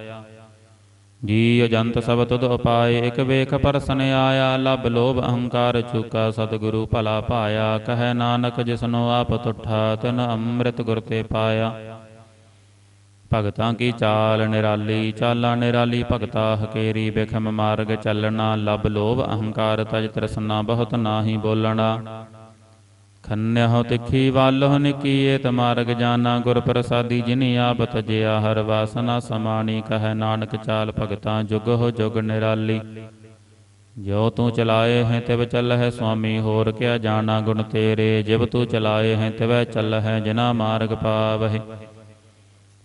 Speaker 1: ਜੀ ਅਜੰਤ ਸਭ ਤੁਦ ਉਪਾਏ ਇਕ ਵੇਖ ਪਰਸਨ ਆਇਆ ਲਬ ਲੋਭ ਅਹੰਕਾਰ ਚੁਕਾ ਸਤਿਗੁਰੂ ਭਲਾ ਪਾਇਆ ਕਹੈ ਨਾਨਕ ਜਿਸਨੋ ਆਪ ਤੁਠਾ ਤਿਨ ਅੰਮ੍ਰਿਤ ਗੁਰ ਤੇ ਪਾਇਆ ਭਗਤਾਂ ਕੀ ਚਾਲ ਨਿਰਾਲੀ ਚਾਲਾ ਨਿਰਾਲੀ ਭਗਤਾ ਹਕੇਰੀ ਬਖਮ ਮਾਰਗ ਚੱਲਣਾ ਲਬ ਲੋਭ ਅਹੰਕਾਰ ਤਜ ਤਰਸਨਾ ਬਹੁਤ ਨਾਹੀ ਬੋਲਣਾ ਖੰਨਹੁ ਤਿੱਖੀ ਵਾਲਹੁ ਨਿਕੀਏ ਤਮਾਰਗ ਜਾਨਾ ਗੁਰ ਪ੍ਰਸਾਦੀ ਜਿਨਿ ਆਪ ਤਜਿਆ ਹਰ ਵਾਸਨਾ ਸਮਾਣੀ ਕਹੈ ਨਾਨਕ ਚਾਲ ਭਗਤਾਂ ਜੁਗ ਹੋ ਜੁਗ ਨਿਰਾਲੀ ਜੋ ਤੂੰ ਚਲਾਏ ਹੈ ਤਿਵ ਚੱਲ ਹੈ ਸੁਆਮੀ ਹੋਰ ਕਿਆ ਜਾਣਾ ਗੁਣ ਤੇਰੇ ਜਿਵ ਤੂੰ ਚਲਾਏ ਹੈ ਤਿਵੈ ਚੱਲ ਹੈ ਜਿਨਾ ਮਾਰਗ ਪਾਵਹਿ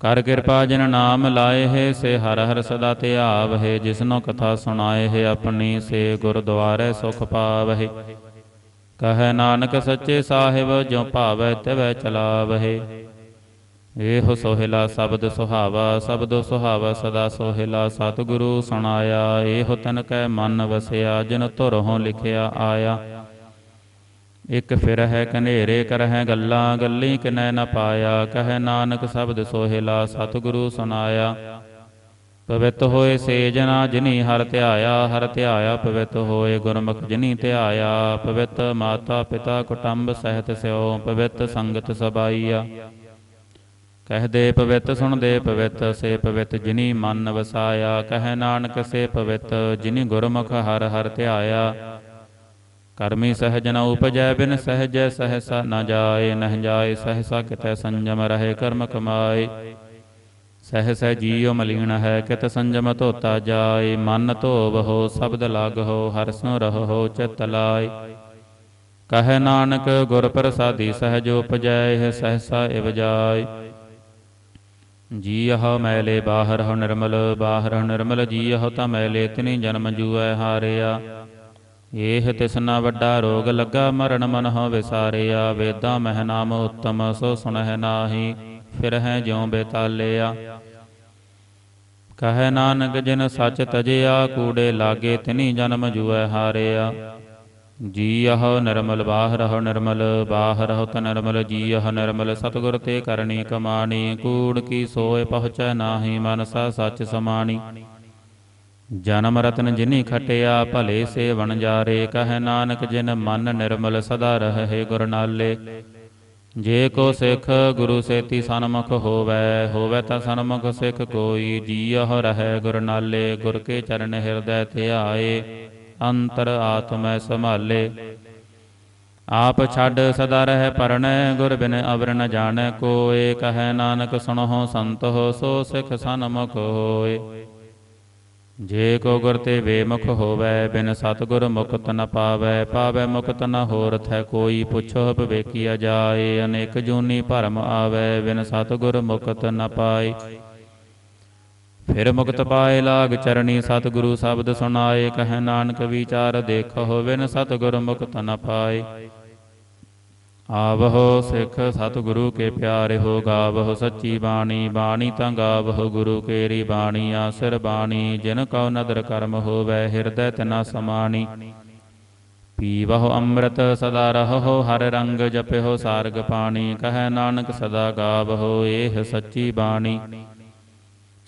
Speaker 1: ਕਰ ਕਿਰਪਾ ਜਿਨ ਨਾਮ ਲਾਏ ਹੈ ਸੇ ਹਰ ਹਰ ਸਦਾ ਧਿਆਵ ਹੈ ਜਿਸਨੋ ਕਥਾ ਸੁਣਾਏ ਹੈ ਆਪਣੀ ਸੇ ਗੁਰਦੁਆਰੇ ਸੁਖ ਪਾਵਹਿ ਕਹੈ ਨਾਨਕ ਸੱਚੇ ਸਾਹਿਬ ਜੋ ਭਾਵੈ ਤਿਵੈ ਚਲਾਵਹਿ ਇਹੋ ਸੋਹਿਲਾ ਸ਼ਬਦ ਸੁਹਾਵਾ ਸ਼ਬਦ ਸੁਹਾਵਾ ਸਦਾ ਸੋਹਿਲਾ ਸਤਿਗੁਰੂ ਸੁਣਾਇਆ ਇਹੋ ਤਨ ਕੈ ਮਨ ਵਸਿਆ ਜਿਨ ਹੋਂ ਲਿਖਿਆ ਆਇਆ ਇਕ ਫਿਰ ਹੈ ਕਨੇਰੇ ਕਰਹਿ ਗੱਲਾਂ ਗੱਲੀ ਕਿਨੈ ਨਾ ਪਾਇਆ ਕਹਿ ਨਾਨਕ ਸ਼ਬਦ ਸੋਹਿਲਾ ਸਤਿਗੁਰੂ ਸੁਨਾਇਆ ਪਵਿੱਤ ਹੋਏ ਸੇਜਨਾ ਜਿਨੀ ਹਰ ਧਿਆਇਆ ਹਰ ਧਿਆਇਆ ਪਵਿੱਤ ਹੋਏ ਗੁਰਮੁਖ ਜਿਨੀ ਧਿਆਇਆ ਪਵਿੱਤ ਮਾਤਾ ਪਿਤਾ ਕੁਟੰਬ ਸਹਿਤ ਸਿਓ ਪਵਿੱਤ ਸੰਗਤ ਸਬਾਈਆ ਕਹਦੇ ਪਵਿੱਤ ਸੁਣਦੇ ਪਵਿੱਤ ਸੇ ਪਵਿੱਤ ਜਿਨੀ ਮਨ ਵਸਾਇਆ ਕਹਿ ਨਾਨਕ ਸੇ ਪਵਿੱਤ ਜਿਨੀ ਗੁਰਮੁਖ ਹਰ ਹਰ ਧਿਆਇਆ ਕਰਮੀ ਸਹਜ ਨ ਉਪਜੈ ਬਿਨ ਸਹਿਜੈ ਸਹਸਾ ਨ ਜਾਏ ਨਹ ਜਾਏ ਸਹਸਾ ਕਿਤੈ ਸੰਜਮ ਰਹੇ ਕਰਮ ਕਮਾਏ ਸਹਸੈ ਜੀਉ ਮਲੀਨ ਹੈ ਕਿਤ ਸੰਜਮ ਧੋਤਾ ਜਾਏ ਮਨ ਹੋ ਸਬਦ ਲਾਗ ਹੋ ਹਰਿ ਹਰਸੋ ਰਹੋ ਚਿਤ ਲਾਏ ਕਹਿ ਨਾਨਕ ਗੁਰ ਪ੍ਰਸਾਦੀ ਸਹਜ ਉਪਜੈ ਇਹ ਸਹਸਾ ਇਵ ਜਾਏ ਜੀ ਹਉ ਮੈਲੇ ਬਾਹਰ ਹਉ ਨਿਰਮਲ ਬਾਹਰ ਹਉ ਨਿਰਮਲ ਜੀ ਹਉ ਤਾਂ ਮੈਲੇ ਤਿਨੀ ਜਨਮ ਜੂਐ ਹਾਰਿਆ ਏਹ ਤਿਸਨਾ ਵੱਡਾ ਰੋਗ ਲੱਗਾ ਮਰਨ ਮਨ ਹੋ ਵਿਸਾਰਿਆ ਵੇਦਾ ਮਹਿ ਨਾਮ ਉਤਮ ਸੋ ਸੁਣਹਿ ਨਾਹੀ ਫਿਰ ਹੈ ਜਿਉ ਬੇਤਾਲਿਆ ਕਹੈ ਨਾਨਕ ਜਿਨ ਸਚ ਤਜਿਆ ਕੂੜੇ ਲਾਗੇ ਤਿਨੀ ਜਨਮ ਜੁਐ ਹਾਰਿਆ ਜੀ ਆਹ ਨਰਮਲ ਬਾਹ ਰਹੋ ਨਰਮਲ ਬਾਹ ਰਹੋ ਤ ਨਰਮਲ ਜੀ ਆਹ ਨਰਮਲ ਸਤਗੁਰ ਤੇ ਕਰਨੀ ਕਮਾਣੀ ਕੂੜ ਕੀ ਸੋਏ ਪਹੁੰਚੈ ਨਾਹੀ ਮਨ ਸਾ ਸੱਚ ਸਮਾਣੀ ਜਨਮ ਰਤਨ ਜਿਨੀ ਖਟਿਆ ਭਲੇ ਸੇਵਨ ਜਾਰੇ ਕਹਿ ਨਾਨਕ ਜਿਨ ਮਨ ਨਿਰਮਲ ਸਦਾ ਰਹੇ ਗੁਰ ਨਾਲੇ ਜੇ ਕੋ ਸਿੱਖ ਗੁਰੂ ਸੇਤੀ ਸਨਮੁਖ ਹੋਵੇ ਹੋਵੇ ਤਾਂ ਸਨਮੁਖ ਸਿੱਖ ਕੋਈ ਜੀਹ ਰਹੇ ਗੁਰ ਨਾਲੇ ਗੁਰ ਕੇ ਚਰਨ ਹਿਰਦੈ ਧਿਆਏ ਅੰਤਰ ਆਤਮੈ ਸੰਭਾਲੇ ਆਪ ਛੱਡ ਸਦਾ ਰਹਿ ਪਰਣੈ ਗੁਰ ਬਿਨ ਅਵਰ ਨ ਜਾਣੈ ਕੋਏ ਕਹੈ ਨਾਨਕ ਸੁਣੋ ਸੰਤੋ ਸੋ ਸਿੱਖ ਸਨਮੁਖ ਹੋਏ ਜੇ ਕੋ ਗੁਰ ਤੇ ਬੇਮੁਖ ਹੋਵੇ ਬਿਨ ਸਤਗੁਰ ਮੁਕਤ ਨ ਪਾਵੇ ਪਾਵੇ ਮੁਕਤ ਨ ਹੋਰ ਥੈ ਕੋਈ ਪੁੱਛੋ ਭਵੇਕੀਆ ਜਾਏ ਅਨੇਕ ਜੂਨੀ ਭਰਮ ਆਵੇ ਬਿਨ ਸਤਗੁਰ ਮੁਕਤ ਨ ਪਾਏ ਫਿਰ ਮੁਕਤ ਪਾਏ ਲਾਗ ਚਰਣੀ ਸਤਗੁਰੂ ਸ਼ਬਦ ਸੁਣਾਏ ਕਹਿ ਨਾਨਕ ਵਿਚਾਰ ਦੇਖੋ ਬਿਨ ਸਤਗੁਰ ਮੁਕਤ ਨ ਪਾਏ ਆਵਹੁ ਸਿੱਖ ਸਤਿਗੁਰੂ ਕੇ ਪਿਆਰੇ ਹੋ ਗਾਵਹੁ ਸੱਚੀ ਬਾਣੀ ਬਾਣੀ ਤਾਂ ਗਾਵਹੁ ਗੁਰੂ ਕੇਰੀ ਬਾਣੀ ਆਸਰ ਬਾਣੀ ਜਿਨ ਕਉ ਨਦਰ ਕਰਮ ਹੋਵੇ ਹਿਰਦੈ ਤਨਾ ਸਮਾਣੀ ਪੀਵਹੁ ਅੰਮ੍ਰਿਤ ਸਦਾ ਰਹੋ ਹਰ ਰੰਗ ਜਪਿਓ ਸਾਰਗ ਪਾਣੀ ਕਹੈ ਨਾਨਕ ਸਦਾ ਗਾਵਹੁ ਏਹ ਸੱਚੀ ਬਾਣੀ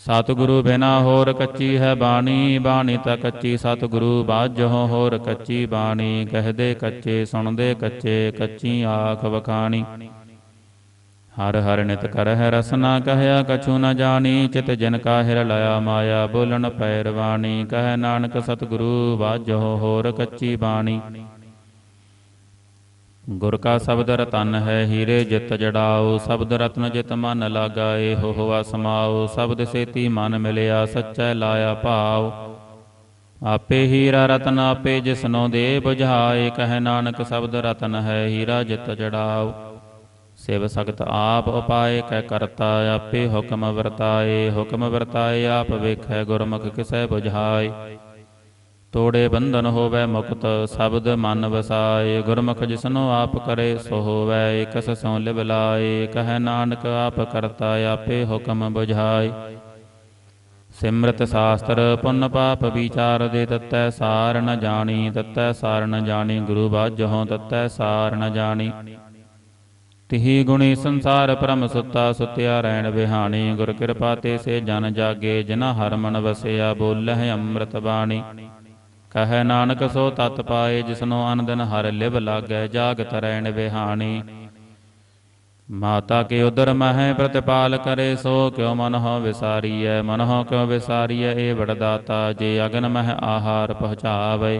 Speaker 1: ਸਤਿਗੁਰੂ ਬਿਨਾ ਹੋਰ ਕੱਚੀ ਹੈ ਬਾਣੀ ਬਾਣੀ ਤਾਂ ਕੱਚੀ ਸਤਿਗੁਰੂ ਬਾਝੋਂ ਹੋਰ ਕੱਚੀ ਬਾਣੀ ਕਹਦੇ ਕੱਚੇ ਸੁਣਦੇ ਕੱਚੇ ਕੱਚੀ ਆਖ ਵਖਾਣੀ ਹਰ ਹਰ ਨਿਤ ਕਰਹਿ ਰਸਨਾ ਕਹਿਆ ਕਛੂ ਨ ਜਾਣੀ ਚਿਤ ਜਿਨ ਕਾ ਹਿਰ ਲਾਇਆ ਮਾਇਆ ਬੋਲਣ ਪੈ ਰਵਾਣੀ ਕਹਿ ਨਾਨਕ ਸਤਿਗੁਰੂ ਬਾਝੋਂ ਹੋਰ ਕੱਚੀ ਬਾਣੀ ਗੁਰ ਕਾ ਸ਼ਬਦ ਰਤਨ ਹੈ ਹੀਰੇ ਜਿਤ ਜੜਾਓ ਸ਼ਬਦ ਰਤਨ ਜਿਤ ਮਨ ਲਾਗਾਏ ਹੋਵਾ ਸਮਾਓ ਸ਼ਬਦ ਸੇਤੀ ਮਨ ਮਿਲਿਆ ਸੱਚੈ ਲਾਇਆ ਭਾਉ ਆਪੇ ਹੀਰਾ ਰਤਨ ਆਪੇ ਜਿਸਨੋ ਦੇ ਬੁਝਾਏ ਕਹਿ ਨਾਨਕ ਸ਼ਬਦ ਰਤਨ ਹੈ ਹੀਰਾ ਜਿਤ ਜੜਾਓ ਸੇਵ ਸਖਤ ਆਪ ਉਪਾਏ ਕਹਿ ਕਰਤਾ ਆਪੇ ਹੁਕਮ ਵਰਤਾਏ ਹੁਕਮ ਵਰਤਾਏ ਆਪ ਵੇਖੈ ਗੁਰਮੁਖ ਕਿਸੈ ਬੁਝਾਏ ਤੋੜੇ ਬੰਧਨ ਹੋਵੇ ਮੁਕਤ ਸਬਦ ਮਨ ਵਸਾਏ ਗੁਰਮੁਖ ਜਿਸਨੋ ਆਪ ਕਰੇ ਸੋ ਹੋਵੇ ਇਕਸ ਸੋ ਲਿਵ ਲਾਏ ਕਹੈ ਨਾਨਕ ਆਪ ਕਰਤਾ ਆਪੇ ਹੁਕਮ ਬੁਝਾਏ ਸਿਮਰਤ ਸਾਸਤਰ ਪੁੰਨ ਪਾਪ ਵਿਚਾਰ ਦੇ ਤਤੈ ਸਾਰ ਨ ਜਾਣੀ ਤਤੈ ਸਾਰ ਨ ਜਾਣੀ ਗੁਰੂ ਬਾਝੋਂ ਤਤੈ ਸਾਰ ਨ ਜਾਣੀ ਤਿਹੀ ਗੁਣੀ ਸੰਸਾਰ ਪਰਮ ਸੁੱਤਾ ਸੁਤਿਆ ਰਹਿਣ ਵਿਹਾਣੀ ਗੁਰ ਕਿਰਪਾ ਤੇ ਸੇ ਜਨ ਜਾਗੇ ਜਿਨਾ ਹਰ ਮਨ ਵਸਿਆ ਬੋਲਹਿ ਅੰਮ੍ਰਿਤ ਬਾਣੀ ਕਹੈ ਨਾਨਕ ਸੋ ਤਤ ਪਾਏ ਜਿਸਨੋ ਅਨੰਦਨ ਹਰ ਲਿਵ ਲਾਗੈ ਜਾਗ ਤਰੈਣ ਵਿਹਾਣੀ ਮਾਤਾ ਕੇ ਉਦਰ ਮਹਿ ਪ੍ਰਤਪਾਲ ਕਰੇ ਸੋ ਕਿਉ ਮਨ ਹੋ ਵਿਸਾਰੀਐ ਮਨ ਹੋ ਕਿਉ ਵਿਸਾਰੀਐ ਏ ਵਡਦਾਤਾ ਜੇ ਅਗਨ ਮਹਿ ਆਹਾਰ ਪਹੁੰਚਾਵੇ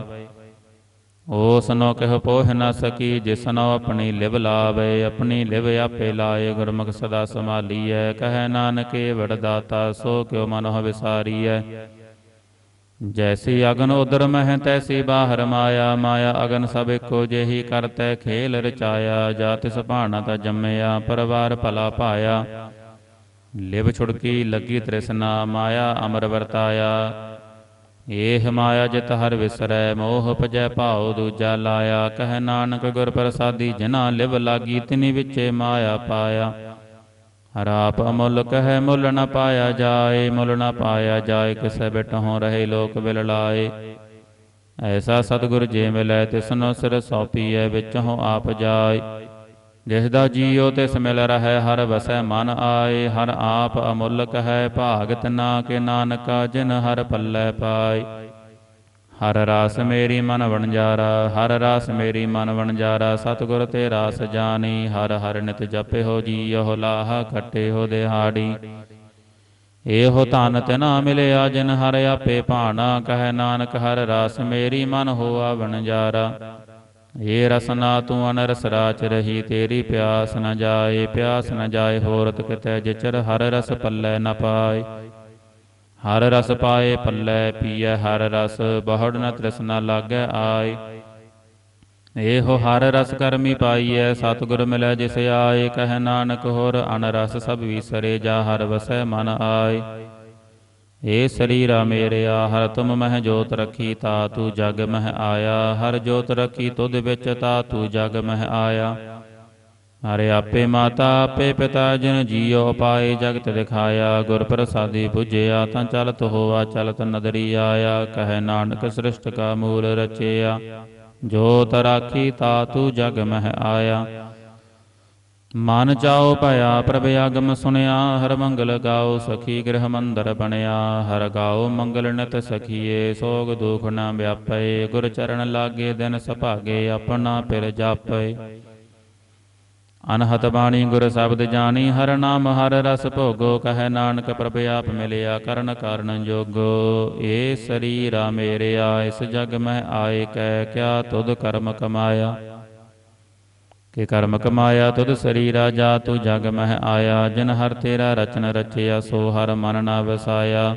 Speaker 1: ਓਸਨੋ ਕਹਿ ਪੋਹ ਨ ਸਕੀ ਜਿਸਨੋ ਆਪਣੀ ਲਿਵ ਲਾਵੇ ਆਪਣੀ ਲਿਵ ਆਪੇ ਲਾਏ ਗੁਰਮੁਖ ਸਦਾ ਸੰਭਾਲੀਐ ਕਹੈ ਨਾਨਕੇ ਵਡਦਾਤਾ ਸੋ ਕਿਉ ਮਨ ਹੋ ਵਿਸਾਰੀਐ ਜੈਸੀ ਅਗਨ ਉਦਰ ਮਹਿ ਤੈਸੀ ਬਾਹਰ ਮਾਇਆ ਮਾਇਆ ਅਗਨ ਸਭ ਇੱਕੋ ਜਿਹੀ ਕਰਤੈ ਖੇਲ ਰਚਾਇਆ ਜਾ ਤਿਸ ਭਾਣਾ ਤਾ ਜੰਮਿਆ ਪਰਵਾਰ ਭਲਾ ਪਾਇਆ ਲਿਵ ਛੁੜਕੀ ਲੱਗੀ ਤ੍ਰਿਸ਼ਨਾ ਮਾਇਆ ਅਮਰ ਵਰਤਾਇਆ ਏਹ ਮਾਇਆ ਜਿਤ ਹਰ ਵਿਸਰੈ ਮੋਹ ਪਜੈ ਭਾਉ ਦੂਜਾ ਲਾਇਆ ਕਹਿ ਨਾਨਕ ਗੁਰ ਪ੍ਰਸਾਦੀ ਜਿਨਾ ਲਿਵ ਲਾਗੀ ਤਿਨੀ ਵਿੱਚੇ ਮਾਇਆ ਪਾਇਆ ਰਾਪ ਅਮੁੱਲ ਕਹੈ ਮੁੱਲ ਨ ਪਾਇਆ ਜਾਏ ਮੁੱਲ ਨ ਪਾਇਆ ਜਾਏ ਕਿਸੈ ਹੋ ਰਹੇ ਲੋਕ ਬਿਲ ਲਾਏ ਐਸਾ ਸਤਿਗੁਰ ਜੇ ਮਿਲੈ ਤਿਸਨੋ ਸਿਰ ਸੌਪੀਐ ਵਿੱਚੋਂ ਆਪ ਜਾਏ ਜਿਸ ਦਾ ਜੀਉ ਤਿਸ ਮਿਲ ਰਹੈ ਹਰ ਵਸੈ ਮਨ ਆਏ ਹਰ ਆਪ ਅਮੁੱਲ ਕਹੈ ਭਾਗਤ ਨਾ ਕੇ ਨਾਨਕਾ ਜਿਨ ਹਰ ਪੱਲੇ ਪਾਈ ਹਰ ਰਾਸ ਮੇਰੀ ਮਨ ਵਣਜਾਰਾ ਹਰ ਰਾਸ ਮੇਰੀ ਮਨ ਵਣਜਾਰਾ ਸਤਿਗੁਰ ਤੇ ਰਾਸ ਜਾਣੀ ਹਰ ਹਰ ਨਿਤ ਜਪੇ ਹੋ ਜੀ ਉਹ ਲਾਹਾ ਕੱਟੇ ਹੋ ਦਿਹਾੜੀ ਇਹੋ ਤਨ ਤਨਾ ਮਿਲਿਆ ਜਿਨ ਹਰ ਆਪੇ ਭਾਣਾ ਕਹੈ ਨਾਨਕ ਹਰ ਰਾਸ ਮੇਰੀ ਮਨ ਹੋਆ ਵਣਜਾਰਾ ਏ ਰਸਨਾ ਤੂੰ ਅਨਰਸ ਰਾਚ ਰਹੀ ਤੇਰੀ ਪਿਆਸ ਨ ਜਾਏ ਪਿਆਸ ਨ ਜਾਏ ਹੋਰਤ ਕਿਤੇ ਜਿਚਰ ਹਰ ਰਸ ਪੱਲੇ ਨ ਪਾਏ ਹਰ ਰਸ ਪਾਏ ਪੱਲੇ ਪੀਏ ਹਰ ਰਸ ਬਹੜ ਨ ਤ੍ਰਿਸਨਾ ਲਾਗੇ ਆਏ ਇਹੋ ਹਰ ਰਸ ਕਰਮੀ ਪਾਈਐ ਸਤਿਗੁਰ ਮਿਲੈ ਜਿਸ ਆਏ ਕਹਿ ਨਾਨਕ ਹੋਰ ਅਨ ਰਸ ਸਭ ਵਿਸਰੇ ਜਾ ਹਰ ਵਸੈ ਮਨ ਆਏ ਏ ਸਰੀਰਾ ਮੇਰਿਆ ਹਰ ਤੁਮ ਮਹਿ ਜੋਤ ਰਖੀ ਤਾ ਤੂ ਜਗ ਮਹਿ ਆਇਆ ਹਰ ਜੋਤ ਰਖੀ ਤੁਧ ਵਿੱਚ ਤਾ ਤੂ ਜਗ ਮਹਿ ਆਇਆ ਹਰਿ ਆਪੇ ਮਾਤਾ ਆਪੇ ਪਿਤਾ ਜਿਨ ਜੀਉ ਪਾਏ ਜਗਤ ਦਿਖਾਇਆ ਗੁਰ ਪ੍ਰਸਾਦੀ 부ਝਿਆ ਤਾਂ ਚਲਤ ਹੋਆ ਚਲਤ ਨਦਰੀ ਆਇਆ ਕਹਿ ਨਾਨਕ ਸ੍ਰਿਸ਼ਟ ਕਾ ਮੂਲ ਰਚਿਆ ਜੋਤ ਰਾਖੀ ਤਾ ਤੂ ਜਗ ਮਹਿ ਆਇਆ ਮਨ ਚਾਉ ਭਇਆ ਪ੍ਰਭ ਆਗਮ ਸੁਨਿਆ ਹਰ ਮੰਗਲ ਗਾਉ ਸਖੀ ਗ੍ਰਹ ਮੰਦਰ ਬਣਿਆ ਹਰ ਗਾਉ ਮੰਗਲ ਨਤ ਸਖੀਏ ਸੋਗ ਦੁਖ ਨਾ ਵਿਆਪੈ ਗੁਰ ਚਰਨ ਲਾਗੇ ਦਿਨ ਸੁਭਾਗੇ ਆਪਣਾ ਪਿਰ ਜਾਪੈ ਅਨਹਤ ਬਾਣੀ ਗੁਰ ਸ਼ਬਦ ਜਾਣੀ ਹਰ ਨਾਮ ਹਰ ਰਸ ਭੋਗੋ ਕਹੈ ਨਾਨਕ ਪ੍ਰਭ ਆਪ ਮਿਲਿਆ ਕਰਨ ਕਾਰਨ ਜੋਗੋ ਏ ਸਰੀਰਾ ਮੇਰਿਆ ਇਸ ਜਗ ਮੈਂ ਆਏ ਕੈ ਕਿਆ ਤੁਧ ਕਰਮ ਕਮਾਇਆ ਕਿ ਕਰਮ ਕਮਾਇਆ ਤੁਧ ਸਰੀਰਾ ਜਾ ਤੂ ਜਗ ਮਹਿ ਆਇਆ ਜਿਨ ਹਰ ਤੇਰਾ ਰਚਨ ਰਚਿਆ ਸੋ ਹਰ ਮਨ ਨਾ ਵਸਾਇਆ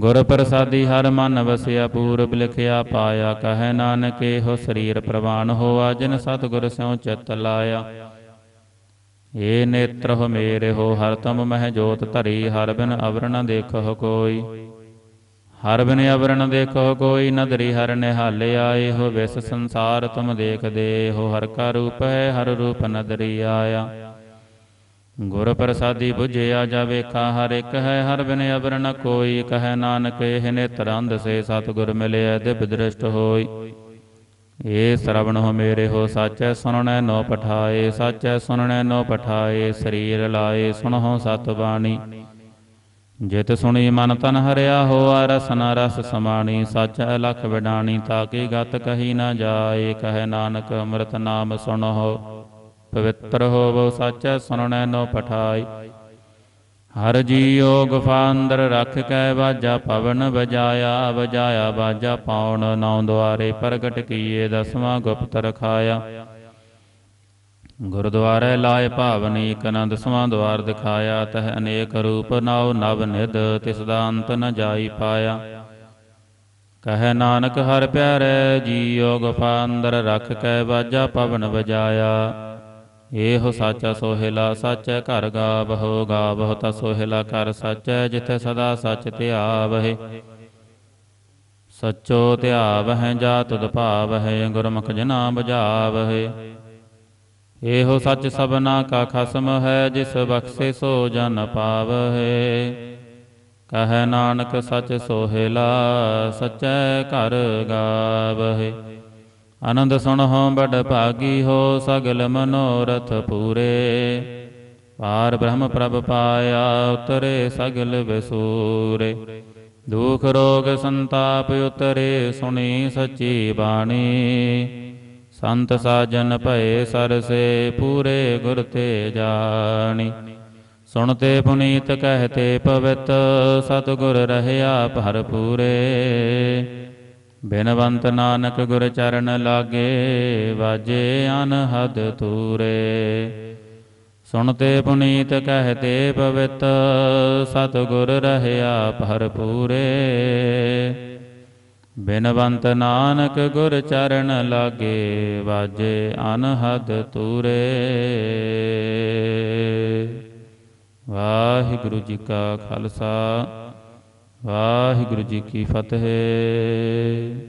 Speaker 1: ਗੁਰ ਪ੍ਰਸਾਦੀ ਹਰ ਮਨ ਵਸਿਆ ਪੂਰਬ ਲਿਖਿਆ ਪਾਇਆ ਕਹੈ ਨਾਨਕ ਇਹੋ ਸਰੀਰ ਪ੍ਰਵਾਨ ਹੋਆ ਜਿਨ ਸਤਗੁਰ ਸਿਉ ਚਿਤ ਲਾਇਆ ਏ ਨੇਤਰ ਹੋ ਮੇਰੇ ਹੋ ਹਰ ਤਮ ਮਹਿ ਜੋਤ ਧਰੀ ਹਰ ਬਿਨ ਅਵਰਣ ਦੇਖੋ ਕੋਈ ਹਰ ਬਿਨ ਅਵਰਣ ਦੇਖੋ ਕੋਈ ਨਦਰੀ ਹਰ ਨਿਹਾਲਿਆ ਇਹੋ ਵਿਸ ਸੰਸਾਰ ਤੁਮ ਦੇਖਦੇ ਹੋ ਹਰ ਕਾ ਰੂਪ ਹੈ ਹਰ ਰੂਪ ਨਦਰੀ ਆਇਆ ਗੁਰ ਪ੍ਰਸਾਦੀ ਬੁਝਿਆ ਜਾਵੇ ਕਾ ਹਰ ਇੱਕ ਹੈ ਹਰ ਬਿਨ ਅਬਰ ਨ ਕੋਈ ਕਹੈ ਨਾਨਕ ਇਹ ਨੇਤਰ ਅੰਧ ਸੇ ਸਤਗੁਰ ਮਿਲਿਆ ਦਿਬ ਦ੍ਰਿਸ਼ਟ ਹੋਈ ਏ ਸਰਵਣ ਹੋ ਮੇਰੇ ਹੋ ਸਾਚੈ ਸੁਣਨੈ ਨੋ ਪਠਾਏ ਸਾਚੈ ਸੁਣਨੈ ਨੋ ਪਠਾਏ ਸਰੀਰ ਲਾਏ ਸੁਣਹੁ ਸਤ ਬਾਣੀ ਜਿਤ ਸੁਣੀ ਮਨ ਤਨ ਹਰਿਆ ਹੋਆ ਰਸਨਾ ਰਸ ਸਮਾਣੀ ਸਾਚੈ ਲਖ ਵਿਡਾਣੀ ਤਾਂ ਕੀ ਗਤ ਕਹੀ ਨਾ ਜਾਏ ਕਹੈ ਨਾਨਕ ਅੰਮ੍ਰਿਤ ਨਾਮ ਸੁਣਹੁ ਪਵਿੱਤਰ ਹੋਵੋ ਸੱਚ ਸੁਣਨੈ ਨੋ ਪਠਾਈ ਹਰ ਜੀਉ ਗੁਫਾ ਅੰਦਰ ਰੱਖ ਕੈ ਬਾਜਾ ਪਵਨ ਵਜਾਇਆ ਵਜਾਇਆ ਬਾਜਾ ਪਾਉਣ ਨੌ ਦੁਆਰੇ ਪ੍ਰਗਟ ਕੀਏ ਦਸਵਾਂ ਗੁਪਤ ਰਖਾਇਆ ਗੁਰਦੁਆਰੇ ਲਾਇ ਭਾਵਨੀ ਕਨੰਦ ਸਵਾਂ ਦਵਾਰ ਦਿਖਾਇਆ ਤਹ ਅਨੇਕ ਰੂਪ ਨਾਉ ਨਵ ਨਿਦ ਤਿਸ ਦਾ ਅੰਤ ਨ ਜਾਈ ਪਾਇਆ ਕਹੈ ਨਾਨਕ ਹਰ ਪਿਆਰੇ ਜੀਉ ਗੁਫਾ ਅੰਦਰ ਰੱਖ ਕੈ ਬਾਜਾ ਪਵਨ ਵਜਾਇਆ ਇਹੋ ਸਾਚਾ ਸੋਹਿਲਾ ਸੱਚ ਘਰ ਹੋ ਗਾਵਹੁ ਤਾ ਸੋਹਿਲਾ ਕਰ ਸੱਚ ਜਿਥੇ ਸਦਾ ਸਚ ਧਿਆਵਹਿ ਸਚੋ ਧਿਆਵਹਿ ਜਾ ਤੁਧ ਭਾਵਹਿ ਗੁਰਮੁਖ ਜਨਾ ਹੈ ਇਹੋ ਸੱਚ ਸਭਨਾ ਕਾ ਖਸਮ ਹੈ ਜਿਸ ਬਖਸ਼ੇ ਸੋ ਜਨ ਪਾਵਹਿ ਕਹੈ ਨਾਨਕ ਸੱਚ ਸੋਹਿਲਾ ਸਚੈ ਘਰ ਗਾਵਹਿ ਆਨੰਦ ਸੁਣ ਹੋ ਬੜ ਭਾਗੀ ਹੋ ਸਗਲ ਮਨੋਰਥ ਪੂਰੇ ਪਾਰ ਬ੍ਰਹਮ ਪ੍ਰਭ ਪਾਇਆ ਉਤਰੇ ਸਗਲ ਵਿਸੂਰੇ ਦੁਖ ਰੋਗ ਸੰਤਾਪ ਉਤਰੇ ਸੁਣੀ ਸੱਚੀ ਬਾਣੀ ਸੰਤ ਸਾਜਨ ਭਏ ਸਰਸੇ ਪੂਰੇ ਗੁਰ ਤੇ ਜਾਣੀ ਸੁਣਤੇ ਪੁਨੀਤ ਕਹਤੇ ਪਵਿੱਤ ਸਤਗੁਰ ਰਹਿਆ ਭਰਪੂਰੇ ਬਿਨਵੰਤ ਨਾਨਕ ਗੁਰ ਚਰਨ ਲਾਗੇ ਵਾਜੇ ਅਨਹਦ ਤੂਰੇ ਸੁਣਤੇ ਪੁਨੀਤ ਕਹਤੇ ਪਵਿੱਤ ਸਤ ਗੁਰ ਰਹਿਆ ਭਰਪੂਰੇ ਬਿਨਵੰਤ ਨਾਨਕ ਗੁਰ ਚਰਨ ਲਾਗੇ ਵਾਜੇ ਅਨਹਦ ਤੂਰੇ ਵਾਹਿਗੁਰੂ ਜੀ ਕਾ ਖਾਲਸਾ ਵਾਹਿਗੁਰੂ ਜੀ ਕੀ
Speaker 2: ਫਤਿਹ